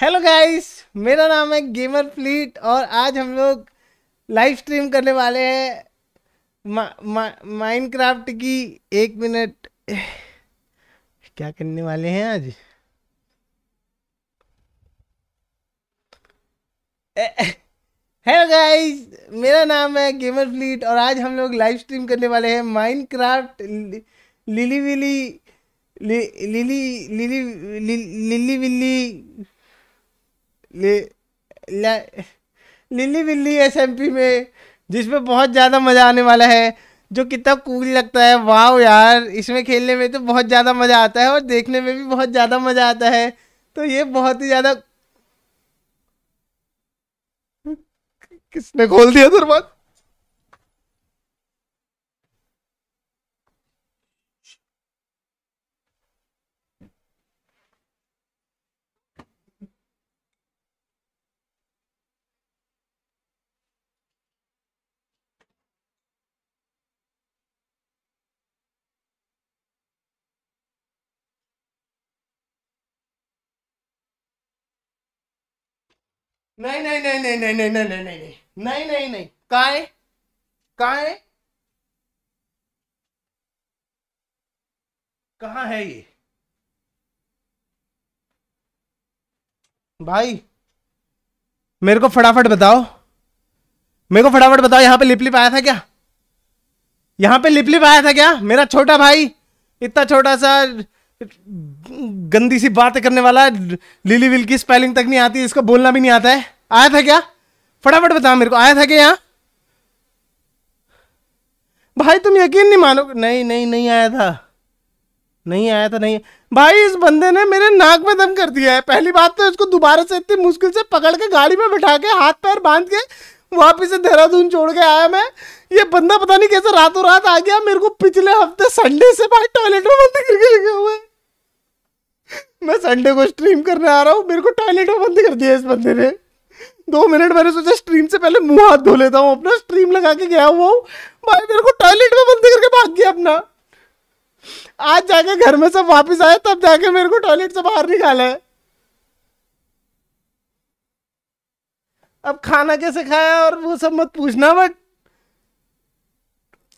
Hello guys मेरा नाम है गेमर फ्लीट और आज हम लोग लाइव स्ट्रीम करने वाले हैं मा, मा, माइनक्राफ्ट की एक मिनट क्या करने वाले हैं आज हेलो गाइस मेरा नाम है गेमर फ्लीट और आज हम लोग लाइव स्ट्रीम करने वाले हैं Minecraft Lily Willy Lily Lily Lily Willy Lily बिल्ली एस एम पी में जिसमें बहुत ज़्यादा मज़ा आने वाला है जो कितना कूल लगता है वाह यार इसमें खेलने में तो बहुत ज़्यादा मज़ा आता है और देखने में भी बहुत ज़्यादा मज़ा आता है तो ये बहुत ही ज़्यादा किसने खोल दिया दरवाज़ा नहीं नहीं नहीं नहीं नहीं नहीं नहीं नहीं नहीं नहीं नहीं नहीं काय काय कहा है ये भाई मेरे को फटाफट बताओ मेरे को फटाफट बताओ यहां पे लिप लिप आया था क्या यहां पे लिप लिप आया था क्या मेरा छोटा भाई इतना छोटा सा गंदी सी बातें करने वाला लिली विल की स्पेलिंग तक नहीं आती इसको बोलना भी नहीं आता है आया था क्या फटाफट बता मेरे को आया था क्या यहाँ भाई तुम यकीन नहीं मानो नहीं नहीं नहीं आया था नहीं आया था नहीं भाई इस बंदे ने मेरे नाक में दम कर दिया है पहली बात तो इसको दोबारा से इतनी मुश्किल से पकड़ के गाड़ी में बैठा के हाथ पैर बांध के वापिस देहरादून छोड़ के आया मैं ये बंदा पता नहीं कैसे रातों रात आ गया मेरे को पिछले हफ्ते संडे से भाई टॉयलेट में बंद करके लगे हुए मैं संडे को स्ट्रीम करने आ रहा हूँ मेरे को टॉयलेट में बंद कर दिया इस बंदे ने दो मिनट मैंने सोचा स्ट्रीम से पहले मुंह हाथ धो लेता हूँ अपना स्ट्रीम लगा के गया हुआ हूँ भाई मेरे को टॉयलेट में बंद करके भाग गया अपना आज जाके घर में सब वापस आए तब जाके मेरे को टॉयलेट से बाहर निकाला है अब खाना कैसे खाया और वो सब मत पूछना बट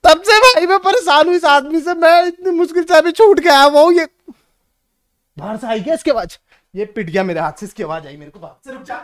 तब से भाई मैं परेशान हुई इस आदमी से मैं इतनी मुश्किल से अभी छूट के आया हुआ हूँ ये बाहर से आई क्या इसकी आवाज ये पिट गया मेरे हाथ से इसकी आवाज आई मेरे को बाहर से रुक जा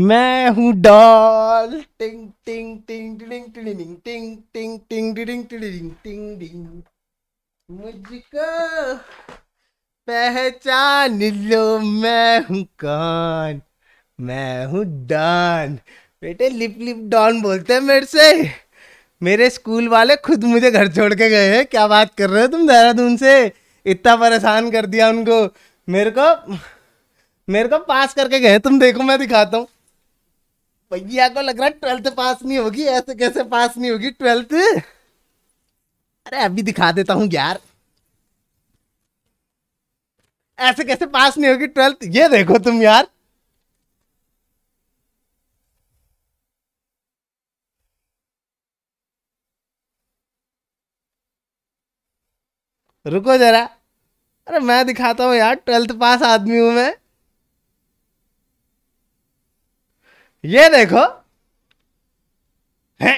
मैं हूँ डॉल टिंग टिंग टिंग टिंग टिंग टिंग टिंग टिंग टिंग टिंग टिंग टिंग मुझको पहचान लो मैं हूँ कौन मैं हूँ डॉन बेटे लिप लिप डॉन बोलते हैं मेरे से मेरे स्कूल वाले खुद मुझे घर छोड़ के गए हैं क्या बात कर रहे हो तुम देहरादून से इतना परेशान कर दिया उनको मेरे को मेरे को पास करके गए तुम देखो मैं दिखाता हूँ भैया को लग रहा है ट्वेल्थ पास नहीं होगी ऐसे कैसे पास नहीं होगी ट्वेल्थ अरे अभी दिखा देता हूँ यार ऐसे कैसे पास नहीं होगी ट्वेल्थ ये देखो तुम यार रुको जरा अरे मैं दिखाता हूँ यार ट्वेल्थ पास आदमी हूं मैं ये देखो है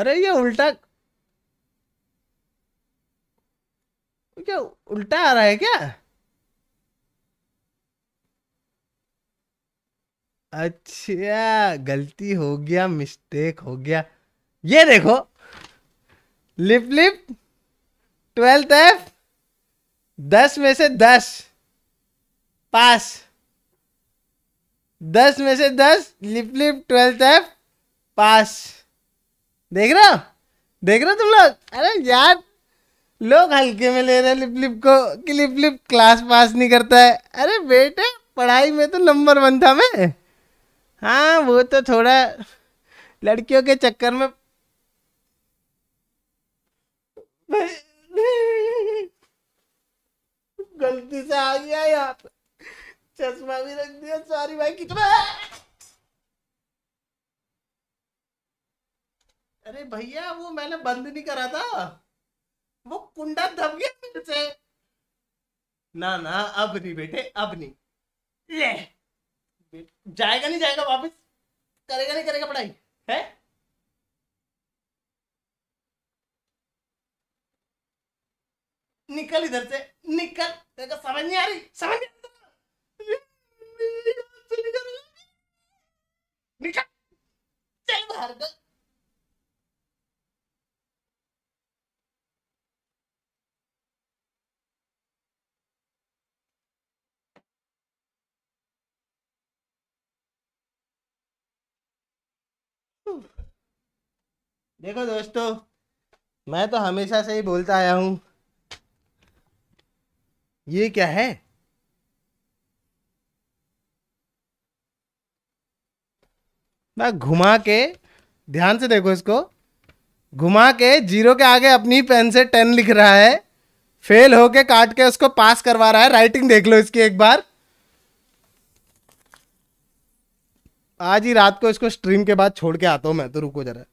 अरे ये उल्टा क्या उल्टा आ रहा है क्या अच्छा गलती हो गया मिस्टेक हो गया ये देखो लिप लिप ट्वेल्थ एफ दस में से दस पास दस में से दस लिप लिप ट्वेल्थ एफ पास देख रहे हो देख रहे हो तुम लोग अरे यार लोग हल्के में ले रहे हैं लिप लिप को कि लिप लिप क्लास पास नहीं करता है अरे बेटे पढ़ाई में तो नंबर वन था मैं हाँ वो तो थोड़ा लड़कियों के चक्कर में गलती से आ गया यहाँ चश्मा भी रख दिया सॉरी भाई कितना अरे भैया वो मैंने बंद नहीं करा था वो कुंडा दब गया मेरे से ना ना अब नहीं बेटे अब नहीं ले जाएगा नहीं जाएगा वापस करेगा नहीं करेगा पढ़ाई है निकल इधर से निकल समझ देखो दोस्तों मैं तो हमेशा से ही बोलता आया हूँ ये क्या है मैं घुमा के ध्यान से देखो इसको घुमा के जीरो के आगे अपनी पेन से टेन लिख रहा है फेल होके काट के उसको पास करवा रहा है राइटिंग देख लो इसकी एक बार आज ही रात को इसको स्ट्रीम के बाद छोड़ के आता हूं मैं तो रुको जरा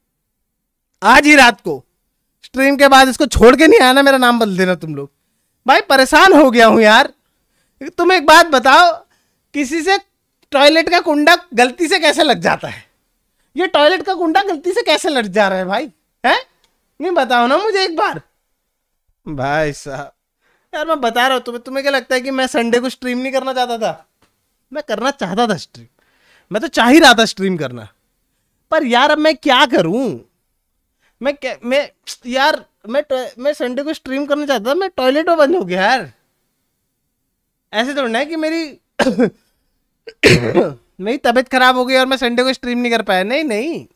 आज ही रात को स्ट्रीम के बाद इसको छोड़ के नहीं आना मेरा नाम बदल देना तुम लोग भाई परेशान हो गया हूँ यार तुम एक बात बताओ किसी से टॉयलेट का कुंडा गलती से कैसे लग जाता है ये टॉयलेट का कुंडा गलती से कैसे लट जा रहा है भाई है नहीं बताओ ना मुझे एक बार भाई साहब यार मैं बता रहा हूँ तुम्हें तुम्हें क्या लगता है कि मैं संडे को स्ट्रीम नहीं करना चाहता था मैं करना चाहता था स्ट्रीम मैं तो चाह ही रहा था स्ट्रीम करना पर यार अब मैं क्या करूं मैं क्या मैं यार मैं मैं संडे को स्ट्रीम करना चाहता था मैं टॉयलेट में बंद हो गया यार ऐसे थोड़ा ना कि मेरी मेरी तबीयत खराब हो गई और मैं संडे को स्ट्रीम नहीं कर पाया नहीं नहीं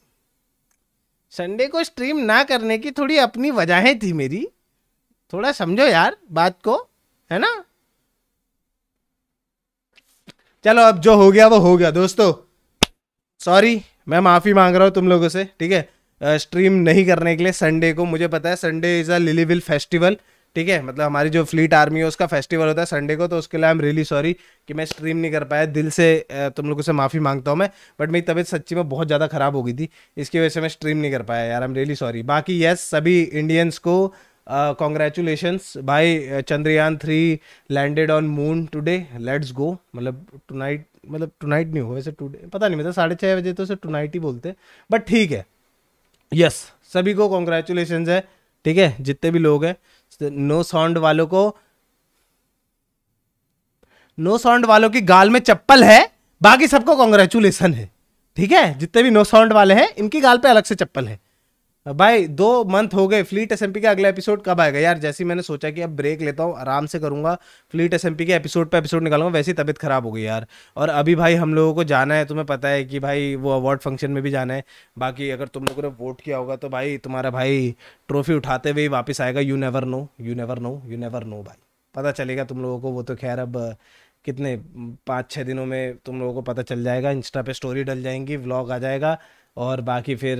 संडे को स्ट्रीम ना करने की थोड़ी अपनी वजहें थी मेरी थोड़ा समझो यार बात को है ना चलो अब जो हो गया वो हो गया दोस्तों सॉरी मैं माफ़ी मांग रहा हूँ तुम लोगों से ठीक है स्ट्रीम नहीं करने के लिए संडे को मुझे पता है Sunday is a Lilyville festival ठीक है मतलब हमारी जो फ्लीट आर्मी है उसका फेस्टिवल होता है संडे को तो उसके लिए आई एम रियली सॉरी कि मैं स्ट्रीम नहीं कर पाया दिल से तुम लोगों से माफ़ी मांगता हूँ मैं बट मेरी तबीयत सच्ची में बहुत ज़्यादा ख़राब हो गई थी इसकी वजह से मैं स्ट्रीम नहीं कर पाया यार आई एम रियली सॉरी बाकी यस सभी इंडियंस को कॉन्ग्रेचुलेशंस uh, भाई Chandrayaan three landed on moon today let's go मतलब टुनाइट मतलब टुनाइट नहीं हो वैसे टुडे पता नहीं मतलब साढ़े छः बजे तो सर टुनाइट ही बोलते बट ठीक है यस सभी को कॉन्ग्रेचुलेशन है ठीक है जितने भी लोग हैं नो साउंड वालों को नो साउंड वालों की गाल में चप्पल है बाकी सबको कॉन्ग्रेचुलेसन है ठीक है जितने भी नो साउंड वाले हैं इनकी गाल पे अलग से चप्पल है भाई दो मंथ हो गए फ्लीट एस का अगला एपिसोड कब आएगा यार जैसे मैंने सोचा कि अब ब्रेक लेता हूँ आराम से करूंगा फ्लीट एस के एपिसोड पे एपिसोड निकालूंगा वैसे ही तबीयत खराब हो गई यार और अभी भाई हम लोगों को जाना है तुम्हें पता है कि भाई वो अवार्ड फंक्शन में भी जाना है बाकी अगर तुम लोगों ने वोट किया होगा तो भाई तुम्हारा भाई ट्रॉफी उठाते हुए वापस आएगा you never know you never know you never know भाई पता चलेगा तुम लोगों को वो तो खैर अब कितने पाँच छः दिनों में तुम लोगों को पता चल जाएगा इंस्टा पे स्टोरी डल जाएंगी व्लॉग आ जाएगा और बाकी फिर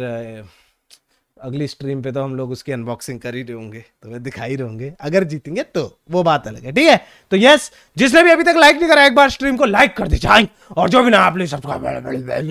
अगली स्ट्रीम पे तो हम लोग उसकी अनबॉक्सिंग कर ही रहेंगे तो तुम्हें दिखाई रहूंगे रहेंगे अगर जीतेंगे तो वो बात अलग है ठीक है तो यस जिसने भी अभी तक लाइक नहीं करा एक बार स्ट्रीम को लाइक कर दीजिए हाँ। और जो भी ना आप सब्सक्राइब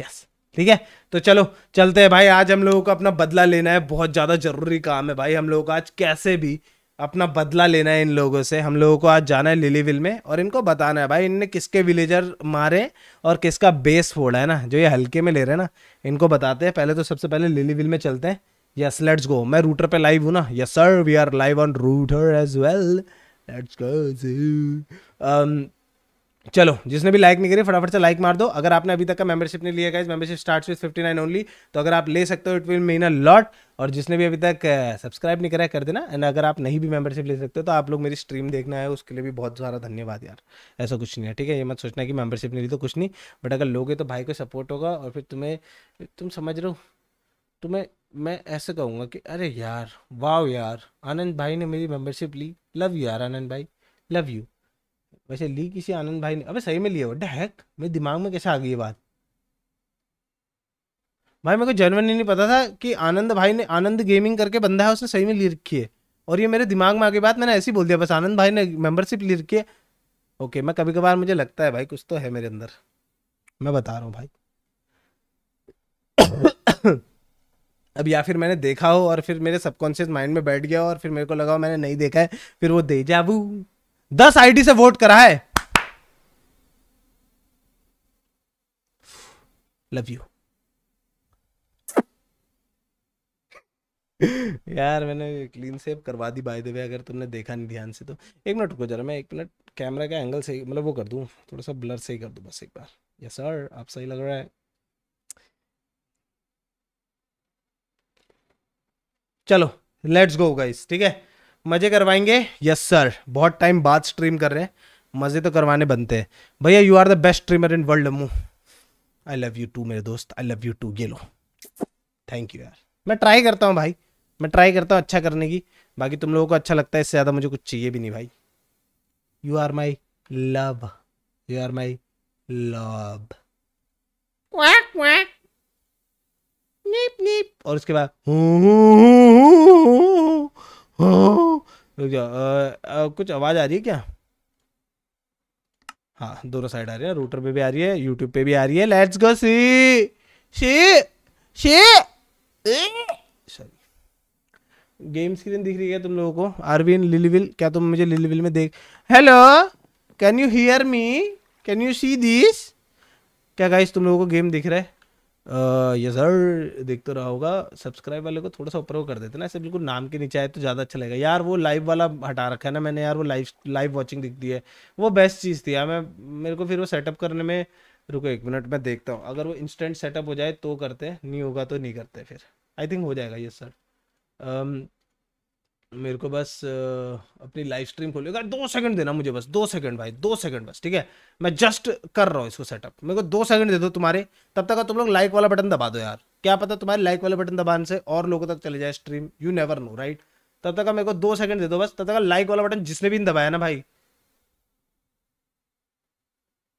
यस ठीक है तो चलो चलते हैं भाई आज हम लोगों को अपना बदला लेना है बहुत ज़्यादा ज़रूरी काम है भाई हम लोग आज कैसे भी अपना बदला लेना है इन लोगों से हम लोगों को आज जाना है लिलीविल में और इनको बताना है भाई इनने किसके विलेजर मारे और किसका बेस फोड़ा है ना जो ये हल्के में ले रहे हैं ना इनको बताते हैं पहले तो सबसे पहले लिलीविल में चलते हैं यस लेट्स गो मैं रूटर पे लाइव हूँ ना yes sir we are live on Rooter as well let's go चलो जिसने भी लाइक नहीं करी फटाफट से लाइक मार दो अगर आपने अभी तक का मेंबरशिप नहीं लिया गया membership start with fifty nine only तो अगर आप ले सकते हो it will mean a lot और जिसने भी अभी तक सब्सक्राइब uh, नहीं करा कर देना एंड अगर आप नहीं भी मेंबरशिप ले सकते हो तो आप लोग मेरी स्ट्रीम देखना है उसके लिए भी बहुत सारा धन्यवाद यार ऐसा कुछ नहीं है ठीक है ये मत सोचना कि मेंबरशिप नहीं ली तो कुछ नहीं बट अगर लोगे तो भाई को सपोर्ट होगा और फिर तुम्हें तुम समझ रहे हो तुम्हें मैं ऐसे कहूँगा कि अरे यार वाह यार आनंद भाई ने मेरी मेंबरशिप ली लव यू यार आनंद भाई लव यू वैसे ली किसी आनंद भाई ने अबे सही में लिए हो डैक मेरे दिमाग में कैसे आ गई ये बात भाई मेरे को जनवन नहीं पता था कि आनंद भाई ने आनंद गेमिंग करके बंदा है उसने सही में ली रखी है और ये मेरे दिमाग में आ गई बात मैंने ऐसी बोल दिया बस आनंद भाई ने मेम्बरशिप ली रखी है ओके मैं कभी कभार मुझे लगता है भाई कुछ तो है मेरे अंदर मैं बता रहा हूँ भाई अब या फिर मैंने देखा हो और फिर मेरे सबकॉन्शियस माइंड में बैठ गया और फिर मेरे को लगा मैंने नहीं देखा है फिर वो दे जाबू दस आईडी से वोट करा है लव यू यार मैंने क्लीन सेव करवा दी बाय द वे अगर तुमने देखा नहीं ध्यान से तो एक मिनट रुको जरा मैं एक मिनट कैमरा का एंगल से मतलब वो कर दू थोड़ा सा ब्लर से ही कर दू बस एक बार यस सर आप सही लग रहा है चलो लेट्स गो गाइस ठीक है मज़े करवाएंगे यस सर बहुत टाइम बाद स्ट्रीम कर रहे हैं मज़े तो करवाने बनते हैं भैया you are the best streamer in world मू आई लव यू टू मेरे दोस्त आई लव यू टू ये लो थैंक यू यार मैं ट्राई करता हूँ भाई मैं ट्राई करता हूँ अच्छा करने की बाकी तुम लोगों को अच्छा लगता है इससे ज़्यादा मुझे कुछ चाहिए भी नहीं भाई you are my love you are my love और उसके बाद रुक जाओ आ, आ, कुछ आवाज़ आ रही है क्या हाँ दोनों साइड आ रही है रूटर पे भी आ रही है यूट्यूब पे भी आ रही है लेट्स गो सी शी शी सॉरी गेम स्क्रीन दिख रही है तुम लोगों को आरवीन लिलीविल क्या तुम मुझे लिलीविल में देख hello can you hear me can you see this क्या गाइस तुम लोगों को गेम दिख रहा है ये देख देखते रहा होगा सब्सक्राइब वाले को थोड़ा सा ऊपर कर देते ना ऐसे बिल्कुल नाम के नीचे आए तो ज़्यादा अच्छा लगेगा यार वो लाइव वाला हटा रखा है ना मैंने यार वो लाइव लाइव वॉचिंग दिख दी है वो बेस्ट चीज़ थी यार मैं मेरे को फिर वो सेटअप करने में रुको एक मिनट मैं देखता हूँ अगर वो इंस्टेंट सेटअप हो जाए तो करते नहीं होगा तो नहीं करते फिर आई थिंक हो जाएगा ये सर मेरे को बस अपनी लाइव स्ट्रीम खोलिएगा दो सेकंड देना मुझे बस दो सेकंड भाई दो सेकंड बस ठीक है मैं जस्ट कर रहा हूँ इसको सेटअप मेरे को दो सेकंड दे दो तुम्हारे तब तक तुम लोग लाइक वाला बटन दबा दो यार क्या पता तुम्हारे लाइक वाले बटन दबाने से और लोगों तक चले जाए stream you never know right तब तक मेरे को दो सेकंड दे दो बस तब तक लाइक वाला बटन जिसने भी दबाया ना भाई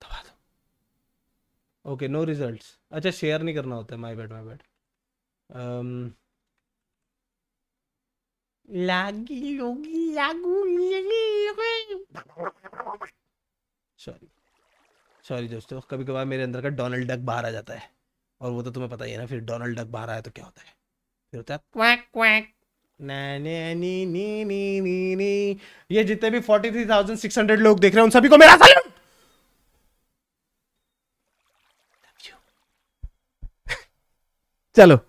दबा दो ओके नो रिजल्ट अच्छा शेयर नहीं करना होता है my bad my bad sorry sorry दोस्तों कभी कभार मेरे अंदर का डोनाल्ड डक बाहर आ जाता है और वो तो तुम्हें पता ही है ना फिर डोनाल्ड डक बाहर आया तो क्या होता है फिर होता है क्वैक क्वैक नी नी नी नी नी ये जितने भी forty three thousand six hundred लोग देख रहे हैं उन सभी को मेरा सैल्यूट चलो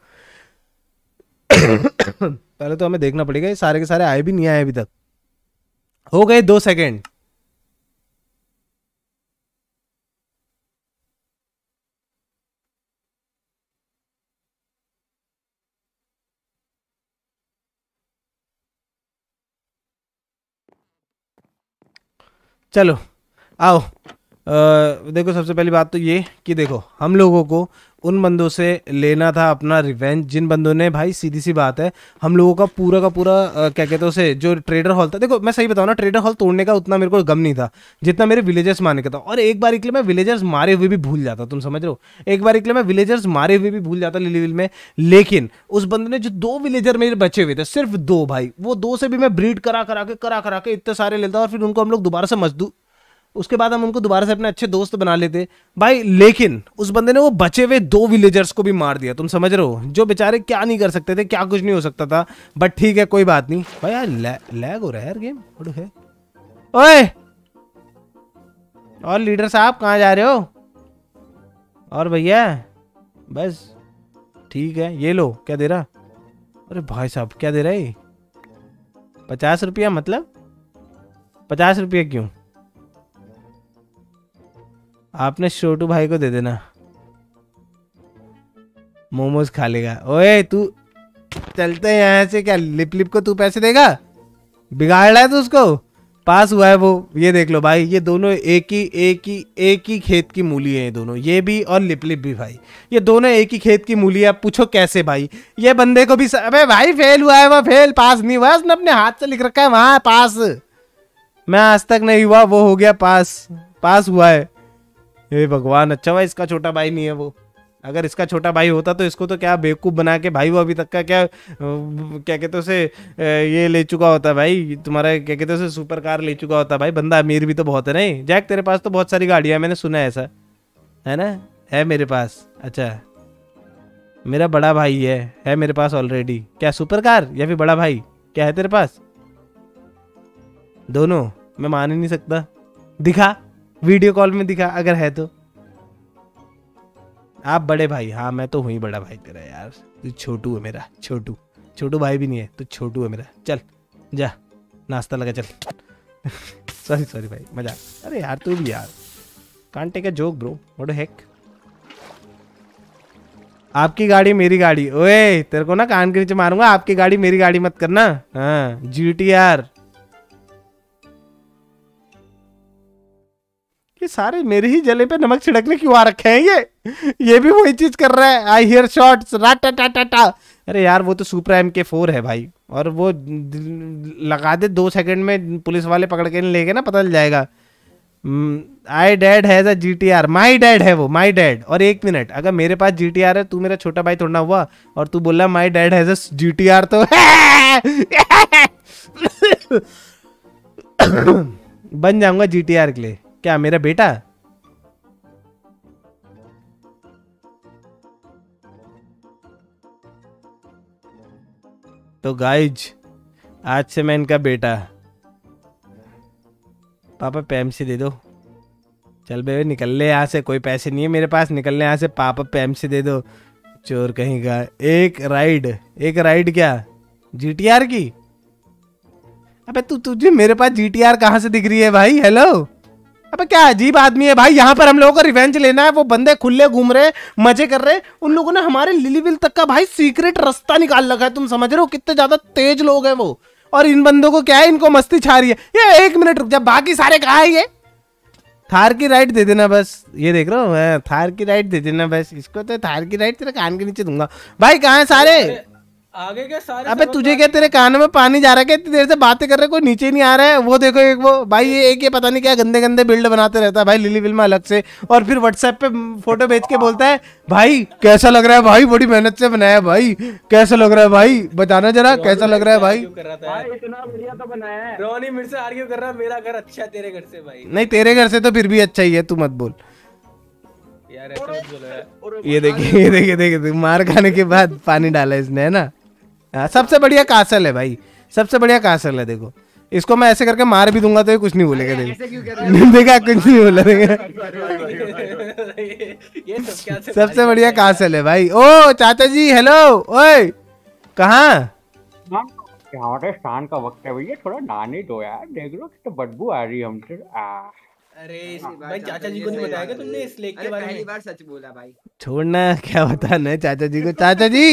पहले तो हमें देखना पड़ेगा ये सारे के सारे आए भी नहीं आए अभी तक हो गए दो सेकेंड चलो आओ देखो सबसे पहली बात तो ये कि देखो हम लोगों को उन बंदों से लेना था अपना रिवेंज जिन बंदों ने भाई सीधी सी बात है हम लोगों का पूरा का पूरा आ, क्या कहते हैं उसे जो ट्रेडर हॉल था देखो मैं सही बताऊँ ना ट्रेडर हॉल तोड़ने का उतना मेरे को गम नहीं था जितना मेरे विलेजर्स मारने का था और एक बार के लिए मैं विलेजर्स मारे हुए भी भूल जाता तुम समझ रहे हो एक बार के लिए मैं विलेजर्स मारे हुए भी भूल जाता लिलीविल में लेकिन उस बंदे ने जो दो विलेजर मेरे बचे हुए थे सिर्फ दो भाई वो दो से भी मैं ब्रीड करा करा के करा करा के इतने सारे लेता और फिर उनको हम लोग दोबारा से मजदूर उसके बाद हम उनको दोबारा से अपने अच्छे दोस्त बना लेते भाई लेकिन उस बंदे ने वो बचे हुए दो विलेजर्स को भी मार दिया तुम समझ रहे हो जो बेचारे क्या नहीं कर सकते थे क्या कुछ नहीं हो सकता था बट ठीक है कोई बात नहीं भाई यार लैग हो रहा है यार गेम है ओए और लीडर साहब कहाँ जा रहे हो और भैया बस ठीक है ये लो क्या दे रहा अरे भाई साहब क्या दे रहा है पचास रुपया मतलब पचास रुपया क्यों आपने छोटू भाई को दे देना मोमोज खा लेगा ओए तू चलते हैं यहाँ से क्या लिप लिप को तू पैसे देगा बिगाड़ रहा है तो उसको पास हुआ है वो ये देख लो भाई ये दोनों एक ही एक ही एक ही खेत की मूली है ये दोनों ये भी और लिप लिप भी भाई ये दोनों एक ही खेत की मूली है आप पूछो कैसे भाई ये बंदे को भी स... अबे भाई फेल हुआ है वह फेल पास नहीं हुआ उसने अपने हाथ से लिख रखा है वहाँ पास मैं आज तक नहीं हुआ वो हो गया पास पास हुआ है ये भगवान अच्छा भाई इसका छोटा भाई नहीं है वो अगर इसका छोटा भाई होता तो इसको तो क्या बेवकूफ़ बना के भाई वो अभी तक का क्या क्या कहते उसे ये ले चुका होता भाई तुम्हारा क्या कहते उसे सुपर कार ले चुका होता भाई बंदा अमीर भी तो बहुत है नहीं जैक तेरे पास तो बहुत सारी गाड़ियाँ मैंने सुना है ऐसा है ना है मेरे पास अच्छा मेरा बड़ा भाई है है मेरे पास ऑलरेडी क्या सुपर कार या फिर बड़ा भाई क्या है तेरे पास दोनों मैं मान ही नहीं सकता दिखा वीडियो कॉल में दिखा अगर है तो आप बड़े भाई हाँ मैं तो हुई बड़ा भाई तेरा यार तू छोटू है मेरा छोटू छोटू भाई भी नहीं है तो छोटू है मेरा चल जा नाश्ता लगा चल सॉरी सॉरी भाई मजा अरे यार तू भी यार कांटे का जोक ब्रो वोट हैक आपकी गाड़ी मेरी गाड़ी ओए तेरे को ना कान के नीचे मारूंगा आपकी गाड़ी मेरी गाड़ी मत करना हाँ जी टी आर ये सारे मेरे ही जले पे नमक छिड़कने क्यों आ रखे हैं ये ये भी वही चीज कर रहा है आई हियर शॉर्ट्स राटा टाटा टा अरे यार वो तो सुपर एम के फोर है भाई और वो लगा दे दो सेकंड में पुलिस वाले पकड़ के ले गए ना पता चल जाएगा I dad has a G T R my dad है वो माई डैड और एक मिनट अगर मेरे पास जी टी आर है तू मेरा छोटा भाई थोड़ा हुआ और तू बोला my dad has a G T R तो बन जाऊंगा जी टी आर के लिए क्या मेरा बेटा तो गाइज आज से मैं इनका बेटा पापा से दे दो चल बे निकल ले यहाँ से कोई पैसे नहीं है मेरे पास निकल ले यहाँ से पापा पेम से दे दो चोर कहीं का एक राइड एक राइड क्या जीटीआर की अबे तू तुझे मेरे पास जीटीआर कहाँ से दिख रही है भाई हेलो अबे क्या अजीब आदमी है भाई यहाँ पर हम लोगों को रिवेंज लेना है वो बंदे खुले घूम रहे मजे कर रहे उन लोगों ने हमारे लिलीविल तक का भाई सीक्रेट रास्ता निकाल रखा है तुम समझ रहे हो कितने ज्यादा तेज लोग हैं वो और इन बंदों को क्या है इनको मस्ती छा रही है ये एक मिनट रुक जा बाकी सारे कहा है ये थार की राइट दे देना बस ये देख रहा हूँ हाँ, थार की राइट दे देना बस इसको तो थार की राइट तेरे कान के नीचे दूंगा भाई कहा है सारे आगे के सारे अबे तुझे क्या तेरे कान में पानी जा रहा है क्या इतनी देर से बातें कर रहे कोई नीचे नहीं आ रहा है वो देखो एक वो भाई ये एक ये पता नहीं क्या गंदे गंदे बिल्ड बनाते रहता है भाई लिली में अलग से और फिर व्हाट्सएप पे फोटो भेज के बोलता है भाई कैसा लग रहा है भाई बड़ी मेहनत से बनाया भाई कैसा लग रहा है भाई बताना जरा कैसा लग रहा है भाई तो रोनी घर अच्छा भाई नहीं तेरे घर से तो फिर भी अच्छा ही है तू मत बोल यार ये देखिए ये देखिए देखिए मार खाने के बाद पानी डाला इसने है ना सबसे बढ़िया कासल है भाई सबसे बढ़िया कासल है देखो इसको मैं ऐसे करके मार भी दूंगा तो ये कुछ नहीं बोलेगा देखो देखा कुछ नहीं बोला देखा सबसे बढ़िया कासल है भाई ओ चाचा जी हेलो ओए कहा हमारे का वक्त है भैया थोड़ा नाने दो यार देख लो तो बदबू आ रही है हमसे अरे भाई चाचा जी को नहीं बताया तुमने इस लेक के बारे में पहली बार सच बोला भाई छोड़ना क्या बताना है चाचा जी को चाचा जी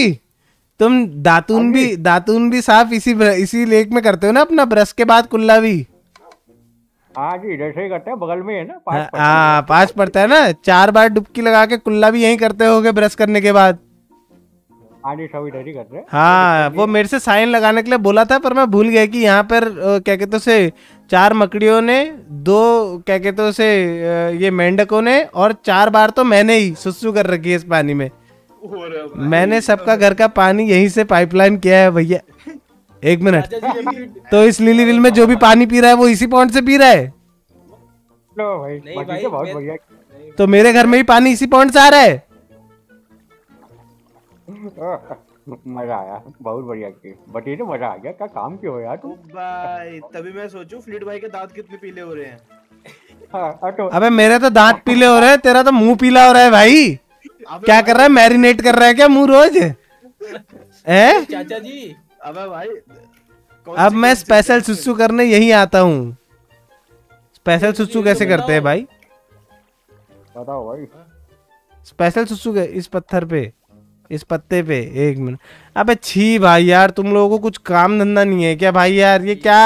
तुम दातून भी दातून भी साफ इसी इसी लेक में करते हो ना अपना ब्रश के बाद कुल्ला भी हाँ जी जैसे ही करते हैं बगल में है ना पास हाँ पास पड़ता है ना चार बार डुबकी लगा के कुल्ला भी यही करते गए ब्रश करने के बाद हाँ करते हैं हाँ वो मेरे से साइन लगाने के लिए बोला था पर मैं भूल गया कि यहाँ पर क्या कहते से चार मकड़ियों ने दो क्या कहते से ये मेंढकों ने और चार बार तो मैंने ही सुसु कर रखी है इस पानी में मैंने सबका घर का पानी यहीं से पाइपलाइन किया है भैया एक मिनट तो इस लिली विल में जो भी पानी पी रहा है वो इसी पॉइंट से पी रहा है भाई, भाई, भाई, तो, तो मेरे घर में भी पानी इसी पॉइंट से आ रहा है मजा आया बहुत बढ़िया की बटी बटेरे मजा आ गया क्या काम क्यों यार तू भाई तभी मैं सोचूं फ्लिट भाई के दांत कितने पीले हो रहे हैं हाँ, अबे मेरे तो दांत पीले हो रहे हैं तेरा तो मुंह पीला हो रहा है भाई क्या कर रहा है मैरिनेट कर रहा है क्या मुंह रोज है चाचा जी अबे भाई अब मैं स्पेशल सुसु करने यही आता हूँ स्पेशल सुसु कैसे करते हैं भाई बताओ भाई स्पेशल सुसु इस पत्थर पे इस पत्ते पे एक मिनट अबे छी भाई यार तुम लोगों को कुछ काम धंधा नहीं है क्या भाई यार ये क्या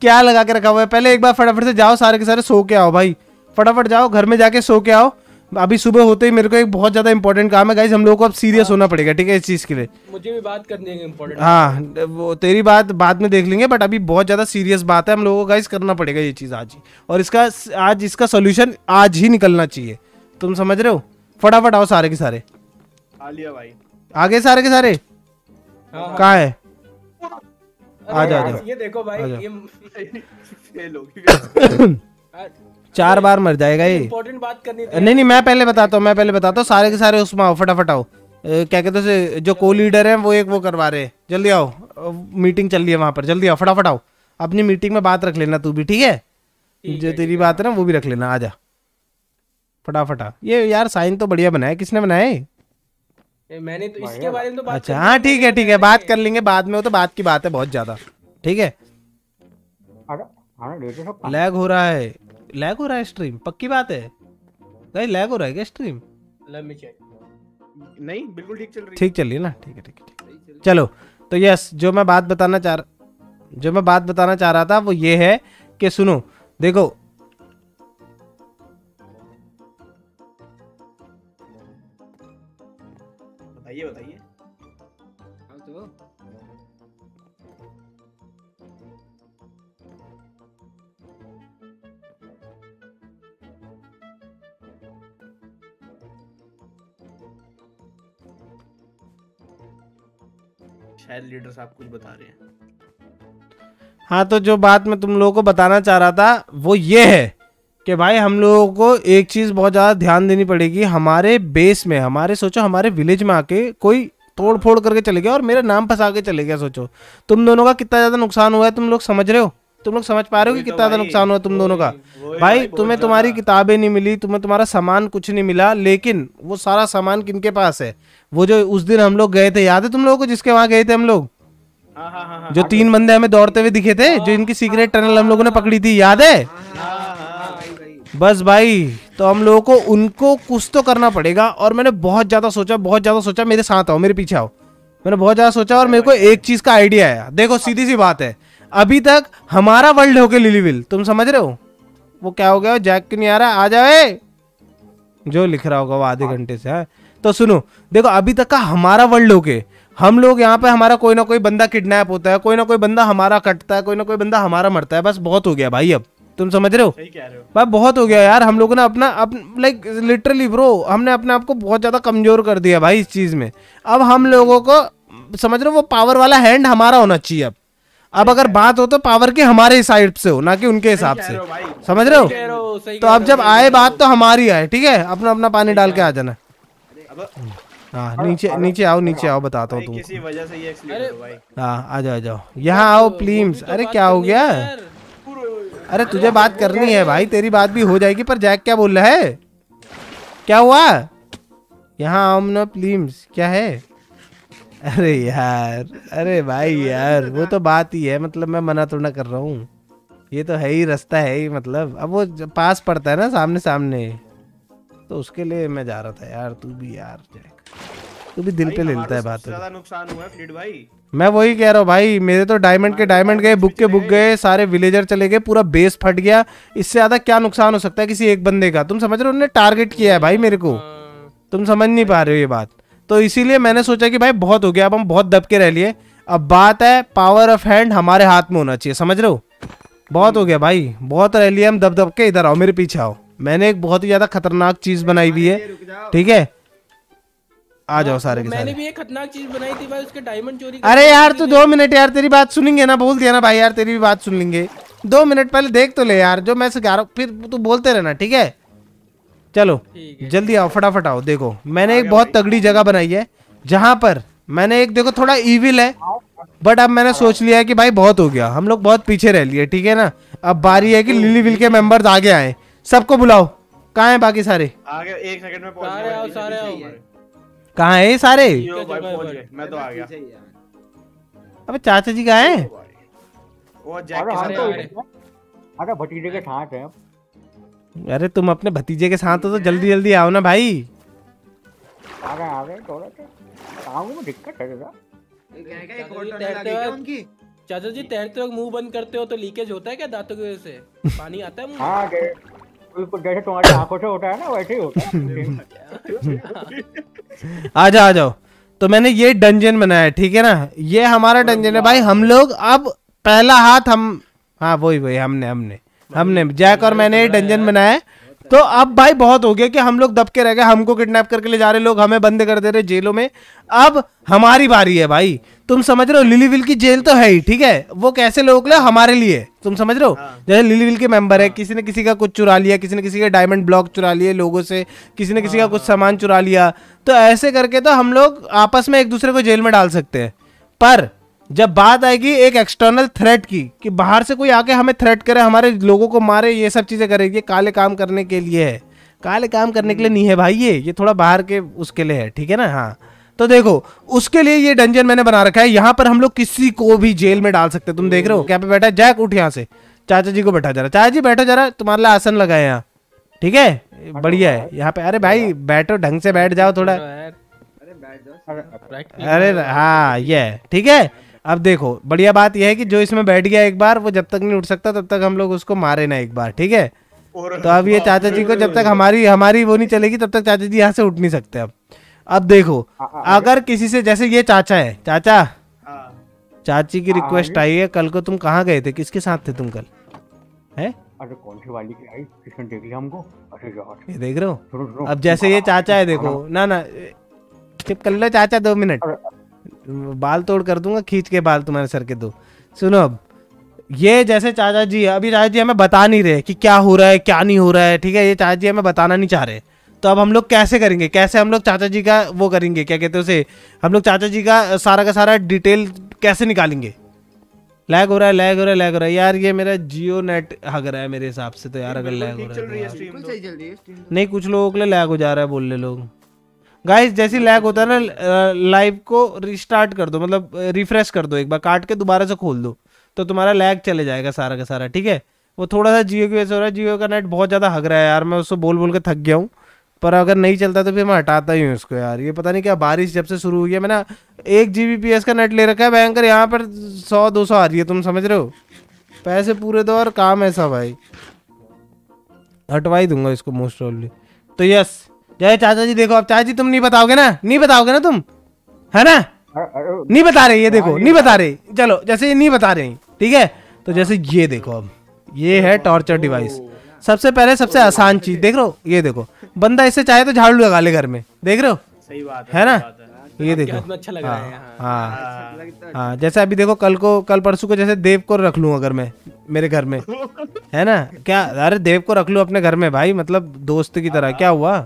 क्या लगा के रखा हुआ है पहले एक बार फटाफट से जाओ सारे के सारे सो के आओ भाई फटाफट जाओ घर में जाके सो के आओ अभी सुबह होते ही मेरे को एक बहुत ज्यादा इम्पोर्टेंट काम है गाइज हम लोग को अब सीरियस हाँ। होना पड़ेगा ठीक है इस चीज के लिए मुझे भी बात करनी है इम्पोर्टेंट हाँ वो तेरी बात बाद में देख लेंगे बट अभी बहुत ज्यादा सीरियस बात है हम लोगों को गाइज करना पड़ेगा ये चीज आज ही और इसका आज इसका सोल्यूशन आज ही निकलना चाहिए तुम समझ रहे हो फटाफट आओ सारे के सारे आलिया भाई आगे सारे के सारे हाँ, हाँ। कहा है आ जाओ ये देखो भाई ये फेल हो गई चार बार मर जाएगा ये इम्पोर्टेंट बात करनी थी नहीं नहीं मैं पहले बताता हूँ मैं पहले बताता हूँ सारे के सारे उसमें आओ फटाफट आओ क्या कहते हैं जो को लीडर है वो एक वो करवा रहे हैं जल्दी आओ मीटिंग चल रही है वहाँ पर जल्दी आओ फटाफट आओ अपनी मीटिंग में बात रख लेना तू भी ठीक है जो तेरी बात है ना वो भी रख लेना आजा फटाफट आ ये यार साइन तो बढ़िया बनाया किसने बनाए मैंने तो इसके बारे में तो बात अच्छा हाँ तो ठीक है ठीक है बात कर लेंगे बाद में वो तो बात की बात है बहुत ज्यादा ठीक है लैग हो रहा है लैग हो रहा है स्ट्रीम पक्की बात है गाइस लैग हो रहा है क्या स्ट्रीम लेट मी चेक नहीं बिल्कुल ठीक चल रही ठीक चल रही है ना ठीक है ठीक है चलो तो यस जो मैं बात बताना चाह जो मैं बात बताना चाह रहा था वो ये है कि सुनो देखो शायद लीडर साहब कुछ बता रहे हैं हाँ तो जो बात मैं तुम लोगों को बताना चाह रहा था वो ये है कि भाई हम लोगों को एक चीज़ बहुत ज़्यादा ध्यान देनी पड़ेगी हमारे बेस में हमारे सोचो हमारे विलेज में आके कोई तोड़ फोड़ करके चले गया और मेरा नाम फंसा के चले गया सोचो तुम दोनों का कितना ज़्यादा नुकसान हुआ है तुम लोग समझ रहे हो तुम लोग समझ पा रहे हो कि तो कितना ज्यादा नुकसान हुआ तुम दोनों का भाई तुम्हें तुम्हारी किताबें नहीं मिली तुम्हें तुम्हारा सामान कुछ नहीं मिला लेकिन वो सारा सामान किनके पास है वो जो उस दिन हम लोग गए थे याद है तुम लोगों को जिसके वहाँ गए थे हम लोग हाँ, हाँ, हाँ, जो तीन बंदे हमें दौड़ते हुए दिखे थे जो इनकी सीक्रेट टनल हम लोगों ने पकड़ी थी याद है बस भाई तो हम लोगों को उनको कुछ तो करना पड़ेगा और मैंने बहुत ज़्यादा सोचा बहुत ज़्यादा सोचा मेरे साथ आओ मेरे पीछे आओ मैंने बहुत ज़्यादा सोचा और मेरे को एक चीज़ का आइडिया आया देखो सीधी सी बात है अभी तक हमारा वर्ल्ड हो गया लिलीविल तुम समझ रहे हो वो क्या हो गया जैक क्यों नहीं आ रहा आ जाए जो लिख रहा होगा वो आधे हाँ। घंटे से है हाँ। तो सुनो देखो अभी तक का हमारा वर्ल्ड होके हम लोग यहाँ पे हमारा कोई ना कोई बंदा किडनैप होता है कोई ना कोई बंदा हमारा कटता है कोई ना कोई बंदा हमारा मरता है बस बहुत हो गया भाई अब तुम समझ रहे हो भाई बहुत हो गया यार हम लोगों ने अपना अप, लाइक लिटरली ब्रो हमने अपने आप को बहुत ज़्यादा कमज़ोर कर दिया भाई इस चीज़ में अब हम लोगों को समझ रहे हो वो पावर वाला हैंड हमारा होना चाहिए अब अब अगर बात हो तो पावर के हमारे साइड से हो ना कि उनके हिसाब से समझ रहे हो तो अब जब आए बात तो हमारी आए ठीक है अपना अपना पानी डाल के आ जाना हाँ नीचे नीचे आओ नीचे आओ बताता हूँ तुम हाँ आ जाओ आ जाओ यहाँ आओ प्लीम्स तो अरे क्या हो गया अरे तुझे बात करनी है भाई तेरी बात भी हो जाएगी पर जैक क्या बोल रहा है क्या हुआ यहाँ आओ ना प्लीम्स क्या है अरे यार अरे भाई यार वो तो बात ही है मतलब मैं मना तो ना कर रहा हूँ ये तो है ही रास्ता है ही मतलब अब वो पास पड़ता है ना सामने सामने तो उसके लिए मैं जा रहा था यार तू भी यार तू भी दिल पे लेता है बात ज्यादा नुकसान हुआ है फ्लिट भाई मैं वही कह रहा हूँ भाई मेरे तो डायमंड के डायमंड तो गए बुक के बुक गए सारे विलेजर चले गए पूरा बेस फट गया इससे ज्यादा क्या नुकसान हो सकता है किसी एक बंदे का तुम समझ रहे हो उन्होंने टारगेट किया है भाई मेरे को हाँ। तुम समझ नहीं पा रहे हो ये बात तो इसीलिए मैंने सोचा कि भाई बहुत हो गया अब हम बहुत दब के रह लिए अब बात है पावर ऑफ हैंड हमारे हाथ में होना चाहिए समझ रहे हो बहुत हो गया भाई बहुत रह लिए हम दब दब के इधर आओ मेरे पीछे आओ मैंने एक बहुत ही ज्यादा खतरनाक चीज बनाई हुई है ठीक है आ जाओ हाँ, सारे के तो सारे। खतरनाक चीज बनाई थी अरे यार तू दो मिनट यार तेरी बात सुनेंगे ना बोल दिया ना भाई यार तेरी भी बात सुन लेंगे दो मिनट पहले देख तो ले यार जो मैं सिखा रहा हूँ फिर तू बोलते रहना ठीक है चलो जल्दी आओ फटाफट आओ देखो मैंने एक बहुत तगड़ी जगह बनाई है जहाँ पर मैंने एक देखो थोड़ा इविल है बट अब मैंने सोच लिया है कि भाई बहुत हो गया हम लोग बहुत पीछे रह लिए ठीक है ना अब बारी है कि लिली विल के मेंबर्स आगे आए सबको बुलाओ कहा है बाकी सारे आगे एक सेकंड में सारे आओ सारे आओ कहाँ है सारे भाई मैं तो आ गया अबे चाचा जी कहा है वो जैक के साथ आ गए आगे भतीजे के ठाट है अरे तुम अपने भतीजे के साथ हो तो जल्दी जल्दी आओ ना भाई आ गए आ गए थोड़ा सा में दिक्कत है जरा चाचा जी तैरते वक्त मुंह बंद करते हो तो लीकेज होता है क्या दांतों की वजह से पानी आता है मुंह हाँ बिल्कुल जैसे तुम्हारी आंखों से होता है ना वैसे ही होता है आ जाओ आ जाओ तो मैंने ये डंजन बनाया ठीक है ना ये हमारा डंजन है भाई हम लोग अब पहला हाथ हम हाँ वही वही हमने हमने हमने जैक और मैंने डंजन बनाया तो अब भाई बहुत हो गया कि हम लोग दबके रह गए हमको किडनैप करके ले जा रहे लोग हमें बंद कर दे रहे जेलों में अब हमारी बारी है भाई तुम समझ रहे हो लिलीविल की जेल तो है ही ठीक है वो कैसे लोग ले हमारे लिए तुम समझ रहे हो हाँ। जैसे लिलीविल के मेंबर है किसी ने किसी का कुछ चुरा लिया किसी ने किसी का डायमंड ब्लॉक चुरा लिए लोगों से किसी ने किसी का कुछ हाँ। सामान चुरा लिया तो ऐसे करके तो हम लोग आपस में एक दूसरे को जेल में डाल सकते हैं पर जब बात आएगी एक एक्सटर्नल थ्रेट की कि बाहर से कोई आके हमें थ्रेट करे हमारे लोगों को मारे ये सब चीज़ें करे ये काले काम करने के लिए है काले काम करने के लिए नहीं है भाई ये ये थोड़ा बाहर के उसके लिए है ठीक है ना हाँ तो देखो उसके लिए ये डंजन मैंने बना रखा है यहाँ पर हम लोग किसी को भी जेल में डाल सकते तुम देख रहे हो क्या पे बैठा जैक उठ यहाँ से चाचा जी को बैठा जा रहा चाचा जी बैठो जरा तुम्हारे लिए आसन लगाए यहाँ ठीक है बढ़िया है यहाँ पे अरे भाई बैठो ढंग से बैठ जाओ थोड़ा अरे हाँ ये ठीक है अब देखो बढ़िया बात यह है कि जो इसमें बैठ गया एक बार वो जब तक नहीं उठ सकता तब तक हम लोग उसको मारे ना एक बार ठीक है तो अब ये हाँ, चाचा जी को जब तक हमारी हमारी वो नहीं चलेगी तब तक चाचा जी यहाँ से उठ नहीं सकते अब अब देखो हाँ, हाँ, अगर किसी से जैसे ये चाचा है चाचा चाची की रिक्वेस्ट आई है कल को तुम कहाँ गए थे किसके साथ थे तुम कल है अरे कौन सी वाली की आई किसने देख लिया हमको अरे यार ये देख रहे हो अब जैसे ये चाचा है देखो ना ना कर लो चाचा दो मिनट बाल तोड़ कर दूंगा खींच के बाल तुम्हारे सर के दो सुनो अब ये जैसे चाचा जी है अभी चाचा जी हमें बता नहीं रहे कि क्या हो रहा है क्या नहीं हो रहा है ठीक है ये चाचा जी हमें बताना नहीं चाह रहे तो अब हम लोग कैसे करेंगे कैसे हम लोग चाचा जी का वो करेंगे क्या कहते हैं उसे हम लोग चाचा जी का सारा का सारा डिटेल कैसे निकालेंगे लैग हो रहा है लैग हो रहा है लैग हो रहा है यार ये मेरा जियो नेट हग रहा है मेरे हिसाब से तो यार अगर लैग हो रहा है तो तो। नहीं कुछ लोगों के लिए लैग हो जा रहा है बोल रहे लोग गाइस जैसे लैग होता है ना लाइव को रिस्टार्ट कर दो मतलब रिफ्रेश कर दो एक बार काट के दोबारा से खोल दो तो तुम्हारा लैग चले जाएगा सारा का सारा ठीक है वो थोड़ा सा जियो की वजह से हो रहा है जियो का नेट बहुत ज़्यादा हग रहा है यार मैं उसको बोल बोल के थक गया हूँ पर अगर नहीं चलता तो फिर मैं हटाता ही हूँ इसको यार ये पता नहीं क्या बारिश जब से शुरू हुई है मैंने एक जी का नेट ले रखा है भयंकर यहाँ पर सौ दो सौ आ रही है तुम समझ रहे हो पैसे पूरे दो और काम ऐसा भाई हटवा ही दूंगा इसको मोस्ट ऑफली तो यस जय चाचा जी देखो अब चाचा जी तुम नहीं बताओगे ना नहीं बताओगे ना तुम है ना नहीं बता रहे ये हाँ, देखो नहीं बता रहे चलो जैसे ये नहीं बता रहे ठीक है तो जैसे ये देखो अब ये है टॉर्चर डिवाइस सबसे पहले सबसे आसान चीज देख रो ये देखो बंदा इससे चाहे तो झाड़ू लगा ले घर में देख रहे हो सही बात है ना ये देखो अच्छा लग रहा हाँ, है हाँ।, हाँ हाँ जैसे अभी देखो कल को कल परसों को जैसे देव को रख लू अगर मैं मेरे घर में है ना क्या अरे देव को रख लू अपने घर में भाई मतलब दोस्त की तरह क्या हुआ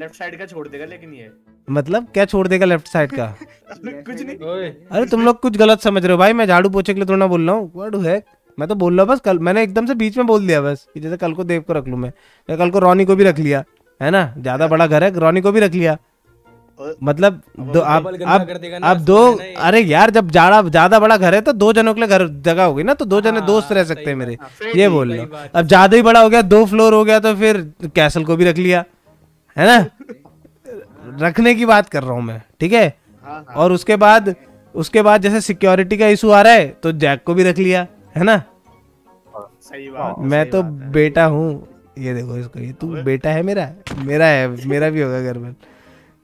लेफ्ट साइड का छोड़ देगा लेकिन ये मतलब क्या छोड़ देगा लेफ्ट साइड का कुछ नहीं अरे तुम लोग कुछ गलत समझ रहे हो भाई मैं झाड़ू पोछे के लिए थोड़ा बोल रहा हूँ मैं तो बोल रहा हूँ बस कल मैंने एकदम से बीच में बोल दिया बस कि जैसे कल को देव को रख लू मैं कल को रोनी को भी रख लिया है ना ज्यादा बड़ा घर है रोनी को भी रख लिया मतलब दो आप आप, आप दो अरे यार जब ज्यादा ज्यादा बड़ा घर है तो दो जनों के लिए घर जगह हो गई ना तो दो जने हाँ, दोस्त रह सकते हैं मेरे हाँ, ये बोल रहे अब ज्यादा ही बड़ा हो गया दो फ्लोर हो गया तो फिर कैसल को भी रख लिया है ना रखने की बात कर रहा हूँ मैं ठीक है हाँ, हाँ। और उसके बाद उसके बाद जैसे सिक्योरिटी का इशू आ रहा है तो जैक को भी रख लिया है ना हाँ, सही बात मैं सही तो बात बेटा हूँ ये देखो इसको ये तू बेटा है मेरा मेरा है मेरा भी होगा घर में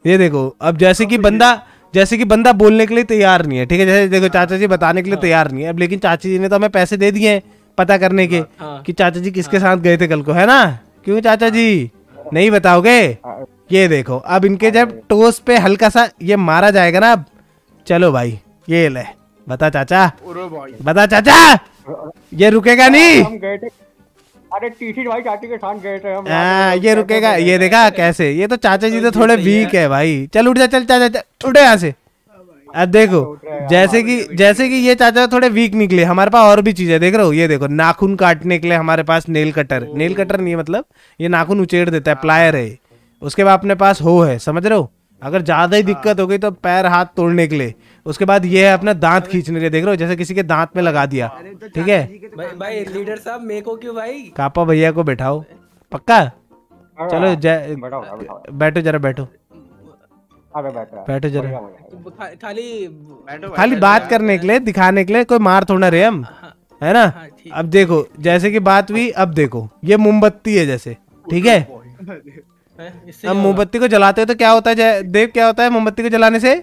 ये देखो अब जैसे कि बंदा जैसे कि बंदा बोलने के लिए तैयार नहीं है ठीक है जैसे देखो चाचा जी बताने के लिए तैयार नहीं है अब लेकिन चाचा जी ने तो हमें पैसे दे दिए हैं पता करने के कि चाचा जी किसके साथ गए थे कल को है ना क्यों चाचा जी नहीं बताओगे हाँ। ये देखो अब इनके हाँ, जब टोस पे हल्का सा ये मारा जाएगा ना अब चलो भाई ये ले बता चाचा बता चाचा ये रुकेगा नहीं अरे भाई चाची के साथ गए थे हम हाँ, ये रुकेगा ये देखा कैसे ये तो चाचा जी तो थोड़े वीक है भाई चल उठ जा चल चाचा उठे यहाँ से अब देखो जैसे कि जैसे कि ये चाचा थोड़े वीक निकले हमारे पास और भी चीजें देख रहे हो ये देखो नाखून काटने के लिए हमारे पास नेल कटर नेल कटर नहीं है मतलब ये नाखून उचेड़ देता है प्लायर हाँ। है उसके बाद अपने पास हो है समझ रहे हो अगर ज्यादा ही हाँ। दिक्कत हो गई तो पैर हाथ तोड़ने के लिए उसके बाद ये है अपना दांत खींचने के लिए देख रहे हो जैसे किसी के दांत में लगा दिया तो ठीक है तो भाई लीडर साहब मेको क्यों भाई कापा भैया को बैठाओ पक्का हाँ। चलो बैठो जरा बैठो अबे बैठ रहा तो बैठो जरा खाली खाली बात करने के लिए दिखाने के लिए कोई मार थोड़ा रे हम हाँ, हाँ, है ना हाँ, अब देखो जैसे कि बात हुई अब देखो ये मोमबत्ती है जैसे ठीक है हम मोमबत्ती को जलाते हो तो क्या होता है देव क्या होता है मोमबत्ती को जलाने से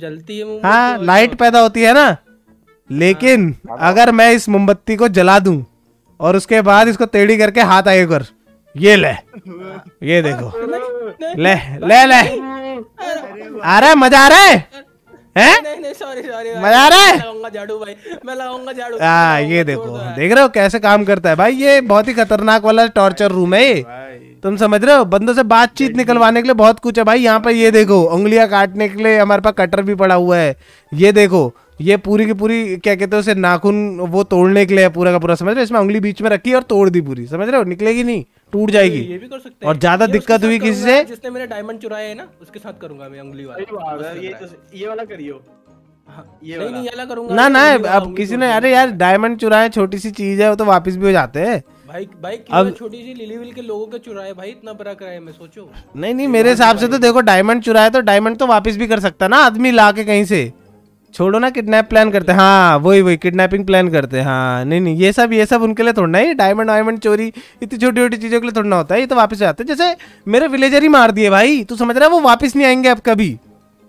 जलती है हाँ लाइट पैदा होती है ना लेकिन अगर मैं इस मोमबत्ती को जला दूं और उसके बाद इसको टेढ़ी करके हाथ आगे कर ये ले ये देखो ले ले ले आ रहा है मजा आ रहा है हैं नहीं नहीं सॉरी सॉरी मजा आ रहा है झाड़ू भाई मैं लगाऊंगा झाड़ू हाँ ये देखो देख रहे हो कैसे काम करता है भाई ये बहुत ही खतरनाक वाला टॉर्चर रूम है ये तुम समझ रहे हो बंदों से बातचीत निकलवाने के लिए बहुत कुछ है भाई यहाँ पर ये देखो उंगलियां काटने के लिए हमारे पास कटर भी पड़ा हुआ है ये देखो ये पूरी की पूरी क्या कहते हैं उसे नाखून वो तोड़ने के लिए पूरा का पूरा समझ रहे इसमें उंगली बीच में रखी और तोड़ दी पूरी समझ रहे हो निकलेगी नहीं टूट जाएगी ये भी कर सकते और ज्यादा दिक्कत हुई किसी से जिसने मेरे डायमंड चुराए हैं ना उसके साथ करूंगा मैं उंगली वाला तो ये वाला करियो हाँ, ये नहीं नहीं अलग करूंगा ना ना अब किसी ने अरे यार डायमंड चुराए छोटी सी चीज है वो तो वापस भी हो जाते हैं भाई भाई अब छोटी सी लिलीविल के लोगों के चुराए भाई इतना बड़ा कराया मैं सोचो नहीं नहीं मेरे हिसाब से तो देखो डायमंड चुराए तो डायमंड तो वापस भी कर सकता ना आदमी ला के कहीं से छोड़ो ना किडनैप प्लान करते हैं हाँ वही वही किडनैपिंग प्लान करते हैं हाँ नहीं नहीं ये सब ये सब उनके लिए थोड़ा है डायमंड वायमंड चोरी इतनी छोटी छोटी चीज़ों के लिए थोड़ा होता है ये तो वापस आते हैं जैसे मेरे विलेजर ही मार दिए भाई तू समझ रहा है वो वापस नहीं आएंगे अब कभी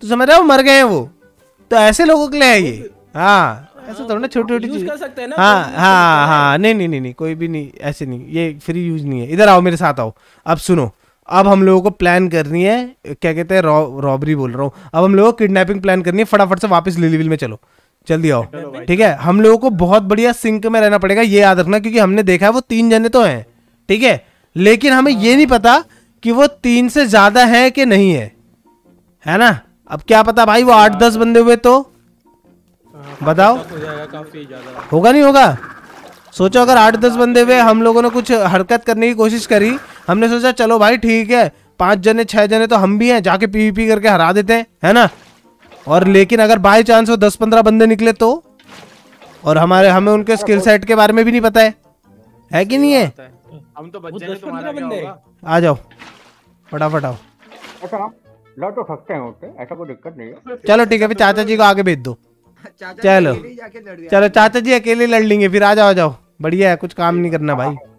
तू समझ रहा है वो मर गए हैं वो तो ऐसे लोगों के लिए है ये हाँ ऐसे थोड़ा हाँ, ना छोटी छोटी चीज हाँ हाँ हाँ नहीं नहीं नहीं कोई भी नहीं ऐसे नहीं ये फ्री यूज नहीं है इधर आओ मेरे साथ आओ अब सुनो अब हम लोगों को प्लान करनी है क्या कहते हैं रॉबरी बोल रहा हूँ अब हम लोगों को किडनैपिंग प्लान करनी है फटाफट से वापस लिलीविल में चलो जल्दी आओ ठीक है हम लोगों को बहुत बढ़िया सिंक में रहना पड़ेगा ये याद रखना क्योंकि हमने देखा है वो तीन जने तो हैं ठीक है लेकिन हमें ये नहीं पता कि वो तीन से ज्यादा है कि नहीं है है ना अब क्या पता भाई वो आठ दस बंदे हुए तो बताओ होगा नहीं होगा सोचो अगर आठ दस बंदे हुए हम लोगों ने कुछ हरकत करने की कोशिश करी हमने सोचा चलो भाई ठीक है पांच जने छह जने तो हम भी हैं जाके पीवीपी करके हरा देते हैं है ना और लेकिन अगर बाय चांस वो दस पंद्रह बंदे निकले तो और हमारे हमें उनके स्किल हाँ, सेट के बारे में भी नहीं पता है है कि नहीं है हम तो बच्चे आ जाओ फटाफट आओ अच्छा, तो सकते हैं ऐसा कोई दिक्कत नहीं है चलो ठीक है फिर चाचा जी को आगे भेज दो चलो चलो चाचा जी अकेले लड़ लेंगे फिर आ जाओ आ जाओ बढ़िया है कुछ काम नहीं करना हाँ, भाई हाँ।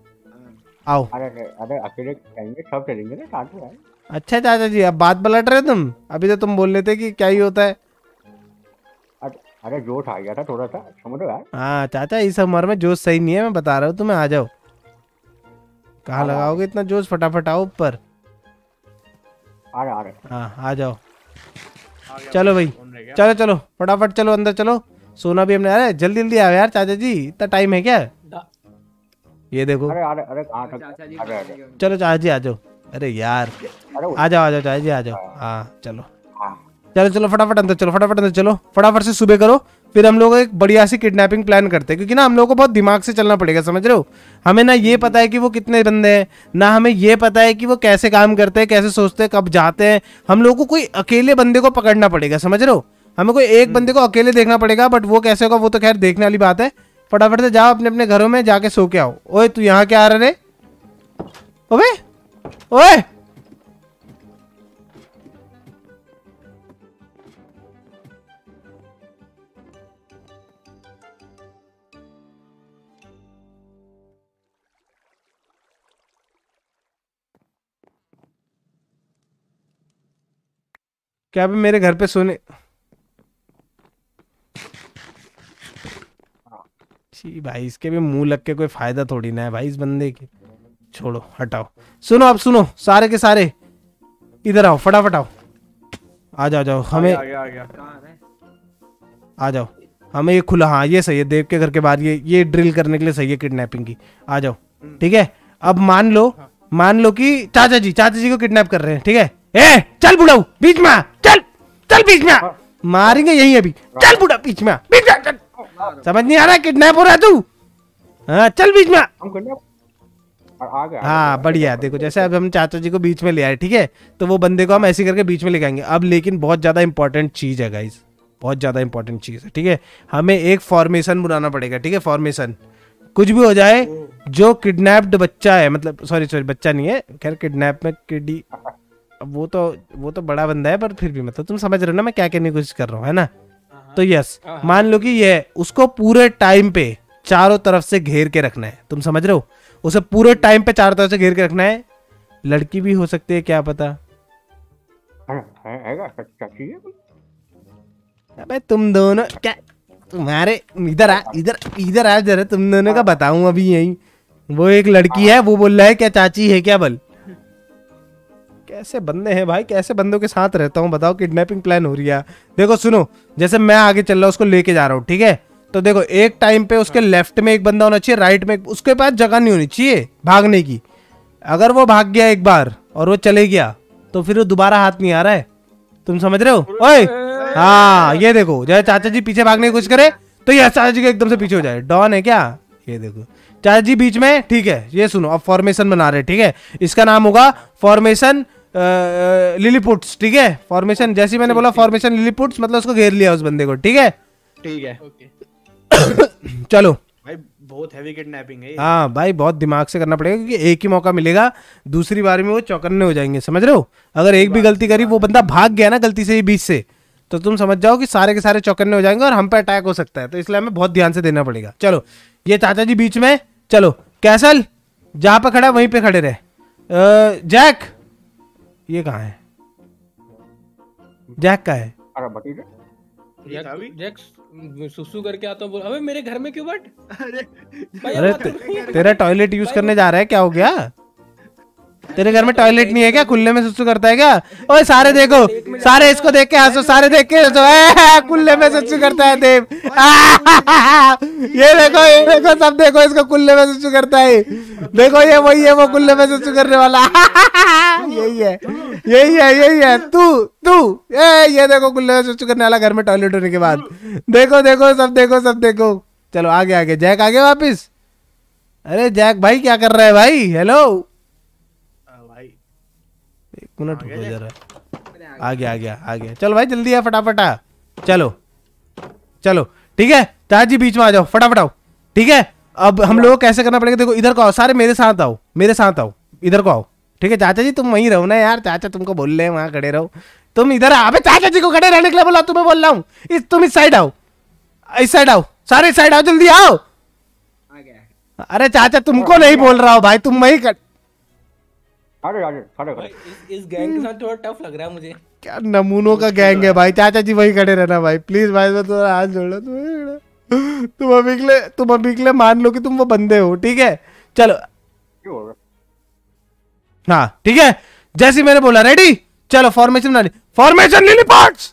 आओ अरे अरे अकेले चलेंगे सब चलेंगे ना साथ में अच्छा चाचा जी अब बात पलट रहे तुम अभी तो तुम बोल रहे थे कि क्या ही होता है अरे जोश आ गया था थोड़ा सा समझो यार हाँ चाचा इस उम्र में जोश सही नहीं है मैं बता रहा हूँ तुम्हें आ जाओ कहाँ लगाओगे इतना जोश फटाफट आओ ऊपर आ रहा आ रहा हाँ आ जाओ चलो भाई चलो चलो फटाफट चलो अंदर चलो सोना भी हमने अरे जल्दी जल्दी आओ यार चाचा जी इतना टाइम है क्या ये देखो अरे अरे चलो चाचा जी आ जाओ अरे यार आ जाओ आ जाओ चाचा जी आ जाओ हाँ, हाँ चलो हाँ। चलो चलो फटाफट अंदर चलो फटाफट अंदर चलो फटाफट से सुबह करो फिर हम लोग एक बढ़िया सी किडनैपिंग प्लान करते हैं क्योंकि ना हम लोग को बहुत दिमाग से चलना पड़ेगा समझ रहे हो हमें ना ये हम्म। पता है कि वो कितने बंदे हैं ना हमें ये पता है कि वो कैसे काम करते हैं कैसे सोचते हैं कब जाते हैं हम लोग को कोई अकेले बंदे को पकड़ना पड़ेगा समझ रहे हो हमें कोई एक हम्म। बंदे को अकेले देखना पड़ेगा बट वो कैसे होगा वो तो खैर देखने वाली बात है फटाफट से जाओ अपने अपने घरों में जाके सो के आओ ओए तू यहाँ क्या आ रहा रे ओबे ओए क्या मेरे घर पे सोने छी भाई इसके भी मुंह लग के कोई फायदा थोड़ी ना है भाई इस बंदे के छोड़ो हटाओ सुनो आप सुनो सारे के सारे इधर आओ फटाफट आओ आ जाओ जाओ हमें आ, गया, आ, गया। आ जाओ हमें ये खुला हाँ ये सही है देव के घर के बाहर ये ये ड्रिल करने के लिए सही है किडनैपिंग की आ जाओ हम्म। ठीक है अब मान लो हाँ। मान लो कि चाचा जी चाचा जी को किडनैप कर रहे हैं ठीक है ए चल बुढ़ाऊ बीच में चल चल बीच में हाँ। मारेंगे यही अभी चल हाँ। बुढ़ा बीच में समझ नहीं आ रहा किडनैप हो रहा तू हाँ चल बीच में हाँ बढ़िया देखो जैसे अब हम चाचा जी को बीच में ले आए ठीक है तो वो बंदे को हम ऐसे करके बीच में ले आएंगे अब लेकिन बहुत ज़्यादा इंपॉर्टेंट चीज़ है गाइज बहुत ज़्यादा इंपॉर्टेंट चीज़ है ठीक है हमें एक फॉर्मेशन बनाना पड़ेगा ठीक है फॉर्मेशन कुछ भी हो जाए जो किडनैप्ड बच्चा है मतलब सॉरी सॉरी बच्चा नहीं है खैर किडनैप में किडी वो तो वो तो बड़ा बंदा है पर फिर भी मतलब तुम समझ रहे हो ना मैं क्या कहने की कोशिश कर रहा हूँ है ना तो यस मान लो कि ये उसको पूरे टाइम पे चारों तरफ से घेर के रखना है तुम समझ रहे हो उसे पूरे टाइम पे चारों तरफ से घेर के रखना है लड़की भी हो सकती है क्या पता अबे तुम दोनों क्या तुम्हारे इधर आ इधर इधर आ जरा तुम दोनों का हाँ। बताऊं अभी यही वो एक लड़की है वो बोल रहा है क्या चाची है क्या बल कैसे बंदे हैं भाई कैसे बंदों के साथ रहता हूँ बताओ किडनैपिंग प्लान हो रही है देखो सुनो जैसे मैं आगे चल रहा हूँ उसको लेके जा रहा हूँ ठीक है तो देखो एक टाइम पे उसके लेफ्ट में एक बंदा होना चाहिए राइट में उसके पास जगह नहीं होनी चाहिए भागने की अगर वो भाग गया एक बार और वो चले गया तो फिर वो दोबारा हाथ नहीं आ रहा है तुम समझ रहे हो ओए हाँ ये देखो जब चाचा जी पीछे भागने की कोशिश करे तो ये चाचा जी के एकदम से पीछे हो जाए डॉन है क्या ये देखो चाचा जी बीच में ठीक है ये सुनो अब फॉर्मेशन बना रहे ठीक है इसका नाम होगा फॉर्मेशन लिलीपुट्स ठीक है फॉर्मेशन जैसे मैंने बोला फॉर्मेशन लिलीपुट्स मतलब उसको घेर लिया उस बंदे को ठीक है ठीक है चलो भाई बहुत हैवी किडनैपिंग है हाँ भाई बहुत दिमाग से करना पड़ेगा क्योंकि एक ही मौका मिलेगा दूसरी बार में वो चौकन्ने हो जाएंगे समझ रहे हो अगर एक भी गलती करी वो बंदा भाग गया ना गलती से ही बीच से तो तुम समझ जाओ कि सारे के सारे चौकन्ने हो जाएंगे और हम पे अटैक हो सकता है तो इसलिए हमें बहुत ध्यान से देना पड़ेगा चलो ये चाचा जी बीच में चलो कैसल जहाँ पे खड़ा वहीं पे खड़े रहे जैक ये कहाँ है जैक का है अरे करके आता अबे मेरे घर में क्यों बट अरे तेरा टॉयलेट यूज करने जा रहा है क्या हो गया तेरे घर में टॉयलेट नहीं है क्या खुले में सुसु करता है क्या ओए सारे देखो सारे इसको देख के हंसो सारे देख के हंसो खुले में सुसु करता है देव ये देखो ये देखो सब देखो इसको खुले में सुसु करता है देखो ये वही है वो खुले में सुसु करने वाला यही है यही है यही है तू तू ए ये देखो खुले में सुसु करने वाला घर में टॉयलेट होने के बाद देखो देखो सब देखो सब देखो चलो आगे आगे जैक आगे वापिस अरे जैक भाई क्या कर रहा है भाई हेलो एक मिनट रुको जरा आ गया आ गया आ गया चलो भाई जल्दी आ फटाफटा चलो चलो ठीक है ताजी बीच में आ जाओ फटाफट आओ ठीक है अब हम लोग कैसे करना पड़ेगा देखो इधर को आओ सारे मेरे साथ आओ मेरे साथ आओ इधर को आओ ठीक है चाचा जी तुम वहीं रहो ना यार चाचा तुमको बोल रहे हैं वहां खड़े रहो तुम इधर आ चाचा जी को खड़े रहने के लिए बोला तुम्हें बोल रहा हूँ तुम इस साइड आओ इस साइड आओ सारे साइड आओ जल्दी आओ अरे चाचा तुमको नहीं बोल रहा हो भाई तुम वही कर... गैंग है मुझे क्या नमूनों का गैंग है भाई चाचा जी वही खड़े रहना भाई प्लीज भाई मैं हाथ जोड़ रहा तुम अभी के लिए तुम अभी के लिए मान लो कि तुम वो बंदे हो ठीक है चलो हाँ ठीक है जैसे मैंने बोला रेडी चलो फॉर्मेशन बना ली फॉर्मेशन ली पार्ट्स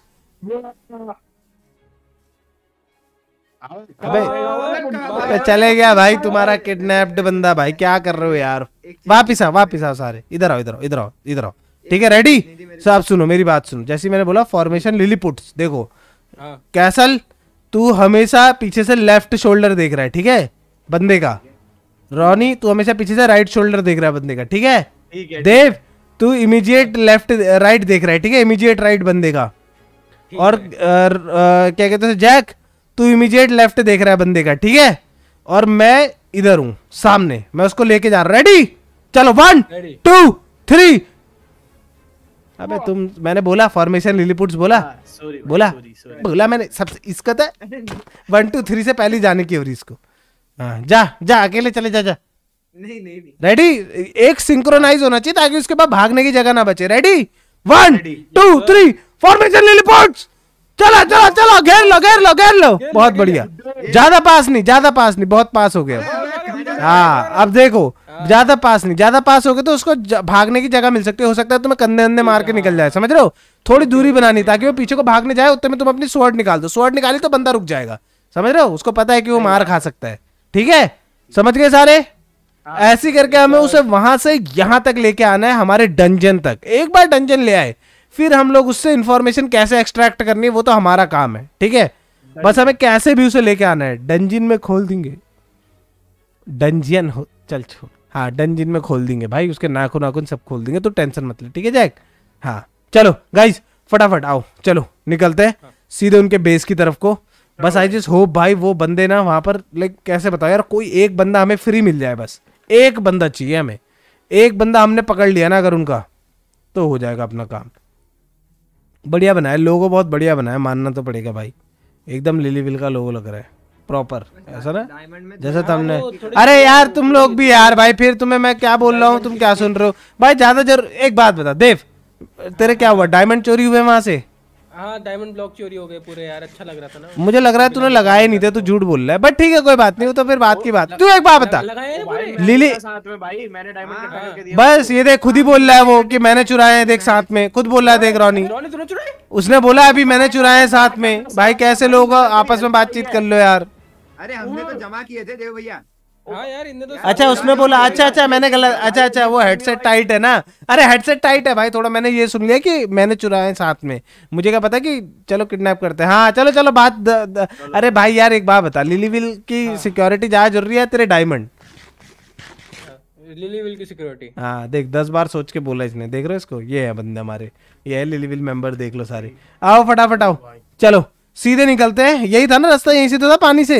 अबे चले गया भाई तुम्हारा किडनैप्ड बंदा भाई क्या कर रहे हो यार वापिस आओ वापिस आओ सारे इधर आओ इधर आओ इधर आओ इधर आओ ठीक है रेडी सो आप सुनो मेरी बात सुनो जैसे मैंने बोला फॉर्मेशन लिलीपुट्स देखो कैसल हाँ। तू हमेशा पीछे से लेफ्ट शोल्डर देख रहा है ठीक है बंदे का रोनी तू हमेशा पीछे से राइट शोल्डर देख रहा है बंदे का ठीक है देव तू इमीजिएट लेफ्ट राइट देख रहा है ठीक है इमीजिएट राइट बंदे का और क्या कहते हैं जैक तू इमीजिएट लेफ्ट देख रहा है बंदे का ठीक है और मैं इधर हूं सामने मैं उसको लेके जा रहा रेडी चलो वन टू थ्री अबे तुम मैंने बोला फॉर्मेशन लिलीपुट्स हाँ, बोला sorry, बोला बोला मैंने सबसे इसका तो वन टू थ्री से पहले जाने की हो रही इसको आ, हाँ, जा जा अकेले चले जा जा नहीं नहीं रेडी एक सिंक्रोनाइज होना चाहिए ताकि उसके बाद भागने की जगह ना बचे ready one two three formation लिलीपुट्स चलो चलो चलो घेर लो घेर लो घेर लो बहुत बढ़िया ज्यादा पास नहीं ज्यादा पास नहीं बहुत पास हो गया हाँ अब देखो हाँ। ज्यादा पास नहीं ज्यादा पास हो गए तो उसको भागने की जगह मिल सकती है हो सकता है तुम्हें कंधे अंधे मार के निकल जाए समझ रहे हो थोड़ी दूरी बनानी ताकि वो पीछे को भागने जाए उतने में तुम अपनी स्वर्ड निकाल दो स्वर्ड निकाली तो बंदा रुक जाएगा समझ रहे हो उसको पता है कि वो मार खा सकता है ठीक है समझ गए सारे हाँ। ऐसी करके हमें उसे वहां से यहां तक लेके आना है हमारे डंजन तक एक बार डंजन ले आए फिर हम लोग उससे इन्फॉर्मेशन कैसे एक्सट्रैक्ट करनी है वो तो हमारा काम है ठीक है बस हमें कैसे भी उसे लेके आना है डंजिन में खोल देंगे डंजियन हो चल छो हाँ डंजिन में खोल देंगे भाई उसके नाखून नाखून सब खोल देंगे तो टेंशन मत ले ठीक है जैक हाँ चलो गाइज फटाफट आओ चलो निकलते हैं हाँ। सीधे उनके बेस की तरफ को हाँ, बस आई जस्ट होप भाई वो बंदे ना वहाँ पर लाइक कैसे बताओ यार कोई एक बंदा हमें फ्री मिल जाए बस एक बंदा चाहिए हमें एक बंदा हमने पकड़ लिया ना अगर उनका तो हो जाएगा अपना काम बढ़िया बनाया लोगो बहुत बढ़िया बनाया मानना तो पड़ेगा भाई एकदम लिली विल का लोगो लग रहा है प्रॉपर ऐसा ना जैसा तुमने अरे यार तुम लोग भी यार भाई फिर तुम्हें मैं क्या बोल रहा हूँ तुम क्या सुन रहे हो भाई ज्यादा जरूर एक बात बता देव तेरे क्या हुआ डायमंड चोरी हुए वहां से डायमंड हाँ, ब्लॉक चोरी हो गए पूरे यार अच्छा लग रहा था ना मुझे लग रहा है तूने लगाए नहीं थे तू झूठ बोल रहा है बट ठीक है कोई बात नहीं वो तो फिर बात की बात तू एक बात बता लिली हाँ, हाँ। बस ये देख खुद ही बोल रहा है वो कि मैंने चुराए हैं देख साथ में खुद बोल रहा है देख रोनी उसने बोला अभी मैंने चुराए हैं साथ में भाई कैसे लोग आपस में बातचीत कर लो यार अरे हमने तो जमा किए थे देव भैया हाँ तो अच्छा उसमें बोला अच्छा अच्छा मैंने गलत अच्छा अच्छा वो हेडसेट टाइट है ना अरे हेडसेट टाइट है भाई थोड़ा मैंने ये सुन लिया कि मैंने चुराए साथ में मुझे क्या पता कि चलो किडनैप करते हैं हाँ चलो चलो बात द, द, अरे भाई यार एक बात बता लिलीविल की सिक्योरिटी हाँ। ज्यादा जरूरी है तेरे डायमंड हाँ, की सिक्योरिटी हाँ देख दस बार सोच के बोला इसने देख रहे हो इसको ये है बंदे हमारे ये है लिलीविल मेंबर देख लो सारे आओ फटाफट आओ चलो सीधे निकलते हैं यही था ना रास्ता यहीं से तो था पानी से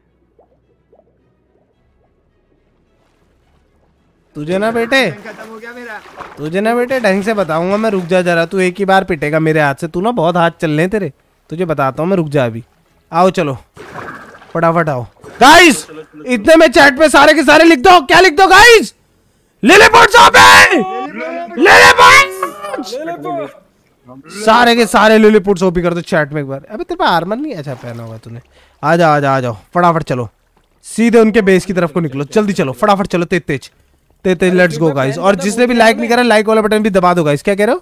तुझे ना बेटे खत्म हो गया मेरा तुझे ना बेटे ढंग से बताऊंगा मैं रुक जा जरा तू एक ही बार पिटेगा मेरे हाथ से तू ना बहुत हाथ चल रहे तेरे तुझे बताता हूँ मैं रुक जा अभी आओ चलो फटाफट आओ गाइस इतने में चैट पे सारे के सारे लिख दो क्या लिख दो गाइस बोर्ड साहब लिलीपोट्स ओपन सारे के सारे लिलीपोट्स ओपी कर दो चैट में एक बार अबे तेरे पास आर्मर नहीं अच्छा पहना होगा तूने आ जाओ आ जाओ आ जाओ फटाफट चलो सीधे उनके बेस की तरफ को निकलो जल्दी चलो फटाफट चलो तेज तेज तेते लेट्स गो गाइस और जिसने भी लाइक नहीं करा लाइक वाला बटन भी दबा दो गाइस क्या कह रहे हो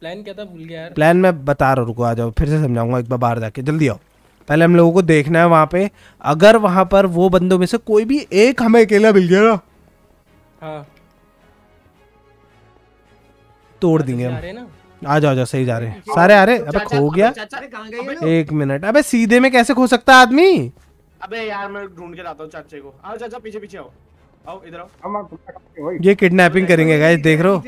प्लान क्या था भूल गया यार प्लान मैं बता रहा हूँ रुको आ जाओ फिर से समझाऊंगा एक बार बाहर जाके जल्दी आओ पहले हम लोगों को देखना है वहां पे अगर वहां पर वो बंदों में से कोई भी एक हमें अकेला मिल गया ना हां तोड़ देंगे हम आ जाओ जाओ सही जा रहे हैं हाँ। सारे आ रहे तो अबे खो तो गया एक मिनट अबे सीधे में कैसे खो सकता आदमी अबे यार मैं ढूंढ के लाता हूँ चाचे को आ जा, जा पीछे पीछे आओ ये किडनैपिंग करेंगे गाइस देख रहे हो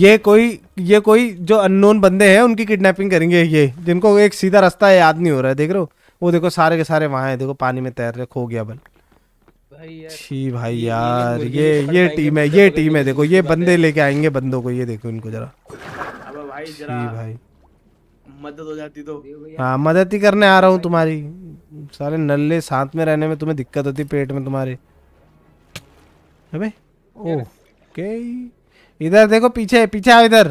ये कोई ये कोई जो अननोन बंदे हैं उनकी किडनैपिंग करेंगे ये जिनको एक सीधा रास्ता याद नहीं हो रहा है देख रहे हो वो देखो सारे के सारे वहां है देखो पानी में तैर रहे खो गया बल यार, भाई यार ये ये टीम है ये टीम है देखो ये बंदे लेके आएंगे बंदों को ये देखो इनको जरा छी भाई मदद हो जाती तो हाँ मदद ही करने आ रहा हूँ तुम्हारी सारे नल्ले साथ में रहने में तुम्हें दिक्कत होती पेट में तुम्हारे अबे ओके इधर देखो पीछे पीछे आओ इधर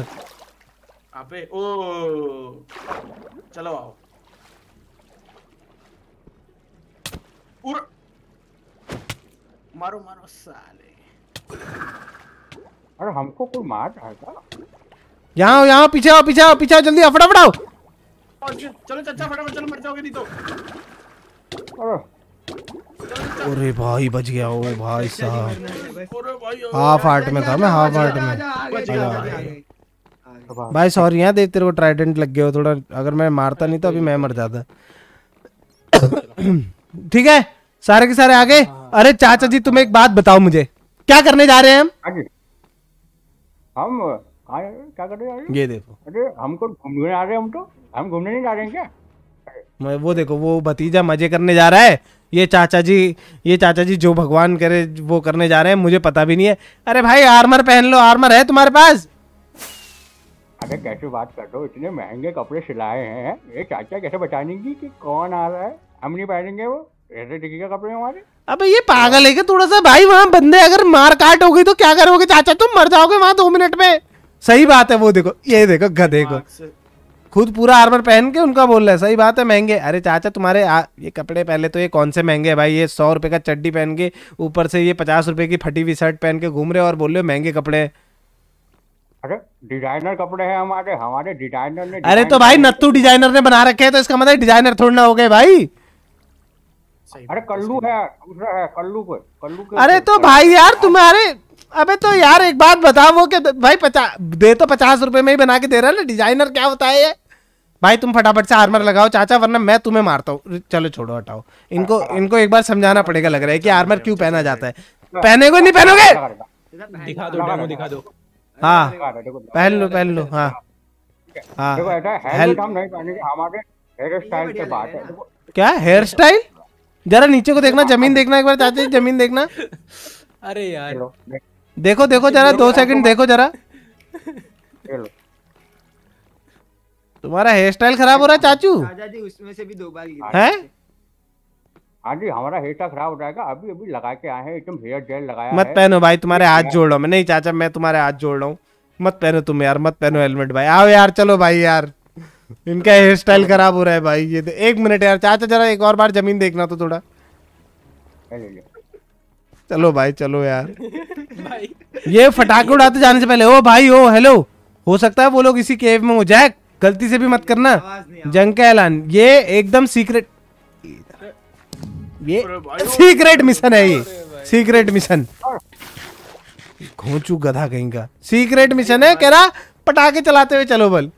अबे ओ चलो आओ उर मारो मारो साले अरे हमको कोई मार रहा है क्या यहाँ यहाँ पीछे आओ पीछे आओ पीछे आओ जल्दी फटाफट आओ चलो चाचा फटाफट चलो मर जाओगे नहीं तो अरे भाई बच गया ओ भाई साहब हाफ हार्ट में था मैं हाफ हार्ट में भाई सॉरी यहाँ देख तेरे को ट्राइडेंट लग गया थोड़ा अगर मैं मारता नहीं तो अभी मैं मर जाता ठीक है सारे के सारे आगे अरे चाचा जी तुम एक बात बताओ मुझे क्या करने जा रहे हैं हम हम क्या कर रहे हैं ये देखो अरे हमको घूमने आ रहे हैं हम तो हम घूमने नहीं जा रहे हैं क्या मैं वो देखो वो भतीजा मजे करने जा रहा है ये चाचा जी ये चाचा जी जो भगवान करे वो करने जा रहे हैं मुझे पता भी नहीं है अरे भाई आर्मर पहन लो आर्मर है तुम्हारे पास अरे कैसे बात कर हो इतने महंगे कपड़े सिलाए हैं ये चाचा कैसे बता की कि कौन आ रहा है हम नहीं पहनेंगे वो ऐसे दिखेगा कपड़े हमारे अबे ये पागल है क्या थोड़ा सा भाई वहाँ बंदे अगर मार काट हो गई तो क्या करोगे चाचा तुम मर जाओगे वहाँ दो मिनट में सही बात है वो देखो ये देखो गधे को खुद पूरा आर्मर पहन के उनका बोल रहा है सही बात है महंगे अरे चाचा तुम्हारे आ, ये कपड़े पहले तो ये कौन से महंगे है भाई ये सौ रुपये का चड्डी पहन के ऊपर से ये पचास रुपये की फटी हुई शर्ट पहन के घूम रहे हो और बोल रहे हो महंगे कपड़े अरे डिजाइनर कपड़े हैं हमारे हमारे डिजाइनर ने अरे तो भाई नत्तू डिजाइनर ने बना रखे हैं तो इसका मतलब डिजाइनर थोड़ी ना हो गए भाई अरे कल्लू है कल्लू को कल्लू के अरे तो भाई यार तुम्हारे अबे तो यार एक बात बताओ वो कि भाई पचास दे तो पचास रुपए में ही बना के दे रहा है ना डिजाइनर क्या होता है ये भाई तुम फटाफट से आर्मर लगाओ चाचा वरना मैं तुम्हें मारता हूँ चलो छोड़ो हटाओ इनको हाँ, हाँ। इनको एक बार समझाना पड़ेगा लग रहा है कि आर्मर क्यों पहना जाता है पहनेगे नहीं पहनोगे दिखा दो डेमो दिखा दो हाँ पहन लो पहन लो हाँ हाँ क्या हेयर स्टाइल जरा नीचे को देखना हाँ, जमीन देखना एक बार चाचा जमीन देखना अरे यार देखो देखो जरा दो सेकंड देखो जरा तुम्हारा हेयर स्टाइल खराब हो रहा है चाचू जी उसमें से भी दो बार हाँ जी हमारा हेयर स्टाइल खराब हो जाएगा अभी अभी लगा के आए हैं एकदम हेयर जेल लगाया मत पहनो भाई तुम्हारे हाथ जोड़ रहा हूँ नहीं चाचा मैं तुम्हारे हाथ जोड़ रहा हूँ मत पहनो तुम यार मत पहनो हेलमेट भाई आओ यार चलो भाई यार इनका हेयर स्टाइल खराब हो रहा है भाई ये एक मिनट यार चाचा जरा एक और बार जमीन देखना तो थोड़ा चलो भाई चलो यार भाई। ये फटाखे उड़ाते जाने से पहले ओ भाई ओ हेलो हो सकता है वो लोग इसी केव में हो जैक गलती से भी मत करना जंग का ऐलान ये एकदम सीक्रेट ये सीक्रेट मिशन है ये सीक्रेट मिशन घोचू गधा कहीं का सीक्रेट मिशन है कह रहा पटाखे चलाते हुए चलो बल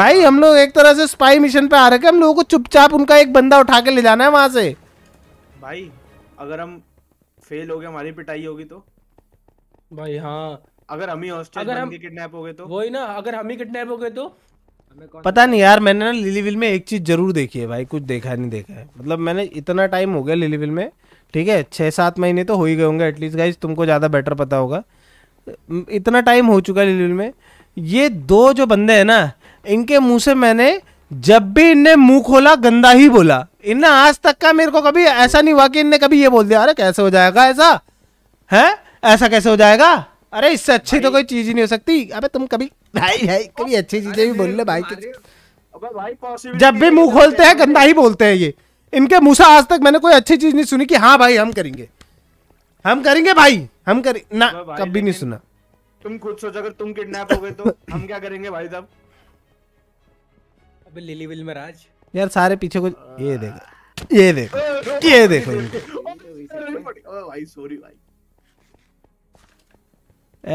भाई हम लोग एक तरह से स्पाई मिशन पे आ रखे हम लोगों को चुपचाप उनका एक बंदा उठा के ले जाना है वहां से भाई अगर हम फेल हो गए हमारी पिटाई होगी तो भाई हाँ अगर हम ही हॉस्टल अगर किडनैप हो गए तो वही ना अगर हम ही किडनैप हो गए तो पता नहीं यार मैंने ना लिलीविल में एक चीज़ जरूर देखी है भाई कुछ देखा नहीं देखा है मतलब मैंने इतना टाइम हो गया लिलीविल में ठीक है छः सात महीने तो हो ही गए होंगे एटलीस्ट गाइज तुमको ज़्यादा बेटर पता होगा इतना टाइम हो चुका है लिलीविल में ये दो जो बंदे हैं ना इनके मुंह से मैंने जब भी इनने मुंह खोला गंदा ही बोला इनने आज तक का मेरे को कभी ऐसा नहीं हुआ कि इनने कभी ये बोल दिया अरे कैसे हो जाएगा ऐसा है ऐसा कैसे हो जाएगा अरे इससे अच्छी तो कोई चीज़ ही नहीं हो सकती अबे तुम कभी भाई भाई कभी अच्छी चीजें भी बोल ले भाई भाई जब भी मुंह खोलते हैं गंदा ही बोलते हैं ये इनके मुंह से आज तक मैंने कोई अच्छी चीज नहीं सुनी कि हाँ भाई हम करेंगे हम करेंगे भाई हम करेंगे ना कभी नहीं सुना तुम खुद सोचो अगर तुम किडनैप हो गए तो हम क्या करेंगे भाई साहब अबे लिली विल में राज यार सारे पीछे को ये देखो ये देखो ये देखो भाई सॉरी भाई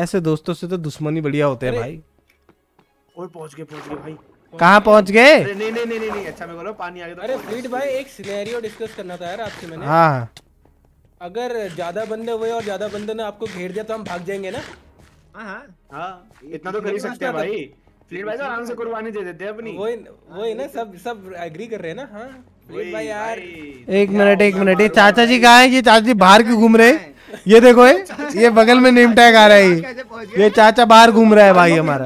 ऐसे दोस्तों से तो दुश्मनी बढ़िया होते हैं भाई ओए पहुंच गए पहुंच गए भाई कहाँ पहुंच गए नहीं नहीं नहीं नहीं अच्छा मैं बोलो पानी आ गया तो अरे फ्लीट भाई एक सिनेरियो डिस्कस करना था यार आपसे मैंने हाँ। अगर ज्यादा बंदे हुए और ज्यादा बंदे ने आपको घेर दिया तो हम भाग जाएंगे ना हाँ हाँ, हाँ इतना तो कर ही सकते हैं भाई तो- फ्लीट भाई तो आराम से कुर्बानी दे देते अपनी वही वही ना सब सब एग्री कर रहे हैं ना हाँ। फ्लीट भाई यार एक मिनट एक मिनट ये चाचा जी है ये चाचा जी बाहर क्यों घूम रहे हैं ये देखो ये ये बगल में नेम टैग आ रहा है ये चाचा बाहर घूम रहा है भाई हमारा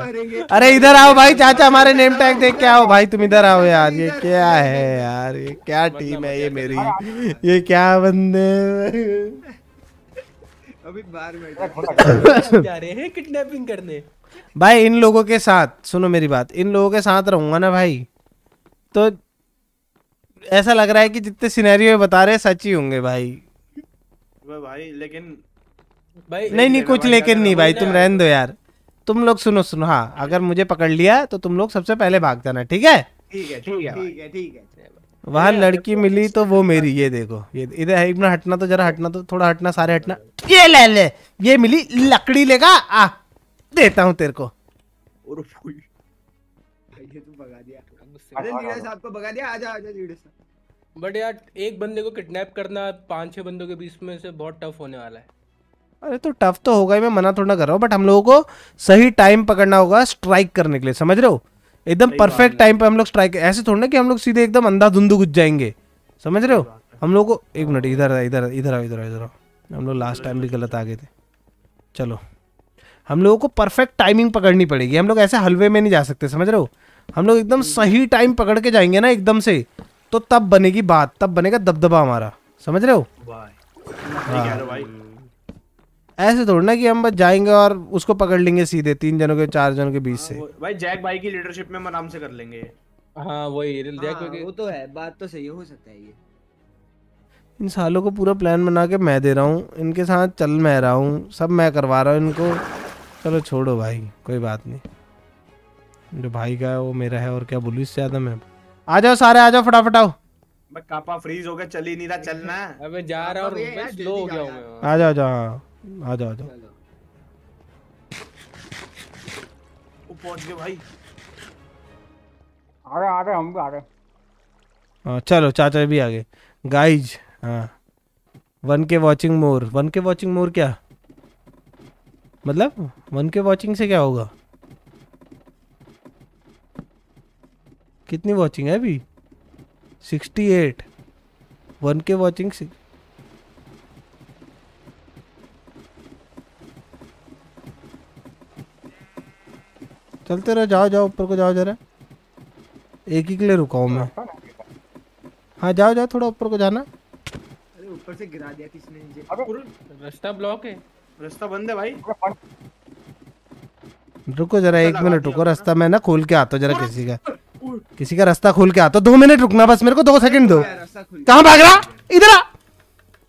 अरे इधर आओ भाई चाचा हमारे नेम टैग देख के आओ भाई तुम इधर आओ यार ये क्या है यार ये क्या टीम है ये मेरी ये क्या बंदे अभी बाहर किडनैपिंग करने भाई इन लोगों के साथ सुनो मेरी बात इन लोगों के साथ रहूंगा ना भाई तो ऐसा लग रहा है कि जितने सिनेरियो बता रहे सच ही होंगे भाई भाई लेकिन भाई नहीं नहीं कुछ लेकिन नहीं भाई तुम रहने दो यार तुम लोग सुनो सुनो हाँ अगर मुझे पकड़ लिया तो तुम लोग सबसे पहले भाग जाना ठीक है ठीक है ठीक है ठीक है ठीक है वहाँ लड़की मिली तो वो मेरी ये देखो ये इधर इतना हटना तो जरा हटना तो थोड़ा हटना सारे हटना ये ले ले ये मिली लकड़ी लेगा आ देता हूँ तेरे को तो अरे साहब को भगा दिया आजा आजा बट यार एक बंदे को किडनैप करना पांच छह बंदों के बीच में से बहुत टफ होने वाला है अरे तो टफ तो होगा ही मैं मना थोड़ा कर रहा हूँ बट हम लोगों को सही टाइम पकड़ना होगा स्ट्राइक करने के लिए समझ रहे हो एकदम परफेक्ट टाइम पे हम लोग स्ट्राइक ऐसे थोड़ा ना कि हम लोग सीधे एकदम अंधा धुंधु घुस जाएंगे समझ रहे हो हम लोग को एक मिनट इधर इधर इधर आओ इधर आओ इधर आओ हम लोग लास्ट टाइम भी गलत आ गए थे चलो हम लोगों को परफेक्ट टाइमिंग पकड़नी पड़ेगी हम लोग ऐसे हलवे में नहीं जा सकते समझ रहे हो हम लोग एकदम हम्म। सही टाइम पकड़ के जाएंगे ना एकदम से तो तब बनेगी बात तब बनेगा दबदबा हमारा समझ रहे हो हाँ। ऐसे थोड़ी ना कि हम बस जाएंगे और उसको पकड़ लेंगे सीधे तीन जनों के चार जनों के बीच हाँ, से भाई जैक भाई की लीडरशिप में आराम से कर लेंगे हाँ वही जैक हाँ, वो तो है बात तो सही हो सकता है ये इन सालों को पूरा प्लान बना के मैं दे रहा हूँ इनके साथ चल मैं रहा हूँ सब मैं करवा रहा हूँ इनको चलो छोड़ो भाई कोई बात नहीं जो भाई का है वो मेरा है और क्या बोलू इससे ज़्यादा मैं आ जाओ सारे आ जाओ फटाफट आओ मैं कापा फ्रीज हो गया चल ही नहीं रहा चलना अबे जा रहा हूं मैं स्लो हो गया हूं आ जाओ जाओ आ जाओ आ जाओ हाँ, ओ पहुंच गए भाई आ रहे आ रहे हम भी आ रहे हां चलो चाचा भी आ गए गाइस हां one K watching more one K watching more क्या मतलब वन के वॉचिंग से क्या होगा कितनी वॉचिंग है अभी sixty eight one K watching चलते रहो जाओ जाओ ऊपर को जाओ जरा एक ही के लिए रुका हूँ मैं हाँ जाओ जाओ थोड़ा ऊपर को जाना अरे ऊपर से गिरा दिया किसने नीचे रास्ता ब्लॉक है रास्ता बंद है भाई रुको जरा एक मिनट रुको रास्ता मैं ना खोल के आता हूँ जरा किसी का किसी का रास्ता खोल के आता दो मिनट रुकना बस मेरे को दो सेकंड दो कहाँ भाग रहा इधर आ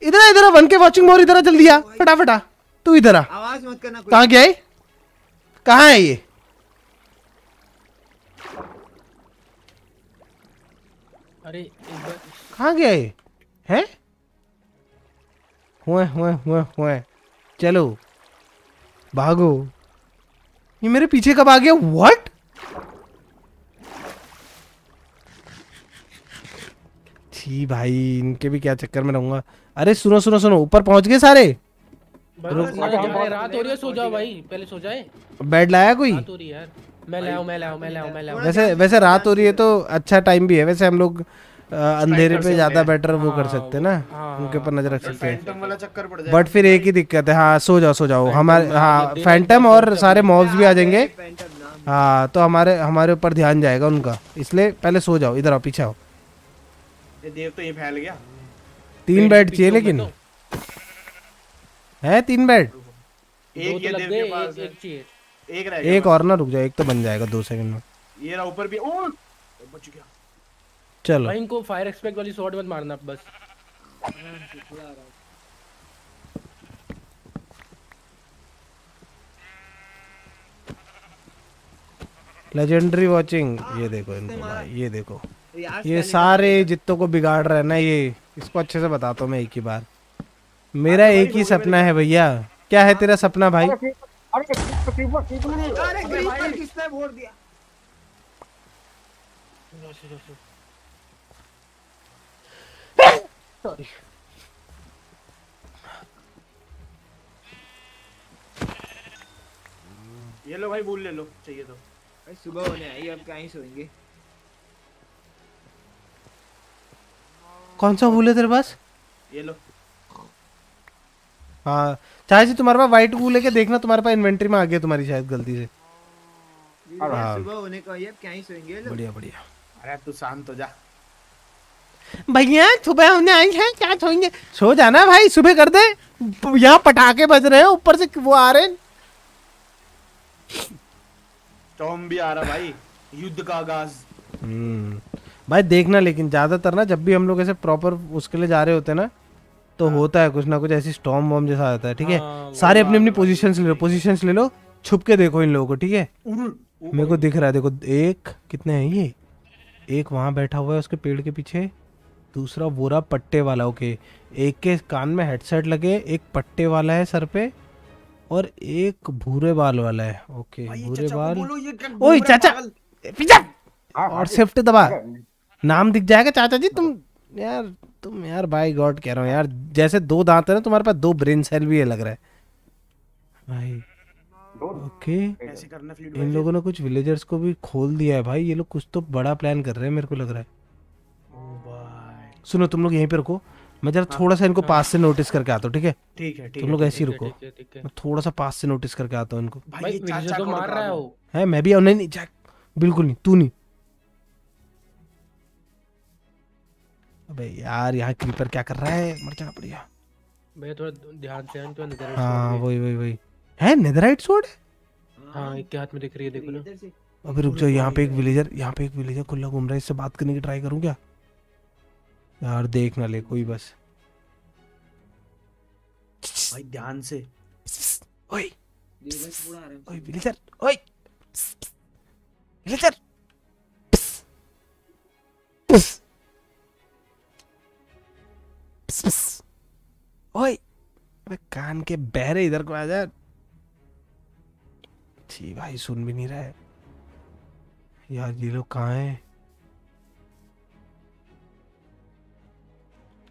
इधर आ इधर वन के वॉचिंग मोर इधर जल्दी आ फटाफट आ तू इधर आ कहा गया कहा है ये अरे कहाँ गया ये है हुए हुए हुए हुए चलो भागो ये मेरे पीछे कब आ गया व्हाट छी भाई इनके भी क्या चक्कर में रहूंगा अरे सुनो सुनो सुनो ऊपर पहुंच गए सारे रात हो रही है सो जाओ भाई पहले सो जाए बेड लाया कोई रात हो रही है वैसे वैसे रात हो रही है तो अच्छा टाइम भी है वैसे हम लोग अंधेरे पे ज्यादा बेटर वो कर हाँ, सकते हैं ना हाँ। उनके ऊपर नजर रख सकते हैं बट फिर एक ही दिक्कत है हाँ सो जाओ सो जाओ हमारे हाँ फैंटम और सारे मॉब्स भी आ जाएंगे हाँ तो हमारे हमारे ऊपर ध्यान जाएगा उनका इसलिए पहले सो जाओ इधर आओ पीछे आओ देव तो ये फैल गया तीन बेड चाहिए लेकिन तो। है तीन बेड तो तो एक ये देव के पास एक चाहिए एक रह गया एक और ना रुक जाए एक तो बन जाएगा दो सेकंड में ये रहा ऊपर भी ओ बच गया चलो भाई इनको फायर एक्सपेक्ट वाली शॉट मत मारना बस लेजेंडरी वाचिंग ये देखो इनको भाई ये देखो ये सारे जितों को बिगाड़ रहे ना ये इसको अच्छे से बताता हूँ मैं एक ही बार हाँ, मेरा तो एक ही सपना है भैया क्या है तेरा सपना भाई ये लो भाई भूल ले लो चाहिए तो सुबह होने आई अब कहीं सोएंगे कौन सा फूल है तेरे पास ये लो हाँ चाहे जी तुम्हारे पास व्हाइट फूल लेके देखना तुम्हारे पास इन्वेंट्री में आ गया तुम्हारी शायद गलती से हाँ। सुबह होने को ये क्या ही सोएंगे बढ़िया बढ़िया अरे तू शांत हो जा भैया सुबह होने आई है क्या सोएंगे सो जाना भाई सुबह कर दे यहाँ पटाखे बज रहे हैं ऊपर से वो आ रहे हैं टॉम भी आ रहा भाई युद्ध का आगाज हम्म भाई देखना लेकिन ज़्यादातर ना जब भी हम लोग ऐसे प्रॉपर उसके लिए जा रहे होते हैं ना तो हाँ। होता है कुछ ना कुछ ऐसी स्टॉम वॉम जैसा आता है ठीक है हाँ, सारे अपनी अपनी पोजिशन ले लो पोजिशन ले लो छुप के देखो इन लोगों को ठीक है मेरे को दिख रहा है देखो एक कितने हैं ये एक वहाँ बैठा हुआ है उसके पेड़ के पीछे दूसरा बोरा पट्टे वाला ओके एक के कान में हेडसेट लगे एक पट्टे वाला है सर पे और एक भूरे बाल वाला है ओके भूरे बाल ओ चाचा हाँ, और सेफ्टी हाँ। दबा नाम दिख जाएगा चाचा जी तुम यार तुम यार भाई गॉड कह रहा हूँ यार जैसे दो दांत है ना तुम्हारे पास दो ब्रेन सेल भी है लग रहा है भाई ओके okay. इन लोगों ने कुछ विलेजर्स को भी खोल दिया है भाई ये लोग कुछ तो बड़ा प्लान कर रहे हैं मेरे को लग रहा है सुनो तुम लोग यहीं पे रुको मैं जरा हाँ, थोड़ा सा इनको हाँ। पास से नोटिस करके आता हूँ ठीक है ठीक है तुम लोग ऐसे ही रुको मैं थोड़ा सा पास से नोटिस करके आता हूँ इनको भाई, भाई, भाई मार रहा है मैं भी नहीं बिल्कुल नहीं तू नहीं अबे यार यहाँ क्रीपर क्या कर रहा है मर जाना पड़ेगा भैया थोड़ा ध्यान से तो हाँ, वही वही वही है नेदरराइट स्वॉर्ड हाँ, एक के हाथ में दिख रही है देखो ना रुक जाओ यहाँ पे एक विलेजर यहाँ पे एक विलेजर खुला घूम रहा है इससे बात करने की ट्राई करूँ क्या यार देख ना ले कोई बस भाई ध्यान से ओए ओए ओए ओए अबे कान के बहरे इधर को आ जा जी भाई सुन भी नहीं रहा है यार ये लोग कहाँ हैं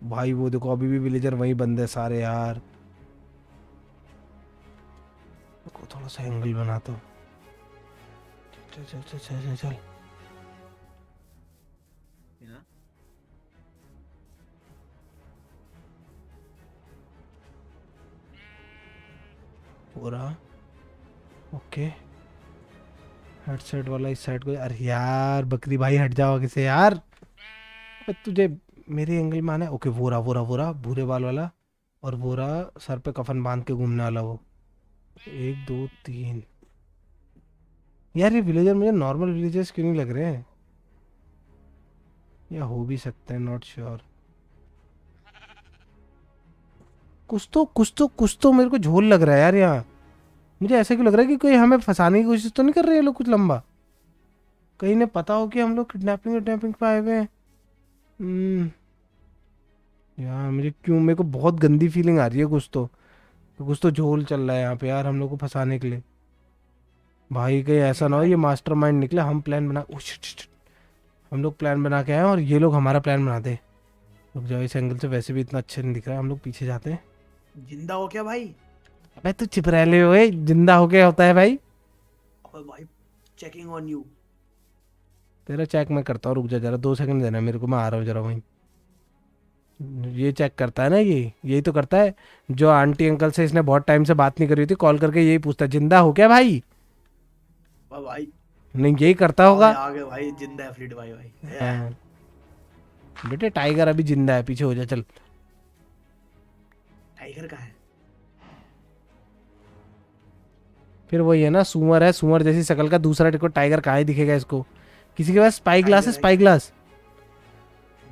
भाई वो देखो अभी भी विलेजर वही बंद है सारे यार को थोड़ा सा एंगल बना दो तो। चल चल चल चल चल, चल, चल। पूरा ओके हेड साइड वाला इस साइड को अरे यार बकरी भाई हट जाओ किसे यार तुझे मेरे एंगल में आना है ओके वो रहा वो रहा वो रहा भूरे बाल वाला और वो रहा सर पे कफन बांध के घूमने वाला वो एक दो तीन यार ये विलेजर मुझे नॉर्मल विलेजर्स क्यों नहीं लग रहे हैं या हो भी सकते हैं नॉट श्योर sure. कुछ तो कुछ तो कुछ तो मेरे को झोल लग रहा है यार यहाँ मुझे ऐसा क्यों लग रहा है कि कोई हमें फंसाने की कोशिश तो नहीं कर रहे हैं लोग कुछ लंबा कहीं ने पता हो कि हम लोग किडनैपिंग उडनेपिंग पे आए हुए हैं हम्म। यार मुझे क्यों मेरे को बहुत गंदी फीलिंग आ रही है कुछ तो कुछ तो झोल चल रहा है यहाँ पे यार हम लोग को फंसाने के लिए भाई कहीं ऐसा ना हो ये मास्टर निकले हम प्लान बना हम लोग प्लान बना के आए और ये लोग हमारा प्लान बना दे रुक जाओ इस एंगल से वैसे भी इतना अच्छा नहीं दिख रहा है हम लोग पीछे जाते हैं जिंदा हो क्या भाई अबे तू चिप रह ले ओए जिंदा हो क्या होता है भाई अबे भाई चेकिंग ऑन यू तेरा चेक मैं करता हूँ रुक जा जरा दो सेकंड देना मेरे को मैं आ रहा हूँ जरा वहीं ये चेक करता है ना ये यही तो करता है जो आंटी अंकल से इसने बहुत टाइम से बात नहीं करी थी कॉल करके यही पूछता जिंदा हो क्या भाई भाई नहीं यही करता होगा आगे भाई जिंदा है फ्लिट भाई भाई हाँ। बेटे टाइगर अभी जिंदा है पीछे हो जा चल टाइगर कहाँ है फिर वही है ना सुमर है सुमर जैसी शकल का दूसरा को टाइगर कहाँ ही दिखेगा इसको किसी के पास स्पाई ग्लास है स्पाई ग्लास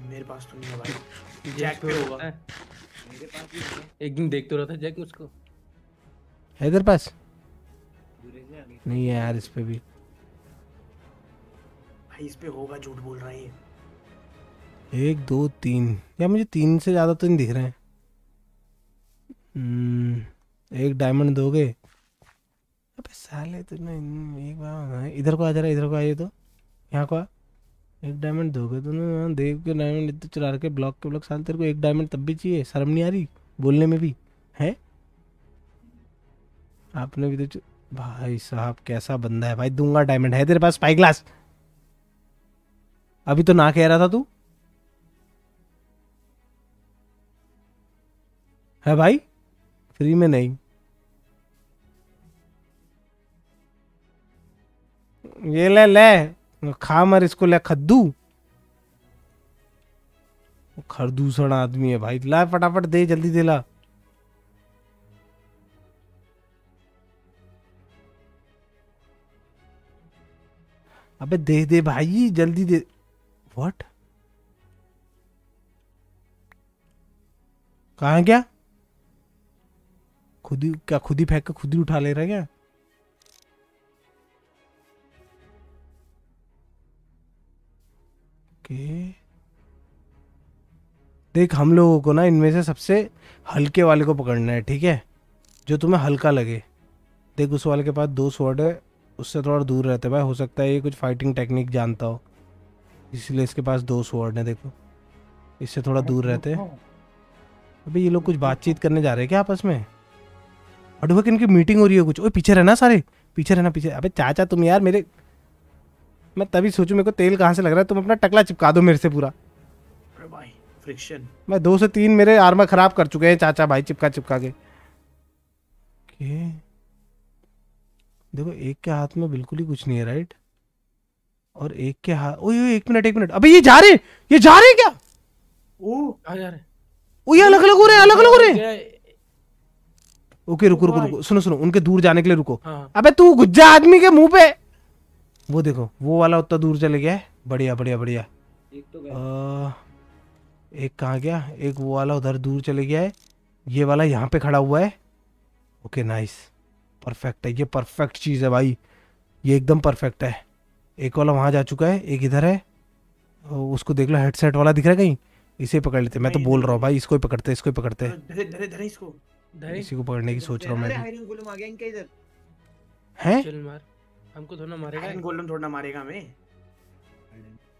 मेरे पास तो नहीं है भाई जैक पे होगा मेरे पास भी एक दिन देख तो रहा था जैक उसको है इधर पास नहीं है यार इस पे भी भाई इस पे होगा झूठ बोल रहा है एक दो तीन यार मुझे तीन से ज्यादा तो नहीं दिख रहे हैं हम्म, एक डायमंड दोगे अबे साले तुमने एक बार इधर को आ जा रहा इधर को आइए तो यहाँ को आ एक डायमंड दोगे तो ना हाँ, देख के डायमंड इतने चला के ब्लॉक के ब्लॉक साल तेरे को एक डायमंड तब भी चाहिए शर्म नहीं आ रही बोलने में भी है आपने भी तो भाई साहब कैसा बंदा है भाई दूंगा डायमंड है तेरे पास स्पाई ग्लास अभी तो ना कह रहा था तू है भाई फ्री में नहीं ये ले ले खा मर इसको ले खद्दू खरदूसण आदमी है भाई ला फटाफट दे जल्दी दे ला अबे दे दे भाई जल्दी दे व्हाट कहा क्या खुद ही क्या खुद ही फेंक कर खुद ही उठा ले रहा है क्या ओके देख हम लोगों को ना इनमें से सबसे हल्के वाले को पकड़ना है ठीक है जो तुम्हें हल्का लगे देख उस वाले के पास दो स्वर्ड है उससे थोड़ा दूर रहते भाई हो सकता है ये कुछ फाइटिंग टेक्निक जानता हो इसलिए इसके पास दो स्वर्ड है देखो इससे थोड़ा दूर रहते अभी ये लोग कुछ बातचीत करने जा रहे हैं क्या आपस में अडुआ इनकी मीटिंग हो रही है कुछ ओए पीछे रहना सारे पीछे रहना पीछे अबे चाचा तुम यार मेरे मैं तभी सोचूं मेरे को तेल कहाँ से लग रहा है तुम अपना टकला चिपका दो मेरे से पूरा फ्रिक्शन मैं दो से तीन मेरे आर्मा खराब कर चुके हैं चाचा भाई चिपका चिपका के देखो एक के हाथ में बिल्कुल ही कुछ नहीं है राइट और एक के हाथ ओए एक मिनट एक मिनट अबे ये जा रहे ये जा रहे क्या ओ जा रहे ओ ये अलग अलग हो रहे अलग अलग हो रहे ओके रुको रुको रुको सुनो सुनो उनके दूर जाने के लिए रुको हाँ। अबे तू गुज्जा आदमी के मुंह पे वो देखो वो वाला उतना दूर चले गया है बढ़िया बढ़िया बढ़िया एक तो गया। एक कहाँ गया एक वो वाला उधर दूर चले गया है ये वाला यहाँ पे खड़ा हुआ है ओके नाइस परफेक्ट है ये परफेक्ट चीज़ है भाई ये एकदम परफेक्ट है एक वाला वहाँ जा चुका है एक इधर है उसको देख लो हेडसेट वाला दिख रहा है कहीं इसे पकड़ लेते मैं तो बोल रहा हूँ भाई इसको ही पकड़ते इसको ही पकड़ते धरे धरे धरे इसको इसी को पकड़ने की सोच रहा हूँ मैं हायरन गोलम आ गया इनके इधर हैं चल मार हमको थोड़ा मारेगा आयरन गोलम थोड़ा मारेगा हमें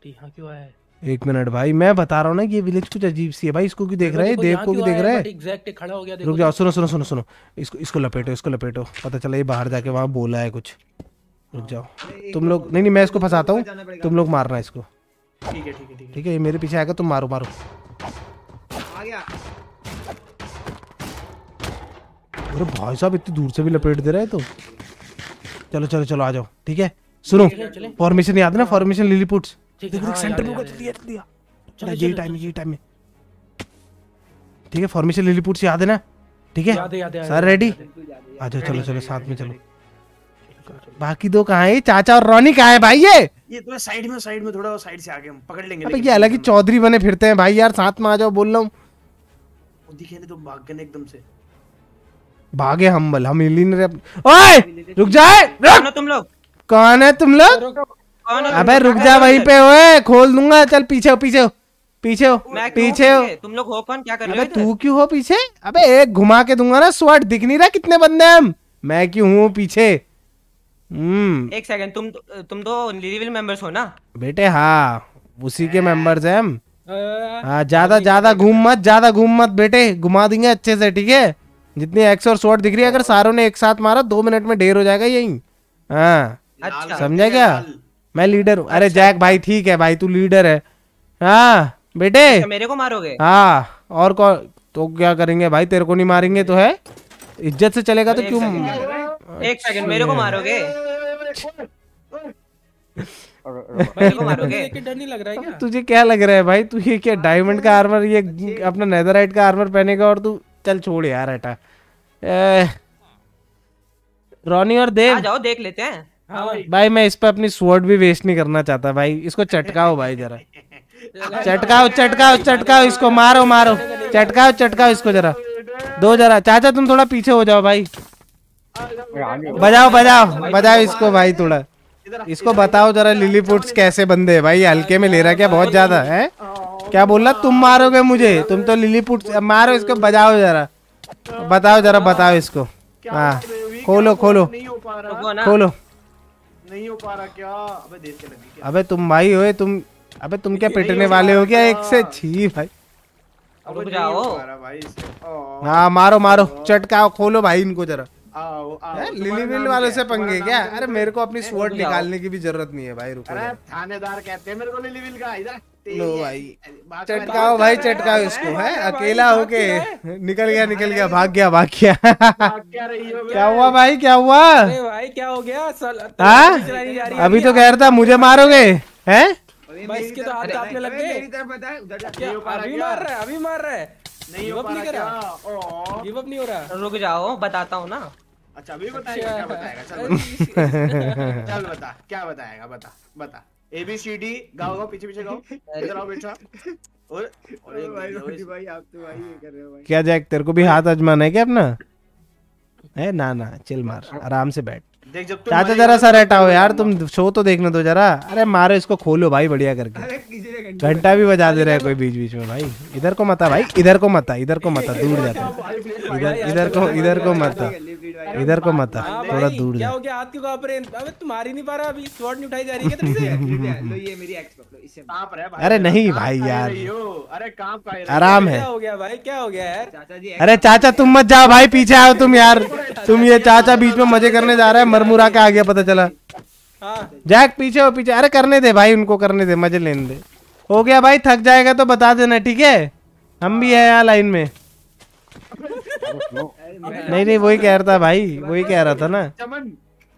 तो यहाँ क्यों आया है एक मिनट भाई मैं बता रहा हूँ ना ये विलेज कुछ अजीब सी है भाई इसको क्यों देख रहे हैं देव को क्यों देख रहे हैं एग्जैक्ट खड़ा हो गया रुक जाओ सुनो सुनो सुनो सुनो इसको इसको लपेटो इसको लपेटो पता चला ये बाहर जाके वहाँ बोला है कुछ रुक जाओ हाँ। तुम लोग नहीं नहीं मैं इसको फंसाता हूँ तुम लोग मारना इसको ठीक है ठीक है ठीक है ये मेरे पीछे आएगा तुम मारो मारो आ गया अरे भाई साहब इतनी दूर से भी लपेट दे रहे तो चलो चलो चलो आ जाओ ठीक है सुनो फॉर्मेशन याद ना फॉर्मेशन लिलीपुट्स देखो सेंटर में दिया दिया चलो यही टाइम यही टाइम में ठीक है फॉर्मेशन लिली पुट्स याद है ना ठीक है सर रेडी आ जाओ चलो चलो साथ में चलो बाकी दो कहा है चाचा और रोनी कहा है भाई ये ये तो साइड में साइड में थोड़ा साइड से आगे हम पकड़ लेंगे अबे ये अलग ही चौधरी बने फिरते हैं भाई यार साथ में आ जाओ बोल रहा हूँ दिखे नहीं तो भाग गए एकदम से भागे हम्बल हम हिल ही नहीं रहे ओए रुक जाए रुक तुम लोग कौन है तुम लोग अबे रुक जा वहीं पे ओए खोल दूंगा चल पीछे हो पीछे हो पीछे हो पीछे हो तुम लोग हो कौन क्या कर रहे हो तू क्यों हो पीछे अबे एक घुमा के दूंगा ना स्वर्ट दिख नहीं रहा कितने बंदे हम मैं क्यों हूँ पीछे हम्म एक सेकंड तुम तुम तो लिलीविल मेंबर्स हो ना बेटे हाँ उसी के मेंबर्स हैं हम हाँ ज्यादा ज्यादा घूम मत ज्यादा घूम मत बेटे घुमा देंगे अच्छे से ठीक है जितनी एक्स और शॉर्ट दिख रही है अगर हाँ। सारों ने एक साथ मारा दो मिनट में ढेर हो जाएगा यही हाँ अच्छा समझा क्या मैं लीडर हूँ अरे जैक अच्छा। भाई ठीक है भाई तू लीडर है हाँ बेटे अच्छा, मेरे को मारोगे हाँ और कौन तो क्या करेंगे भाई तेरे को नहीं मारेंगे तो है इज्जत से चलेगा तो क्यों एक सेकंड मेरे को मारोगे तुझे क्या लग रहा है भाई तू ये क्या डायमंड हाँ, का आर्मर ये अपना नेदरराइट का आर्मर पहनेगा और तू चल छोड़ यार हटा रोनी और देव जाओ देख लेते हैं हाँ हाँ, भाई।, भाई मैं इस पर अपनी स्वर्ड भी वेस्ट नहीं करना चाहता भाई इसको चटकाओ भाई जरा चटकाओ चटकाओ चटकाओ इसको मारो मारो चटकाओ चटकाओ इसको जरा दो जरा चाचा तुम थोड़ा पीछे हो जाओ भाई बजाओ बजाओ बजाओ इसको भाई थोड़ा इसको बताओ जरा फ्रूट्स कैसे बंदे भाई हल्के में ले रहा क्या बहुत ज्यादा है क्या बोल रहा तुम मारोगे मुझे तुम तो लिलीपुट मारो इसको बजाओ जरा बताओ जरा बताओ इसको हाँ खोलो खोलो खोलो नहीं हो पा रहा क्या अबे देर के लगी क्या अबे तुम भाई हो तुम अबे तुम क्या पिटने वाले हो क्या एक से छी भाई अब जाओ हाँ मारो मारो चटकाओ खोलो भाई इनको जरा आओ, आओ, लिली विल से पंगे क्या अरे मेरे को अपनी स्वॉट निकालने की भी जरूरत नहीं है भाई रुको अरे थानेदार कहते हैं मेरे को लिली का इधर लो भाई चटकाओ भाई चटकाओ इसको है अकेला होके निकल गया निकल गया भाग गया भाग गया क्या हुआ भाई क्या हुआ भाई क्या हो गया हाँ? अभी तो कह रहा था मुझे मारोगे है तो अभी मार रहा है अभी मार रहा है नहीं हो गिव अप नहीं हो रहा रुक जाओ बताता ना अच्छा अभी बताएगा अच्छा। क्या बताएगा चल बता क्या बताएगा बता बता ए बी सी डी गाओ गाओ पीछे पीछे गाओ इधर आओ बेटा और अरे भाई भाई आप तो भाई ये कर रहे हो भाई क्या जैक तेरे को भी हाथ आजमाना है क्या अपना है ना ना चिल मार आराम से बैठ देख जब जरा चाचा जरा हो यार तुम शो तो देखने दो जरा अरे मारो इसको खोलो भाई बढ़िया करके घंटा भी बजा दे रहा है कोई बीच बीच में भाई इधर को मता भाई इधर को मता इधर को मता दूर जाता इधर इधर को इधर को मता इधर को मता थोड़ा दूर जाओ हाथ क्यों कांप रहे अबे तुम मार ही नहीं पा रहा अभी स्वॉर्ड नहीं उठाई जा रही है तेरे से ये मेरी एक्स पकड़ो इससे कांप रहा है अरे नहीं भाई यार अरे का आराम है क्या हो गया भाई क्या हो गया यार चाचा जी अरे चाचा तुम मत जाओ भाई पीछे आओ तुम यार तुम ये चाचा बीच में मजे करने जा रहा है और मुरा का आ गया पता चला हाँ। जैक पीछे हो पीछे अरे करने दे भाई उनको करने दे मजे लेने दे हो गया भाई थक जाएगा तो बता देना ठीक है हम भी है यहाँ लाइन में नहीं नहीं वही कह रहा था भाई वही कह रहा था ना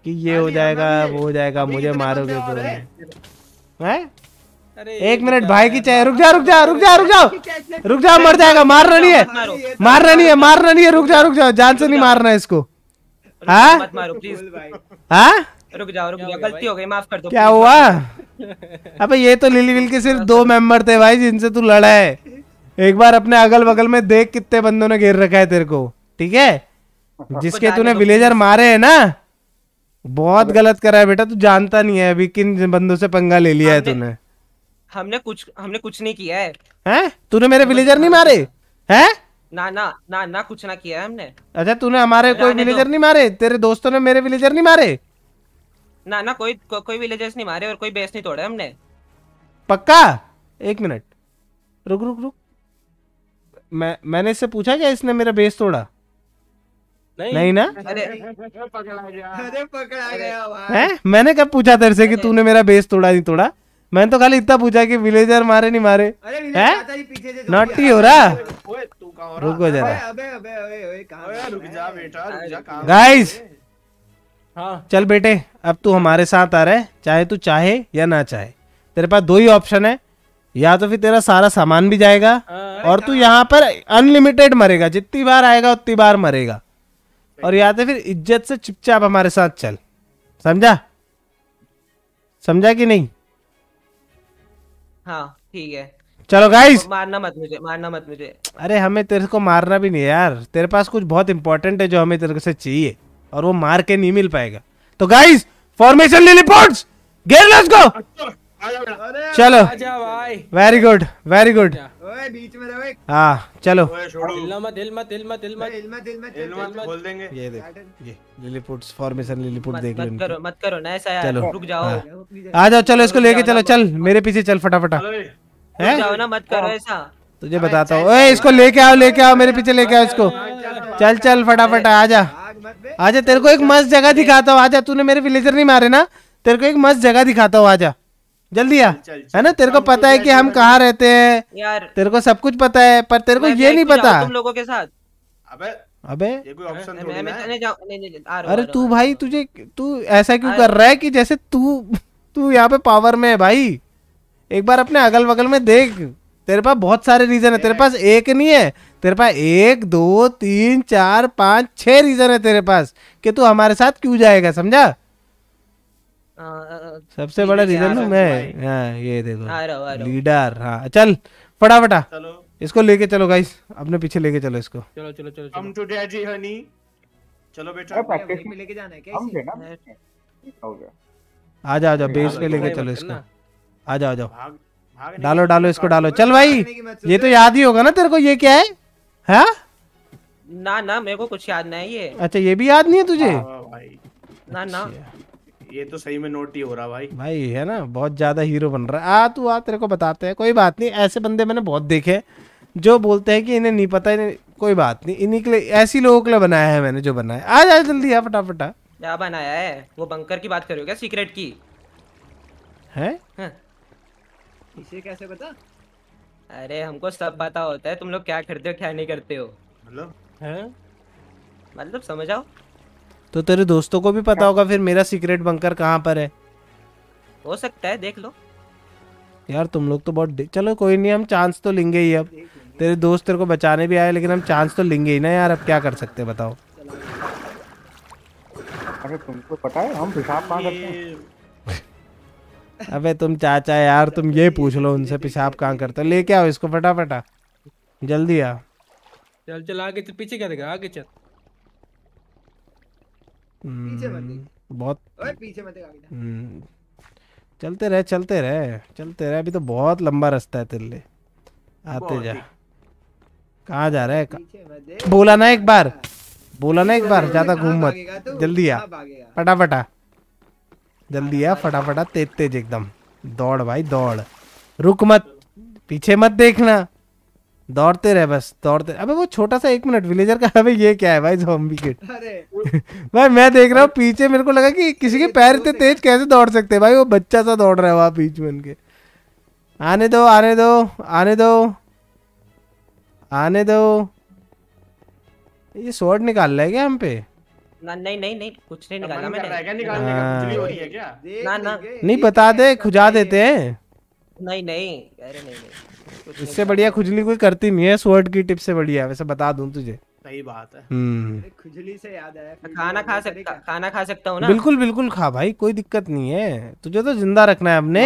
कि ये हो जाएगा वो हो जाएगा मुझे मारोगे पूरे तो। एक मिनट भाई की चाय रुक जा रुक जा रुक जा रुक जाओ रुक जाओ मर जाएगा मारना नहीं है मारना नहीं है मारना नहीं है रुक जा रुक जाओ जान से नहीं मारना इसको हाँ मत मारो प्लीज हाँ रुक जाओ रुक जाओ गलती हो गई माफ कर दो क्या हुआ अबे ये तो लिली विल के सिर्फ दो मेंबर थे भाई जिनसे तू लड़ा है एक बार अपने अगल बगल में देख कितने बंदों ने घेर रखा है तेरे को ठीक है जिसके तूने विलेजर मारे है ना बहुत गलत करा है बेटा तू जानता नहीं है अभी किन बंदों से पंगा ले लिया है तूने हमने कुछ हमने कुछ नहीं किया है हैं तूने मेरे विलेजर नहीं मारे हैं ना ना ना ना कुछ ना किया हमने अच्छा तूने हमारे कोई विलेजर नहीं मारे तेरे दोस्तों ने मेरे विलेजर नहीं मारे ना ना कोई को, कोई विलेजर्स नहीं मारे और कोई बेस नहीं तोड़ा हमने पक्का एक मिनट रुक रुक रुक मैं मैंने इससे पूछा क्या इसने मेरा बेस तोड़ा नहीं, नहीं ना अरे पकड़ा गया अरे पकड़ा गया भाई हैं मैंने कब पूछा तेरे से कि तूने मेरा बेस तोड़ा नहीं तोड़ा मैंने तो खाली इतना पूछा कि विलेजर मारे नहीं मारे हैं नॉटी हो रहा रुको जरा गाइस हाँ। चल बेटे अब तू हमारे साथ आ रहा है चाहे तू चाहे या ना चाहे तेरे पास दो ही ऑप्शन है या तो फिर तेरा सारा सामान भी जाएगा हाँ। और तू यहाँ पर अनलिमिटेड मरेगा जितनी बार आएगा उतनी बार मरेगा और या तो फिर इज्जत से चुपचाप हमारे साथ चल समझा समझा कि नहीं हाँ ठीक है चलो गाइस मारना मत मुझे मारना मत मुझे अरे हमें तेरे को मारना भी नहीं यार तेरे पास कुछ बहुत इंपॉर्टेंट है जो हमें तेरे से चाहिए और वो मार के नहीं मिल पाएगा तो गाइस फॉर्मेशन लिलीपॉट्स गेयर लेट्स गो चलो वेरी गुड वेरी गुड बीच में हाँ चलो ये देख फॉर्मेशन लिलीपुट देख लो मत करो चलो रुक जाओ हाँ। आ जाओ चलो इसको लेके चलो चल मेरे पीछे चल फटाफटा है मत करो हाँ। ऐसा तुझे बताता हूँ इसको लेके आओ लेके आओ मेरे पीछे लेके आओ इसको चल चल फटाफट आजा आजा तेरे को एक मस्त जगह दिखाता हूँ आजा तूने मेरे विलेजर नहीं मारे ना तेरे को एक मस्त जगह दिखाता हूँ आजा जल्दी आ है ना तेरे को तो पता है कि हम कहाँ रहते हैं यार तेरे को सब कुछ पता है पर तेरे को ये नहीं पता तुम लोगों के साथ अबे अबे अरे तू भाई तुझे तू ऐसा क्यों कर रहा है कि जैसे तू तू यहाँ पे पावर में है भाई एक बार अपने अगल बगल में देख तेरे पास बहुत सारे रीजन है तेरे पास एक नहीं है तेरे पास एक दो तीन चार पाँच छह रीजन है तेरे पास कि तू हमारे साथ क्यों जाएगा समझा सबसे बड़ा रीजन ना तो मैं हाँ ये देखो लीडर हाँ चल फटाफटा इसको लेके चलो गाइस अपने पीछे लेके चलो इसको चलो चलो चलो कम टू डैडी हनी चलो बेटा प्रैक्टिस में लेके जाना है क्या आ जाओ जाओ बेस पे लेके चलो इसको आ जाओ जाओ डालो डालो इसको डालो चल भाई ये तो याद ही होगा ना तेरे को ये क्या है हाँ ना ना मेरे को कुछ याद नहीं है ये अच्छा ये भी याद नहीं है तुझे हाँ, ना ना अच्छा। ये तो सही में नोट ही हो रहा भाई भाई है ना बहुत ज्यादा हीरो बन रहा है आ तू आ तेरे को बताते हैं कोई बात नहीं ऐसे बंदे मैंने बहुत देखे जो बोलते हैं कि इन्हें नहीं पता इन्हें कोई बात नहीं इन्हीं के लिए ऐसी लोगों के लिए बनाया है मैंने जो बनाया आ जाए जल्दी आ फटाफट आ क्या बनाया है वो बंकर की बात कर रहे हो क्या सीक्रेट की है हाँ। इसे कैसे पता अरे हमको सब पता होता है तुम लोग क्या करते हो क्या नहीं करते हो मतलब है मतलब समझ आओ तो तेरे दोस्तों को भी पता होगा फिर मेरा सीक्रेट बंकर कहाँ पर है हो सकता है देख लो यार तुम लोग तो बहुत चलो कोई नहीं हम चांस तो लेंगे ही अब तेरे दोस्त तेरे को बचाने भी आए लेकिन हम चांस तो लेंगे ही ना यार अब क्या कर सकते बताओ अरे तुमको पता है हम पेशाब कहाँ करते हैं अबे तुम चाचा यार तुम ये पूछ लो उनसे पेशाब कहाँ करते हो लेके आओ इसको फटाफटा जल्दी आ चल चल आगे पीछे क्या देखा आगे चल बहुत पीछे मत हम्म, हम्म, चलते रहे चलते रहे चलते रहे अभी तो बहुत लंबा रास्ता है तेरे आते जा कहाँ जा रहा है बोला ना एक बार बोला ना एक बार ज्यादा घूम मत जल्दी आ फटाफटा जल्दी आ फटाफटा तेज तेज एकदम दौड़ भाई दौड़ रुक मत पीछे मत देखना दौड़ते रहे बस दौड़ते अबे वो छोटा सा एक मिनट विलेजर का अबे ये क्या है भाई जॉम्बी किट भाई मैं देख रहा हूँ पीछे मेरे को लगा कि किसी के तो पैर इतने तेज कैसे दौड़ सकते हैं भाई वो बच्चा सा दौड़ रहा है वहाँ बीच में उनके आने दो आने दो आने दो आने दो ये शॉर्ट निकाल रहा है क्या हम पे ना नहीं नहीं नहीं कुछ नहीं निकाला मैंने निकालने का हाँ। नहीं बता दे खुजा देते हैं नहीं नहीं अरे नहीं नहीं इससे बढ़िया खुजली कोई करती नहीं है स्वर्ड की टिप से बढ़िया वैसे बता दूं तुझे सही बात है हम्म। खुजली से याद आया तो खाना खा सकता खाना खा सकता हूँ ना बिल्कुल बिल्कुल खा भाई कोई दिक्कत नहीं है तुझे तो जिंदा रखना है अपने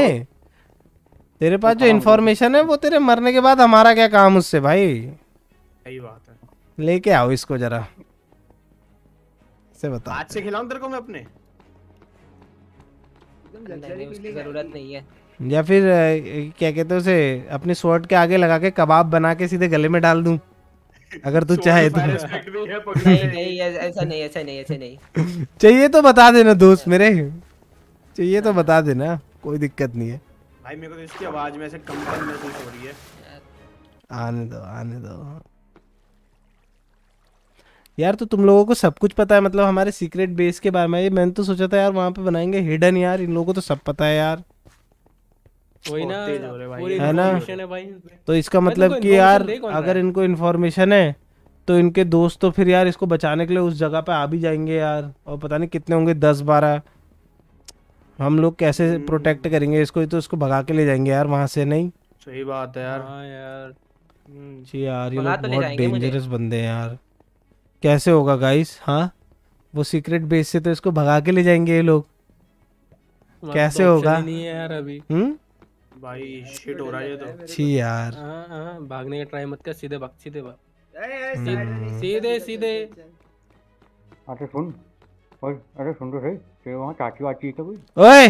तेरे पास तो जो इन्फॉर्मेशन है वो तेरे मरने के बाद हमारा क्या काम उससे भाई सही बात है लेके आओ इसको जरा से बता आज से खिलाऊं तेरे को मैं अपने जरूरत नहीं है या फिर क्या कहते हैं उसे अपने स्वर्ट के आगे लगा के कबाब बना के सीधे गले में डाल दूं अगर तू चाहे तो नहीं नहीं ऐसा नहीं ऐसा नहीं ऐसा नहीं चाहिए तो बता देना दोस्त अच्छा। मेरे चाहिए तो बता देना कोई दिक्कत नहीं है भाई मेरे को तो इसकी आवाज में ऐसे कंपन महसूस हो रही है आने दो आने दो यार तो तुम लोगों को सब कुछ पता है मतलब हमारे सीक्रेट बेस के बारे में मैंने तो सोचा था यार वहाँ पे बनाएंगे हिडन यार इन लोगों को तो सब पता है यार वही ना है ना तो इसका तो मतलब कि यार अगर इनको इन्फॉर्मेशन है तो इनके दोस्त तो फिर यार इसको बचाने के लिए उस जगह पे आ भी जाएंगे यार और पता नहीं कितने होंगे दस बारह हम लोग कैसे प्रोटेक्ट हम्म। करेंगे इसको तो इसको भगा के ले जाएंगे यार वहां से नहीं सही बात है यार हाँ यार हम्म। जी यार ये लोग तो बहुत डेंजरस बंदे हैं यार कैसे होगा गाइस हाँ वो सीक्रेट बेस से तो इसको भगा के ले जाएंगे ये लोग तो कैसे होगा नहीं है यार अभी हम्म भाई शिट हो रहा है तो छी यार हां हां भागने का ट्राई मत कर सीधे भाग सीधे भाग हम्म। सीधे सीधे सुन ओए अरे सुन तो सही तेरे वहां चाची वाची है कोई ओए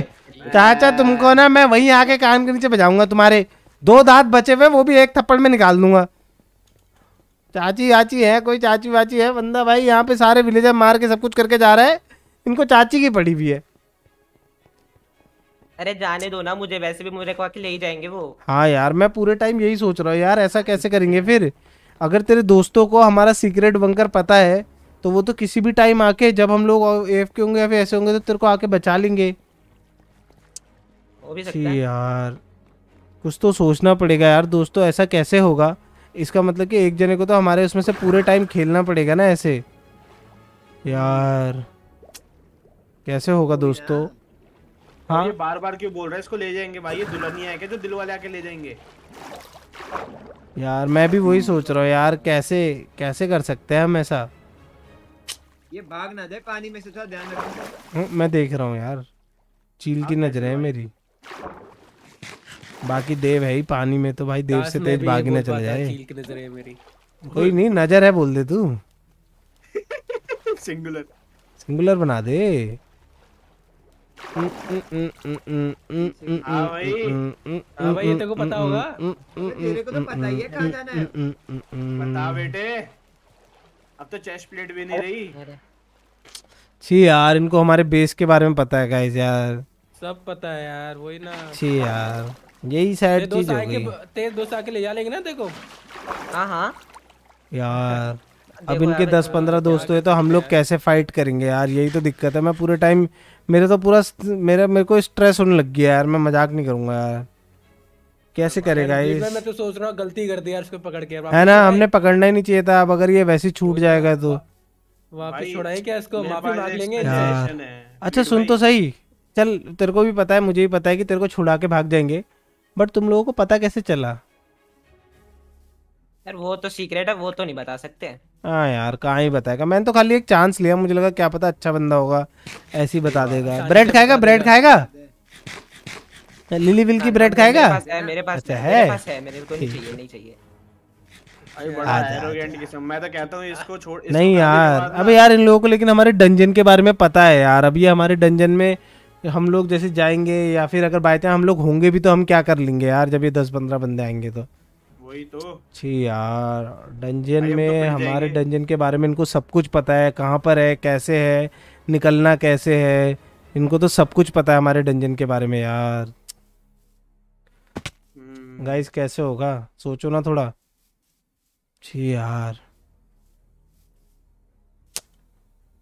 चाचा तुमको ना मैं वहीं आके कान के नीचे बजाऊंगा तुम्हारे दो दांत बचे हुए वो भी एक थप्पड़ में निकाल दूंगा चाची चाची है कोई चाची वाची है बंदा भाई यहाँ पे सारे विलेजर मार के सब कुछ करके जा रहा है इनको चाची की पड़ी भी है अरे जाने दो ना मुझे वैसे भी मुझे को ले ही जाएंगे वो हाँ यार मैं पूरे टाइम यही सोच रहा हूँ यार ऐसा कैसे करेंगे फिर अगर तेरे दोस्तों को हमारा सीक्रेट बनकर पता है तो वो तो किसी भी टाइम आके जब हम लोग एफ के होंगे या फिर ऐसे होंगे तो तेरे को आके बचा लेंगे वो भी सकता है। यार कुछ तो सोचना पड़ेगा यार दोस्तों ऐसा कैसे होगा इसका मतलब कि एक जने को तो हमारे उसमें से पूरे टाइम खेलना पड़ेगा ना ऐसे यार कैसे होगा दोस्तों हाँ? ये बार बार क्यों बोल रहा है इसको ले जाएंगे भाई ये दुल्हनिया है क्या जो दिल वाले आके ले जाएंगे यार मैं भी वही सोच रहा हूँ यार कैसे कैसे कर सकते हैं हम ऐसा ये भाग ना दे पानी में से थोड़ा ध्यान रखो मैं देख रहा हूँ यार चील की नजर है मेरी बाकी देव है ही पानी में तो भाई देव से तेज भागी ना चले जाए चील की नजर है मेरी कोई नहीं नजर है बोल दे तू सिंगुलर सिंगुलर बना दे भाई तेरे को पता होगा तेरे को तो पता ही है कहाँ जाना है बता बेटे अब तो चेस्ट प्लेट भी नहीं रही छी यार इनको हमारे बेस के बारे में पता है गाइस यार सब पता है यार वही ना छी यार यही सैड चीज हो गई तेज दोस्त आके ले जा लेंगे ना देखो हाँ हाँ यार अब इनके दस पंद्रह दोस्त हुए तो हम लोग कैसे फाइट करेंगे यार यही तो दिक्कत है मैं पूरे टाइम मेरे तो पूरा मेरा मेरे को स्ट्रेस होने लग गया यार मैं मजाक नहीं करूंगा यार कैसे करेगा ये मैं तो सोच रहा हूँ गलती कर दी यार उसको पकड़ के है ना हमने पकड़ना ही नहीं चाहिए था अब अगर ये वैसे छूट जाएगा तो वापस छोड़ाए क्या इसको माफी मांग लेंगे हाँ। अच्छा सुन तो सही चल तेरे को भी पता है मुझे भी पता है कि तेरे को छुड़ा के भाग जाएंगे बट तुम लोगों को पता कैसे चला यार वो तो सीक्रेट है वो तो नहीं बता सकते हाँ यार कहाँ ही बताएगा मैंने तो खाली एक चांस लिया मुझे लगा क्या पता अच्छा बंदा होगा ऐसे ही बता हाँ, देगा ब्रेड खाएगा ब्रेड खाएगा लिली हाँ, विल हाँ, की ब्रेड खाएगा मेरे पास अच्छा है नहीं तो यार अब यार इन लोगों को लेकिन हमारे डंजन के बारे में पता है यार अभी हमारे डंजन में हम लोग जैसे जाएंगे या फिर अगर बाय हम लोग होंगे भी तो हम क्या कर लेंगे यार जब ये दस पंद्रह बंदे आएंगे तो वही तो छी यार डंजन तो में तो हमारे डंजन के बारे में इनको सब कुछ पता है कहाँ पर है कैसे है निकलना कैसे है इनको तो सब कुछ पता है हमारे डंजन के बारे में यार गाइस हम्म। कैसे होगा सोचो ना थोड़ा छी यार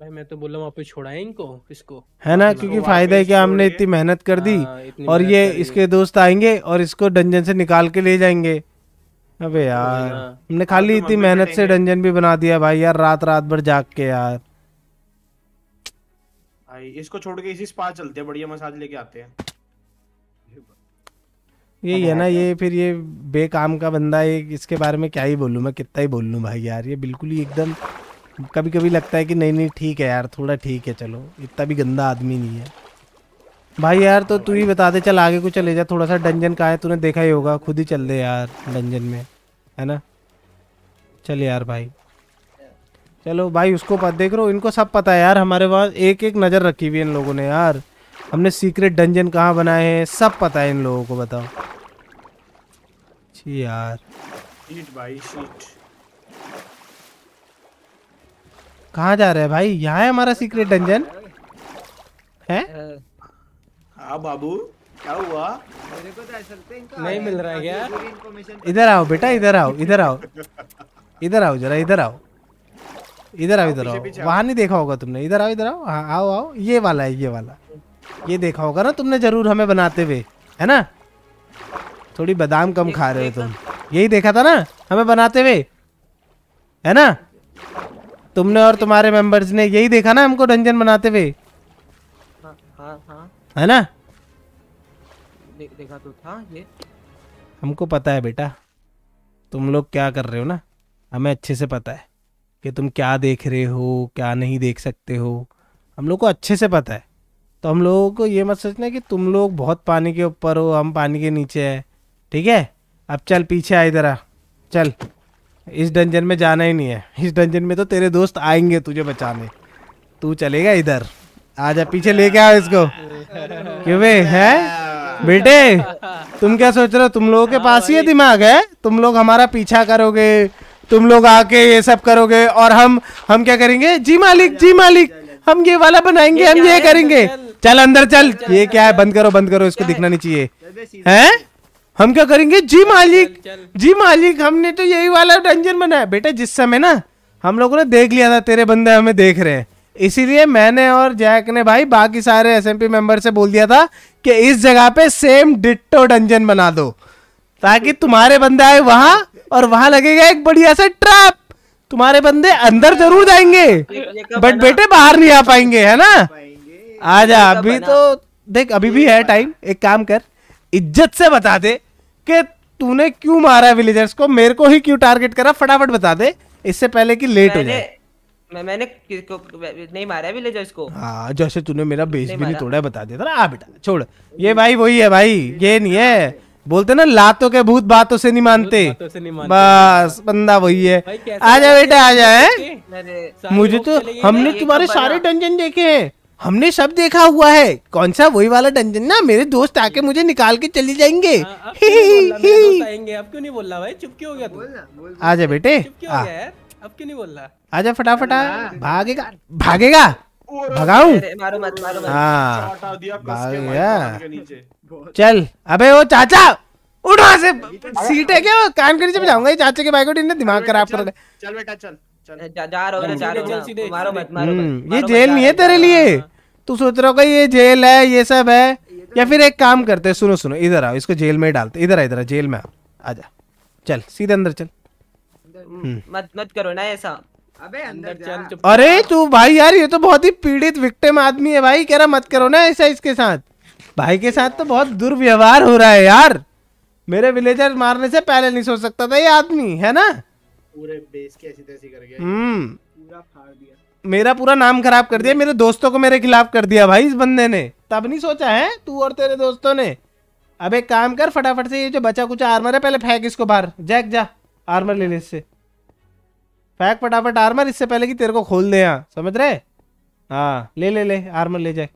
भाई मैं तो बोल रहा हूँ छोड़ा है इनको इसको है ना क्योंकि तो फायदा है कि हमने इतनी मेहनत कर दी आ, हाँ, और ये इसके दोस्त आएंगे और इसको डंजन से निकाल के ले जाएंगे अबे हाँ, यार हमने खाली तो इतनी मेहनत से डंजन भी बना दिया भाई यार रात रात भर जाग के यार भाई इसको छोड़ के इसी स्पा चलते हैं बढ़िया मसाज लेके आते हैं यही है ना ये फिर ये बेकाम का बंदा है इसके बारे में क्या ही बोलूँ मैं कितना ही बोल लूँ भाई यार ये बिल्कुल ही एकदम कभी कभी लगता है कि नहीं नहीं ठीक है यार थोड़ा ठीक है चलो इतना भी गंदा आदमी नहीं है भाई यार तो तू ही बता दे चल आगे को चले जा थोड़ा सा डंजन का है तूने देखा ही होगा खुद ही चल दे यार डंजन में है ना चल यार भाई चलो भाई उसको पता देख रहे इनको सब पता है यार हमारे पास एक एक नज़र रखी हुई है इन लोगों ने यार हमने सीक्रेट डंजन कहाँ बनाए हैं सब पता है इन लोगों को बताओ जी यार भाई कहाँ जा रहे हैं भाई यहाँ है हमारा सीक्रेट डंजन है हाँ बाबू क्या हुआ मेरे को तो नहीं मिल रहा है क्या इधर आओ बेटा इधर आओ इधर आओ इधर आओ जरा इधर आओ इधर आओ इधर आओ वहां नहीं देखा होगा तुमने इधर आओ इधर आओ हाँ आओ आओ ये वाला है ये वाला ये देखा होगा ना तुमने जरूर हमें बनाते हुए है ना थोड़ी बादाम कम खा रहे हो तुम यही देखा था ना हमें बनाते हुए है ना तुमने और तुम्हारे मेंबर्स ने यही देखा ना हमको डंजन बनाते हुए हाँ, हाँ, हाँ। है ना देखा तो था ये हमको पता है बेटा तुम लोग क्या कर रहे हो ना हमें अच्छे से पता है कि तुम क्या देख रहे हो क्या नहीं देख सकते हो हम लोग को अच्छे से पता है तो हम लोगों को ये मत सोचना कि तुम लोग बहुत पानी के ऊपर हो हम पानी के नीचे है ठीक है अब चल पीछे आ इधर आ चल इस डंजन में जाना ही नहीं है इस डंजन में तो तेरे दोस्त आएंगे तुझे बचाने तू चलेगा इधर आजा पीछे लेके आओ इसको क्यों भाई है बेटे तुम क्या सोच रहे हो तुम लोगों के हाँ, पास ही ये दिमाग है तुम लोग हमारा पीछा करोगे तुम लोग आके ये सब करोगे और हम हम क्या करेंगे जी मालिक जी मालिक हम ये वाला बनाएंगे हम ये करेंगे चल अंदर चल ये क्या है बंद करो बंद करो इसको दिखना नहीं चाहिए हैं हम क्या करेंगे जी मालिक जी मालिक हमने तो यही वाला डंजन बनाया बेटा जिस समय ना हम लोगों ने देख लिया था तेरे बंदे हमें देख रहे हैं इसीलिए मैंने और जैक ने भाई बाकी सारे एस एम पी मेम्बर से बोल दिया था कि इस जगह पे सेम डिट्टो डंजन बना दो ताकि तुम्हारे बंदे आए वहां और वहां लगेगा एक बढ़िया सा ट्रैप तुम्हारे बंदे अंदर जरूर जाएंगे बट बेटे बाहर नहीं आ पाएंगे है ना आजा तो अभी तो देख अभी भी है टाइम एक काम कर इज्जत से बता दे कि तूने क्यों मारा है विलेजर्स को मेरे को ही क्यों टारगेट करा फटाफट बता दे इससे पहले कि लेट हो जाए मैं मैंने किसको नहीं मारा विलेजर्स को हाँ जैसे तूने मेरा बेस भी नहीं तोड़ा बता दिया था ना आ हाँ, बेटा छोड़ ये भाई वही है भाई ये नहीं है बोलते ना लातों के भूत बातों से नहीं मानते बस बंदा वही है आ जा बेटा आजा है मुझे तो हमने तुम्हारे सारे डंजन देखे हैं हमने सब देखा हुआ है कौन सा वही वाला डंजन ना मेरे दोस्त आके मुझे निकाल के चले जाएंगे हाँ, अब क्यों नहीं बोल रहा भाई चुप क्यों हो गया तू आजा बेटे चुप क्यों हो हाँ। गया अब क्यों नहीं बोल रहा आजा फटाफट भागेगा भागेगा भगाऊ मारो मत मारो मत हाँ भाग गया चल अबे वो चाचा उठो से सीट है क्या कान के नीचे में हाँ। जाऊंगा चाचा के भाई को ने दिमाग खराब कर चल बेटा चल ये जेल नहीं है तेरे लिए तू सोच रहा होगा ये जेल है ये सब है तो या फिर एक काम करते हैं सुनो सुनो इधर आओ इसको जेल में डालते इधर आ इधर जेल में आ जा चल सीधे अंदर चल हम्म, हम्म। मत मत करो ना ऐसा अबे अंदर चल अरे तू भाई यार ये तो बहुत ही पीड़ित विक्टिम आदमी है भाई कह रहा मत करो ना ऐसा इसके साथ भाई के साथ तो बहुत दुर्व्यवहार हो रहा है यार मेरे विलेजर मारने से पहले नहीं सोच सकता था ये आदमी है ना पूरे बेस के ऐसी तैसी कर गया हम्म। पूरा फाड़ दिया मेरा पूरा नाम खराब कर दिया मेरे दोस्तों को मेरे खिलाफ कर दिया भाई इस बंदे ने तब नहीं सोचा है तू और तेरे दोस्तों ने अब एक काम कर फटाफट से ये जो बचा कुछ आर्मर है पहले फेंक इसको बाहर जैक जा आर्मर ले ले इससे फैक फटाफट आर्मर इससे पहले कि तेरे को खोल दे यहाँ समझ रहे हाँ ले ले ले आर्मर ले जाए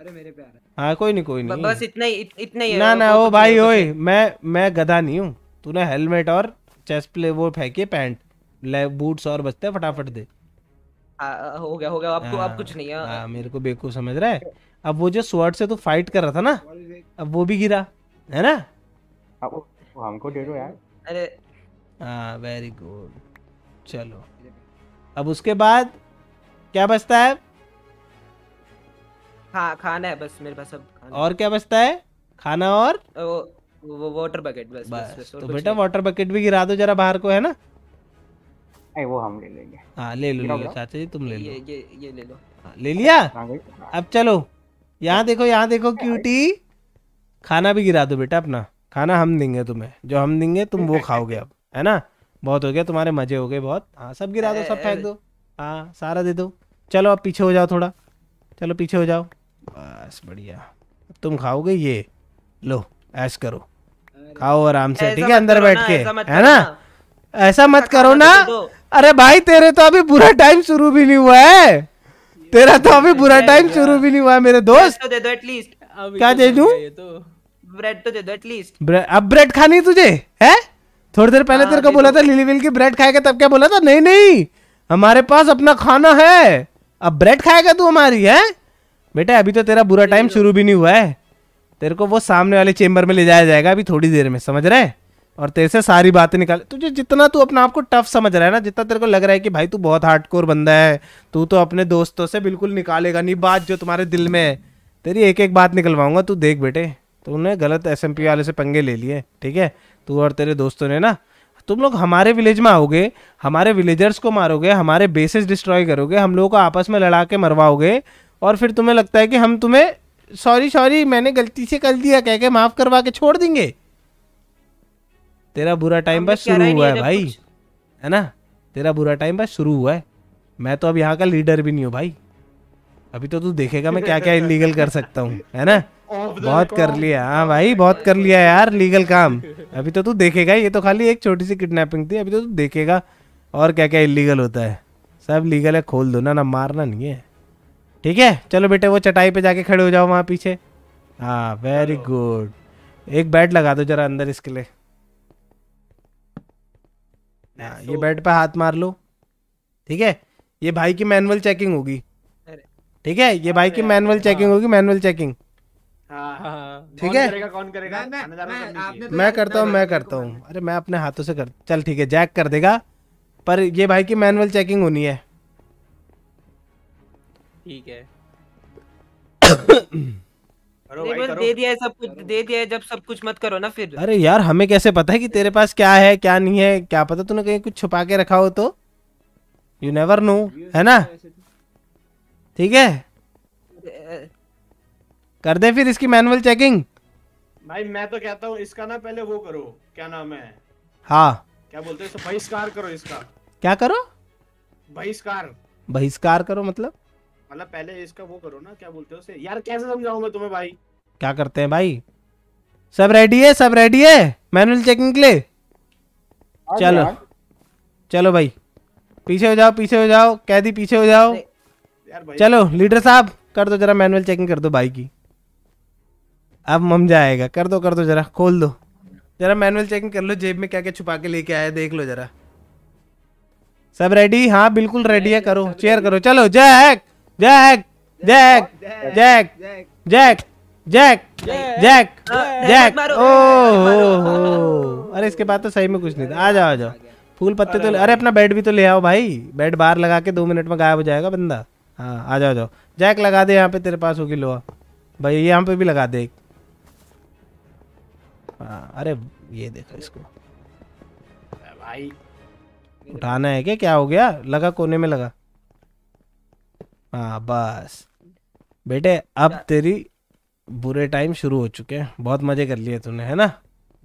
अरे मेरे प्यार हाँ कोई नहीं कोई नहीं बस इतना ही इत, इतना ही ना ना ओ भाई ओए मैं मैं गधा नहीं हूँ तूने हेलमेट और चेस्ट प्ले वो फेंकी पैंट बूट्स और बचते फटाफट दे आ, हो गया हो गया आपको आप हाँ, कुछ नहीं है आ, हाँ, मेरे को बेवकूफ समझ रहा है अब वो जो स्वर्ड से तू फाइट कर रहा था ना अब वो भी गिरा है ना हमको दे दो यार अरे हाँ वेरी गुड चलो अब उसके बाद क्या बचता है हाँ खाना है बस मेरे पास अब और क्या बचता है खाना और वो वो वाटर बकेट बस, बस, बस, बस तो बेटा वाटर बकेट भी गिरा दो जरा बाहर को है ना नहीं वो हम ले लेंगे हाँ ले लो ले लो चाचा जी तुम ले लो ये ये, ये ले लो आ, हाँ, हाँ, ले लिया अब चलो यहाँ देखो यहाँ देखो क्यूटी खाना भी गिरा दो बेटा अपना खाना हम देंगे तुम्हें जो हम देंगे तुम वो खाओगे अब है ना बहुत हो गया तुम्हारे मजे हो गए बहुत हाँ सब गिरा दो सब फेंक दो हाँ सारा दे दो चलो अब पीछे हो जाओ थोड़ा चलो पीछे हो जाओ बस बढ़िया तुम खाओगे ये लो ऐश करो खाओ आराम से ठीक है अंदर बैठ के है ना ऐसा मत करो ना तो अरे भाई तेरे तो अभी बुरा टाइम शुरू भी नहीं हुआ है तेरा तो अभी बुरा टाइम शुरू भी नहीं हुआ है मेरे दोस्त तो दे दो एटलीस्ट क्या तो दे दूं ब्रेड तो।, तो दे दो एटलीस्ट अब ब्रेड खानी तुझे है थोड़ी देर पहले हाँ, तेरे को बोला तो- था लिली विल की ब्रेड खाएगा तब क्या बोला था नहीं नहीं हमारे पास अपना खाना है अब ब्रेड खाएगा तू हमारी है बेटा अभी तो तेरा बुरा टाइम शुरू भी नहीं हुआ है तेरे को वो सामने वाले चेम्बर में ले जाया जाएगा अभी थोड़ी देर में समझ रहे और तेरे से सारी बातें निकाल तुझे जितना तू अपने आप को टफ समझ रहा है ना जितना तेरे को लग रहा है कि भाई तू बहुत हार्डकोर बंदा है तू तो अपने दोस्तों से बिल्कुल निकालेगा नहीं बात जो तुम्हारे दिल में है तेरी एक एक बात निकलवाऊंगा तू देख बेटे तुमने तो गलत एस वाले से पंगे ले लिए ठीक है तू और तेरे दोस्तों ने ना तुम लोग हमारे विलेज में आओगे हमारे विलेजर्स को मारोगे हमारे बेसिस डिस्ट्रॉय करोगे हम लोगों को आपस में लड़ा के मरवाओगे और फिर तुम्हें लगता है कि हम तुम्हें सॉरी सॉरी मैंने गलती से कर दिया कह के माफ करवा के छोड़ देंगे तेरा बुरा टाइम बस शुरू हुआ है भाई है ना तेरा बुरा टाइम बस शुरू हुआ है मैं तो अब यहाँ का लीडर भी नहीं हूँ भाई अभी तो तू देखेगा मैं क्या क्या इलीगल कर सकता हूँ है ना बहुत कर लिया हाँ भाई बहुत कर लिया यार लीगल काम अभी तो तू देखेगा ये तो खाली एक छोटी सी किडनैपिंग थी अभी तो तू देखेगा और क्या क्या इलीगल होता है सब लीगल है खोल दो ना ना मारना नहीं है ठीक है चलो बेटे वो चटाई पे जाके खड़े हो जाओ वहाँ पीछे हाँ वेरी गुड एक बेड लगा दो जरा अंदर इसके लिए हाँ ये बेड पे हाथ मार लो ठीक है ये भाई की मैनुअल चेकिंग होगी ठीक है ये भाई की मैनुअल चेकिंग हाँ। होगी मैनुअल चेकिंग हाँ। हाँ, हाँ। ठीक है कौन करेगा मैं, तो करता हूँ मैं करता हूँ अरे मैं अपने हाथों से कर चल ठीक है जैक कर देगा पर ये भाई की मैनुअल चेकिंग होनी है ठीक है करो भाई दे दिया है सब कुछ दे दिया है जब सब कुछ मत करो ना फिर अरे यार हमें कैसे पता है कि तेरे पास क्या है क्या नहीं है क्या पता तूने कहीं कुछ छुपा के रखा हो तो यू नेवर नो है ना तो। ठीक है कर दे फिर इसकी मैनुअल चेकिंग भाई मैं तो कहता हूँ इसका ना पहले वो करो क्या नाम है हाँ क्या बोलते हैं बहिष्कार करो इसका क्या करो बहिष्कार बहिष्कार करो मतलब मतलब पहले इसका वो करो ना क्या बोलते हो उसे यार कैसे समझाऊं मैं तुम्हें भाई क्या करते हैं भाई सब रेडी है सब रेडी है मैनुअल चेकिंग के लिए हाँ चलो हाँ। चलो भाई पीछे हो जाओ पीछे हो जाओ कैदी पीछे हो जाओ यार भाई चलो लीडर साहब कर दो जरा मैनुअल चेकिंग कर दो भाई की अब मम जाएगा कर दो कर दो जरा खोल दो जरा मैनुअल चेकिंग कर लो जेब में क्या क्या छुपा के लेके आया देख लो जरा सब रेडी हाँ बिल्कुल रेडी है करो चेयर करो चलो Jack Jack Jack Jack Jack Jack Jack Jack ओ अरे इसके बाद तो सही में कुछ नहीं था आ जाओ आ जाओ फूल पत्ते तो अरे अपना बेड भी तो ले आओ भाई बेड बाहर लगा के दो मिनट में गायब हो जाएगा बंदा हाँ आ जाओ जाओ जैक लगा दे यहाँ पे तेरे पास होगी लोहा भाई यहाँ पे भी लगा दे हाँ अरे ये देखो इसको भाई उठाना है क्या क्या हो गया लगा कोने में लगा हाँ बस बेटे अब तेरी बुरे टाइम शुरू हो चुके हैं बहुत मज़े कर लिए तूने है ना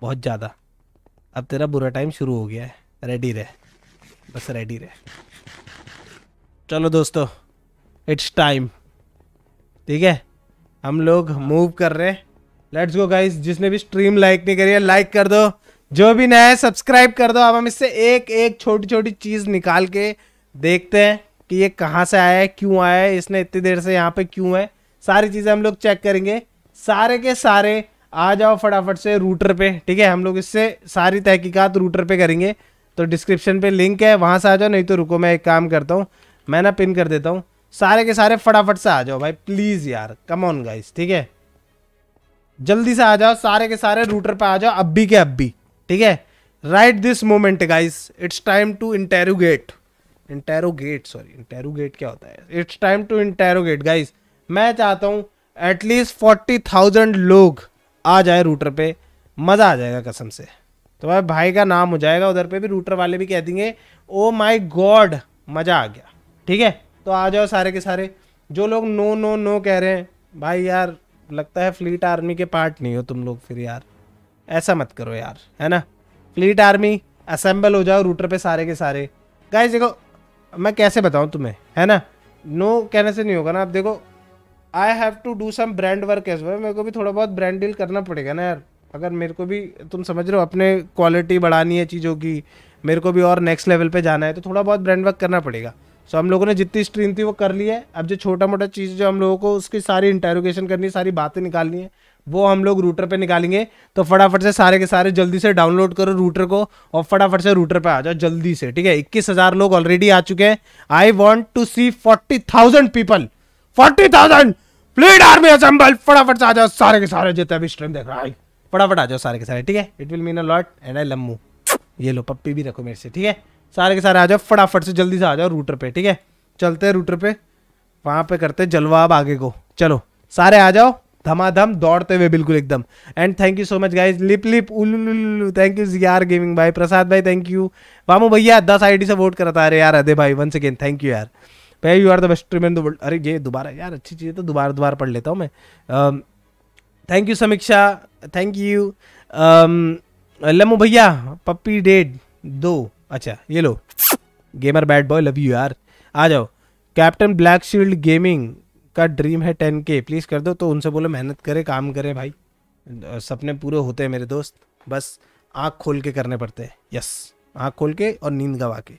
बहुत ज़्यादा अब तेरा बुरा टाइम शुरू हो गया है रेडी रह बस रेडी रह चलो दोस्तों इट्स टाइम ठीक है हम लोग मूव हाँ। कर रहे हैं लेट्स गो गाइस जिसने भी स्ट्रीम लाइक नहीं करी है लाइक कर दो जो भी नया है सब्सक्राइब कर दो अब हम इससे एक एक छोटी छोटी चीज़ निकाल के देखते हैं कि ये कहाँ से आया है क्यों आया है इसने इतनी देर से यहाँ पे क्यों है सारी चीज़ें हम लोग चेक करेंगे सारे के सारे आ जाओ फटाफट से रूटर पे ठीक है हम लोग इससे सारी तहकीकात रूटर पे करेंगे तो डिस्क्रिप्शन पे लिंक है वहाँ से आ जाओ नहीं तो रुको मैं एक काम करता हूँ मैं ना पिन कर देता हूँ सारे के सारे फटाफट से आ जाओ भाई प्लीज़ यार कम ऑन गाइस ठीक है जल्दी से आ जाओ सारे के सारे रूटर पे आ जाओ अभी के अभी ठीक है right this moment guys it's time to interrogate interrogate sorry interrogate क्या होता है it's time to interrogate guys मैं चाहता हूँ एटलीस्ट फोर्टी थाउजेंड लोग आ जाए रूटर पे मज़ा आ जाएगा कसम से तो भाई भाई का नाम हो जाएगा उधर पे भी रूटर वाले भी कह देंगे ओ माई गॉड मज़ा आ गया ठीक है तो आ जाओ सारे के सारे जो लोग नो नो नो कह रहे हैं भाई यार लगता है फ्लीट आर्मी के पार्ट नहीं हो तुम लोग फिर यार ऐसा मत करो यार है ना फ्लीट आर्मी असेंबल हो जाओ रूटर पे सारे के सारे गाइस देखो मैं कैसे बताऊं तुम्हें है ना नो no कहने से नहीं होगा ना आप देखो I have to do some brand work as well मेरे को भी थोड़ा बहुत ब्रांड डील करना पड़ेगा ना यार अगर मेरे को भी तुम समझ रहे हो अपने क्वालिटी बढ़ानी है चीज़ों की मेरे को भी और नेक्स्ट लेवल पे जाना है तो थोड़ा बहुत ब्रांड वर्क करना पड़ेगा सो हम लोगों ने जितनी स्ट्रीम थी वो कर ली है अब जो छोटा मोटा चीज़ जो हम लोगों को उसकी सारी इंटेरोगेशन करनी है सारी बातें निकालनी है वो हम लोग रूटर पे निकालेंगे तो फटाफट से सारे के सारे जल्दी से डाउनलोड करो रूटर को और फटाफट से रूटर पे आ जाओ जल्दी से ठीक है इक्कीस हजार लोग ऑलरेडी आ चुके हैं I want to see forty thousand people forty thousand प्लीड आर्मी असेंबल फटाफट से आ जाओ सारे के सारे जितने भी स्ट्रीम देख रहा है फटाफट आ जाओ सारे के सारे ठीक है it will mean a lot and I लम्बू ये लो पप्पी भी रखो मेरे से ठीक है सारे के सारे आ जाओ फटाफट से जल्दी से आ जाओ रूटर पे ठीक है चलते हैं रूटर पे वहाँ पे करते जलवाब आगे को चलो सारे आ जाओ धमाधम दौड़ते हुए बिल्कुल एकदम and thank you so much guys लिप लिप उल्लू थैंक यू यार गेमिंग भाई प्रसाद भाई थैंक यू वामू भैया दस आई से वोट करता अरे यार अदे भाई वन सेकेंड थैंक यू यार भाई you are the best streamer world अरे ये दोबारा यार अच्छी चीज़ है तो दोबारा दोबारा पढ़ लेता हूँ मैं thank um, you Samiksha thank you लमू भैया पप्पी डेड दो अच्छा ये लो gamer bad boy love you यार आ जाओ कैप्टन ब्लैक शील्ड गेमिंग का ड्रीम है टेन के प्लीज़ कर दो तो उनसे बोलो मेहनत करे काम करे भाई सपने पूरे होते हैं मेरे दोस्त बस आँख खोल के करने पड़ते हैं यस आँख खोल के और नींद गवा के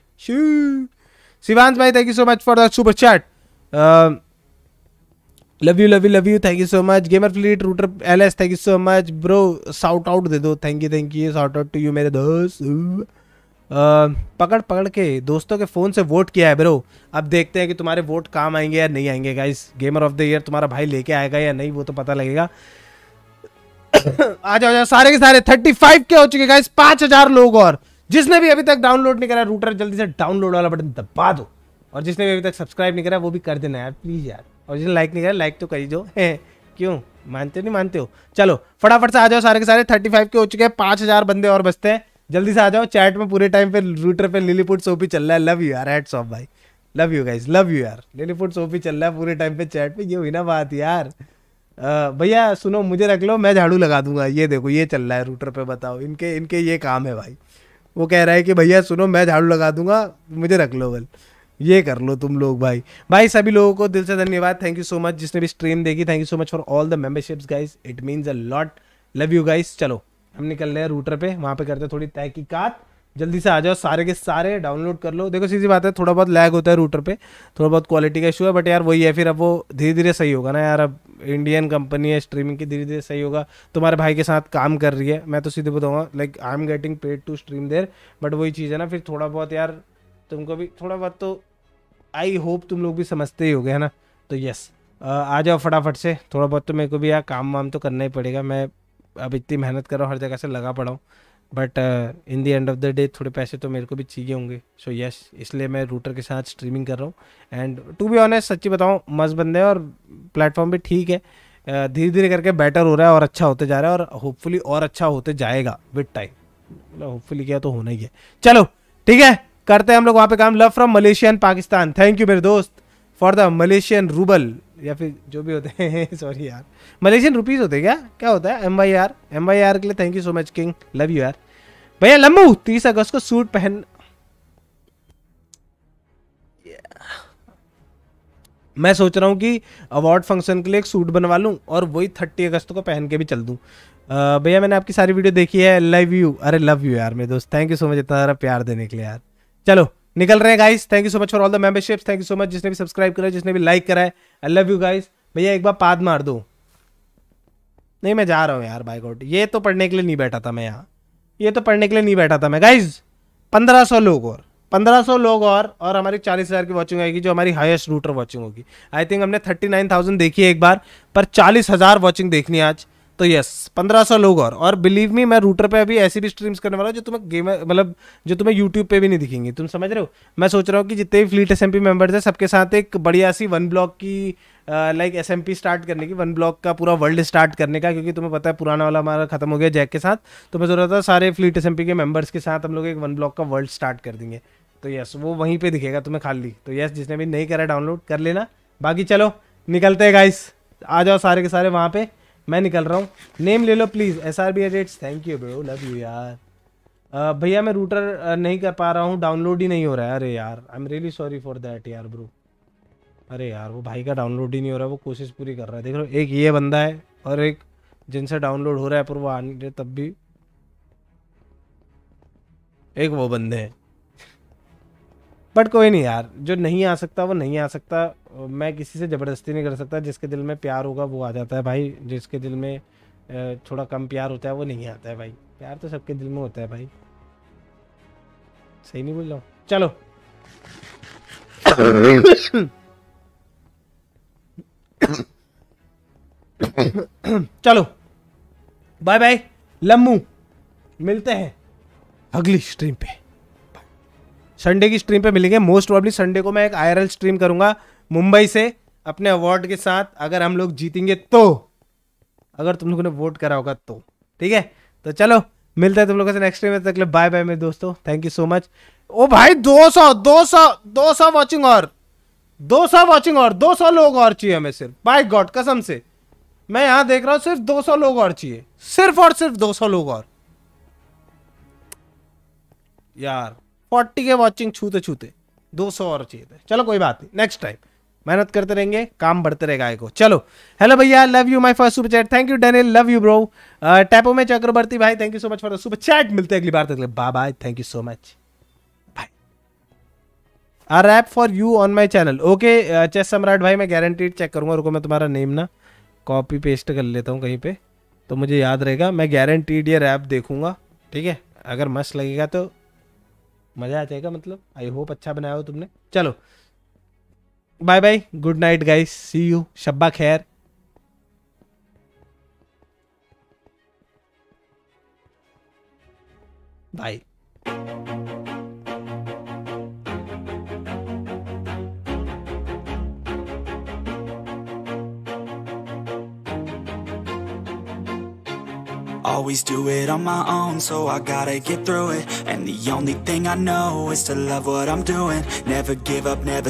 शिवांश भाई thank you so much for the super chat love you love you love you thank you so much gamer fleet rooter L S thank you so much bro shout out दे दो thank you thank you shout out to you मेरे दोस्त पकड़ पकड़ के दोस्तों के phone से वोट किया है ब्रो अब देखते हैं कि तुम्हारे वोट काम आएंगे या नहीं आएंगे guys gamer of the year तुम्हारा भाई लेके आएगा या नहीं वो तो पता लगेगा आ जाओ जाओ सारे के सारे थर्टी फाइव के हो चुके गाइस पांच हजार लोग और जिसने भी अभी तक डाउनलोड नहीं करा रूटर जल्दी से डाउनलोड वाला बटन दबा दो और जिसने भी अभी तक सब्सक्राइब नहीं करा वो भी कर देना यार प्लीज़ यार और जिसने लाइक नहीं करा लाइक तो करी दो है क्यों मानते हो नहीं मानते हो चलो फटाफट से आ जाओ सारे के सारे थर्टी फाइव के हो चुके हैं पाँच हजार बंदे और बचते हैं जल्दी से आ जाओ चैट में पूरे टाइम पे रूटर पे लिलीपुट सोपी चल रहा है लव यू यार एट सॉफ भाई love you guys love you यार लिलीपुट सोपी चल रहा है पूरे टाइम पे चैट पे ये हुई ना बात यार भैया सुनो मुझे रख लो मैं झाड़ू लगा दूंगा ये देखो ये चल रहा है रूटर पे बताओ इनके इनके ये काम है भाई वो कह रहा है कि भैया सुनो मैं झाड़ू लगा दूंगा मुझे रख लो बल ये कर लो तुम लोग भाई भाई सभी लोगों को दिल से धन्यवाद थैंक यू सो मच जिसने भी स्ट्रीम देखी thank you so much for all the memberships guys it means a lot love you guys चलो हम निकल रहे हैं रूटर पे वहाँ पे करते हैं थोड़ी तहकीकात जल्दी से आ जाओ सारे के सारे डाउनलोड कर लो देखो सीधी बात है थोड़ा बहुत लैग होता है रूटर पे थोड़ा बहुत क्वालिटी का इशू है बट यार वही है फिर अब वो धीरे धीरे सही होगा ना यार अब इंडियन कंपनी है स्ट्रीमिंग की धीरे धीरे सही होगा तुम्हारे भाई के साथ काम कर रही है मैं तो सीधे बताऊँगा like I am getting paid to stream there but वही चीज़ है ना फिर थोड़ा बहुत यार तुमको भी थोड़ा बहुत तो आई होप तुम लोग भी समझते ही हो गए है ना तो यस आ जाओ फटाफट से थोड़ा बहुत तो मेरे को भी यार काम वाम तो करना ही पड़ेगा मैं अब इतनी मेहनत कर रहा हूँ हर जगह से लगा पड़ा हूँ but in the end of the day थोड़े पैसे तो मेरे को भी चाहिए होंगे सो so, यस yes, इसलिए मैं रूटर के साथ स्ट्रीमिंग कर रहा हूँ एंड टू बी ऑनेस्ट सच्ची बताऊँ मस्त बंदे और प्लेटफॉर्म भी ठीक है uh, धीरे धीरे करके बेटर हो रहा है और अच्छा होते जा रहा है और होपफुली और अच्छा होते जाएगा विद टाइम मतलब होपफुली क्या तो होना ही है चलो ठीक है करते हैं हम लोग वहाँ पे काम love from Malaysia and Pakistan thank you मेरे दोस्त फॉर द मलेशियन रूबल या फिर जो भी होते हैं सॉरी यार मलेशियन रुपीज़ होते क्या क्या होता है M Y R M Y R के लिए thank you so much king love you यार भैया लम्बू तीस अगस्त को सूट पहन मैं सोच रहा हूँ कि अवार्ड फंक्शन के लिए एक सूट बनवा लूँ और वही थर्टी अगस्त को पहन के भी चल दूँ भैया मैंने आपकी सारी वीडियो देखी है लव यू अरे लव यू यार मेरे दोस्त थैंक यू सो मच इतना सारा प्यार देने के लिए यार चलो निकल रहे हैं guys thank you so much for all the memberships thank you so much जिसने भी सब्सक्राइब करा जिसने भी लाइक करा है आई लव यू गाइस भैया एक बार पाद मार दो नहीं मैं जा रहा हूँ यार बाई गॉड ये तो पढ़ने के लिए नहीं बैठा था मैं यहाँ ये तो पढ़ने के लिए नहीं बैठा था मैं गाइज पंद्रह सौ लोग और पंद्रह सौ लोग और और हमारी चालीस हज़ार की वॉचिंग आएगी जो हमारी हाइस्ट रूटर वॉचिंग होगी आई थिंक हमने थर्टी नाइन थाउजेंड देखी है एक बार पर चालीस हज़ार वॉचिंग देखनी है आज तो यस पंद्रह सौ लोग और और बिलीव मी मैं रूटर पे अभी ऐसी भी स्ट्रीम्स करने वाला हूँ जो तुम्हें गेम मतलब जो तुम्हें यूट्यूब पे भी नहीं दिखेंगी तुम समझ रहे हो मैं सोच रहा हूँ कि जितने भी fleet S M P members हैं सबके साथ एक बढ़िया सी वन ब्लॉक की like S M P start करने की वन ब्लॉक का पूरा वर्ल्ड स्टार्ट करने का क्योंकि तुम्हें पता है पुराना वाला हमारा खत्म हो गया जैक के साथ तो मैं सोच रहा था सारे फ्लीट एस एम पी के मेम्बर्स के साथ हम लोग एक वन ब्लॉक का वर्ल्ड स्टार्ट कर देंगे तो यस वो वहीं पर दिखेगा तुम्हें खाली तो यस जिसने भी नहीं करा डाउनलोड कर लेना बाकी चलो निकलते हैं गाइस आ जाओ सारे के सारे वहाँ पर मैं निकल रहा हूँ नेम ले लो please S R B edits thank you bro love you यार भैया मैं रूटर नहीं कर पा रहा हूँ डाउनलोड ही नहीं हो रहा है अरे यार I am really sorry for that यार ब्रो अरे यार वो भाई का डाउनलोड ही नहीं हो रहा है वो कोशिश पूरी कर रहा है देख लो एक ये बंदा है और एक जिनसे डाउनलोड हो रहा है पर वो आने तब भी एक वो बंदे हैं बट कोई नहीं यार जो नहीं आ सकता वो नहीं आ सकता मैं किसी से ज़बरदस्ती नहीं कर सकता जिसके दिल में प्यार होगा वो आ जाता है भाई जिसके दिल में थोड़ा कम प्यार होता है वो नहीं आता है भाई प्यार तो सबके दिल में होता है भाई सही नहीं बोल रहा हूँ चलो चलो बाय बाय लम्बू मिलते हैं अगली स्ट्रीम पे संडे की स्ट्रीम पे मिलेंगे मोस्ट प्रॉब्ली संडे को मैं एक आई स्ट्रीम करूंगा मुंबई से अपने अवार्ड के साथ अगर हम लोग जीतेंगे तो अगर तुम लोगों ने वोट करा होगा तो ठीक है तो चलो मिलते हैं तुम लोगों से नेक्स्ट टाइम तक बाय बाय मेरे दोस्तों थैंक यू सो मच ओ भाई 200 200 200 वॉचिंग और 200 वॉचिंग और 200 लोग और चाहिए हमें सिर्फ बाय गॉड कसम से मैं यहाँ देख रहा हूँ सिर्फ 200 लोग और चाहिए सिर्फ और सिर्फ 200 लोग और यार फोर्टी के वॉचिंग छूते छूते दो सौ और चाहिए थे चलो कोई बात नहीं नेक्स्ट टाइम मेहनत करते रहेंगे काम बढ़ते रहेगा आए को चलो हेलो भैया love you my first super chat thank you Daniel love you bro टैपो में चक्रवर्ती भाई thank you so much for the super chat मिलते हैं अगली बार तक bye bye thank you so much bye a rap for you on my channel okay chess Samrat भाई मैं गारंटीड चेक करूंगा रुको मैं तुम्हारा नेम ना कॉपी पेस्ट कर लेता हूँ कहीं पे तो मुझे याद रहेगा मैं गारंटीड ये रैप देखूंगा ठीक है अगर मस्त लगेगा तो मज़ा आ जाएगा मतलब आई होप अच्छा बनाया हो तुमने चलो bye bye good night guys see you शब्बा खैर bye Always do it on my own, so I gotta get through it And the only thing I know is to love what I'm doing Never give up, never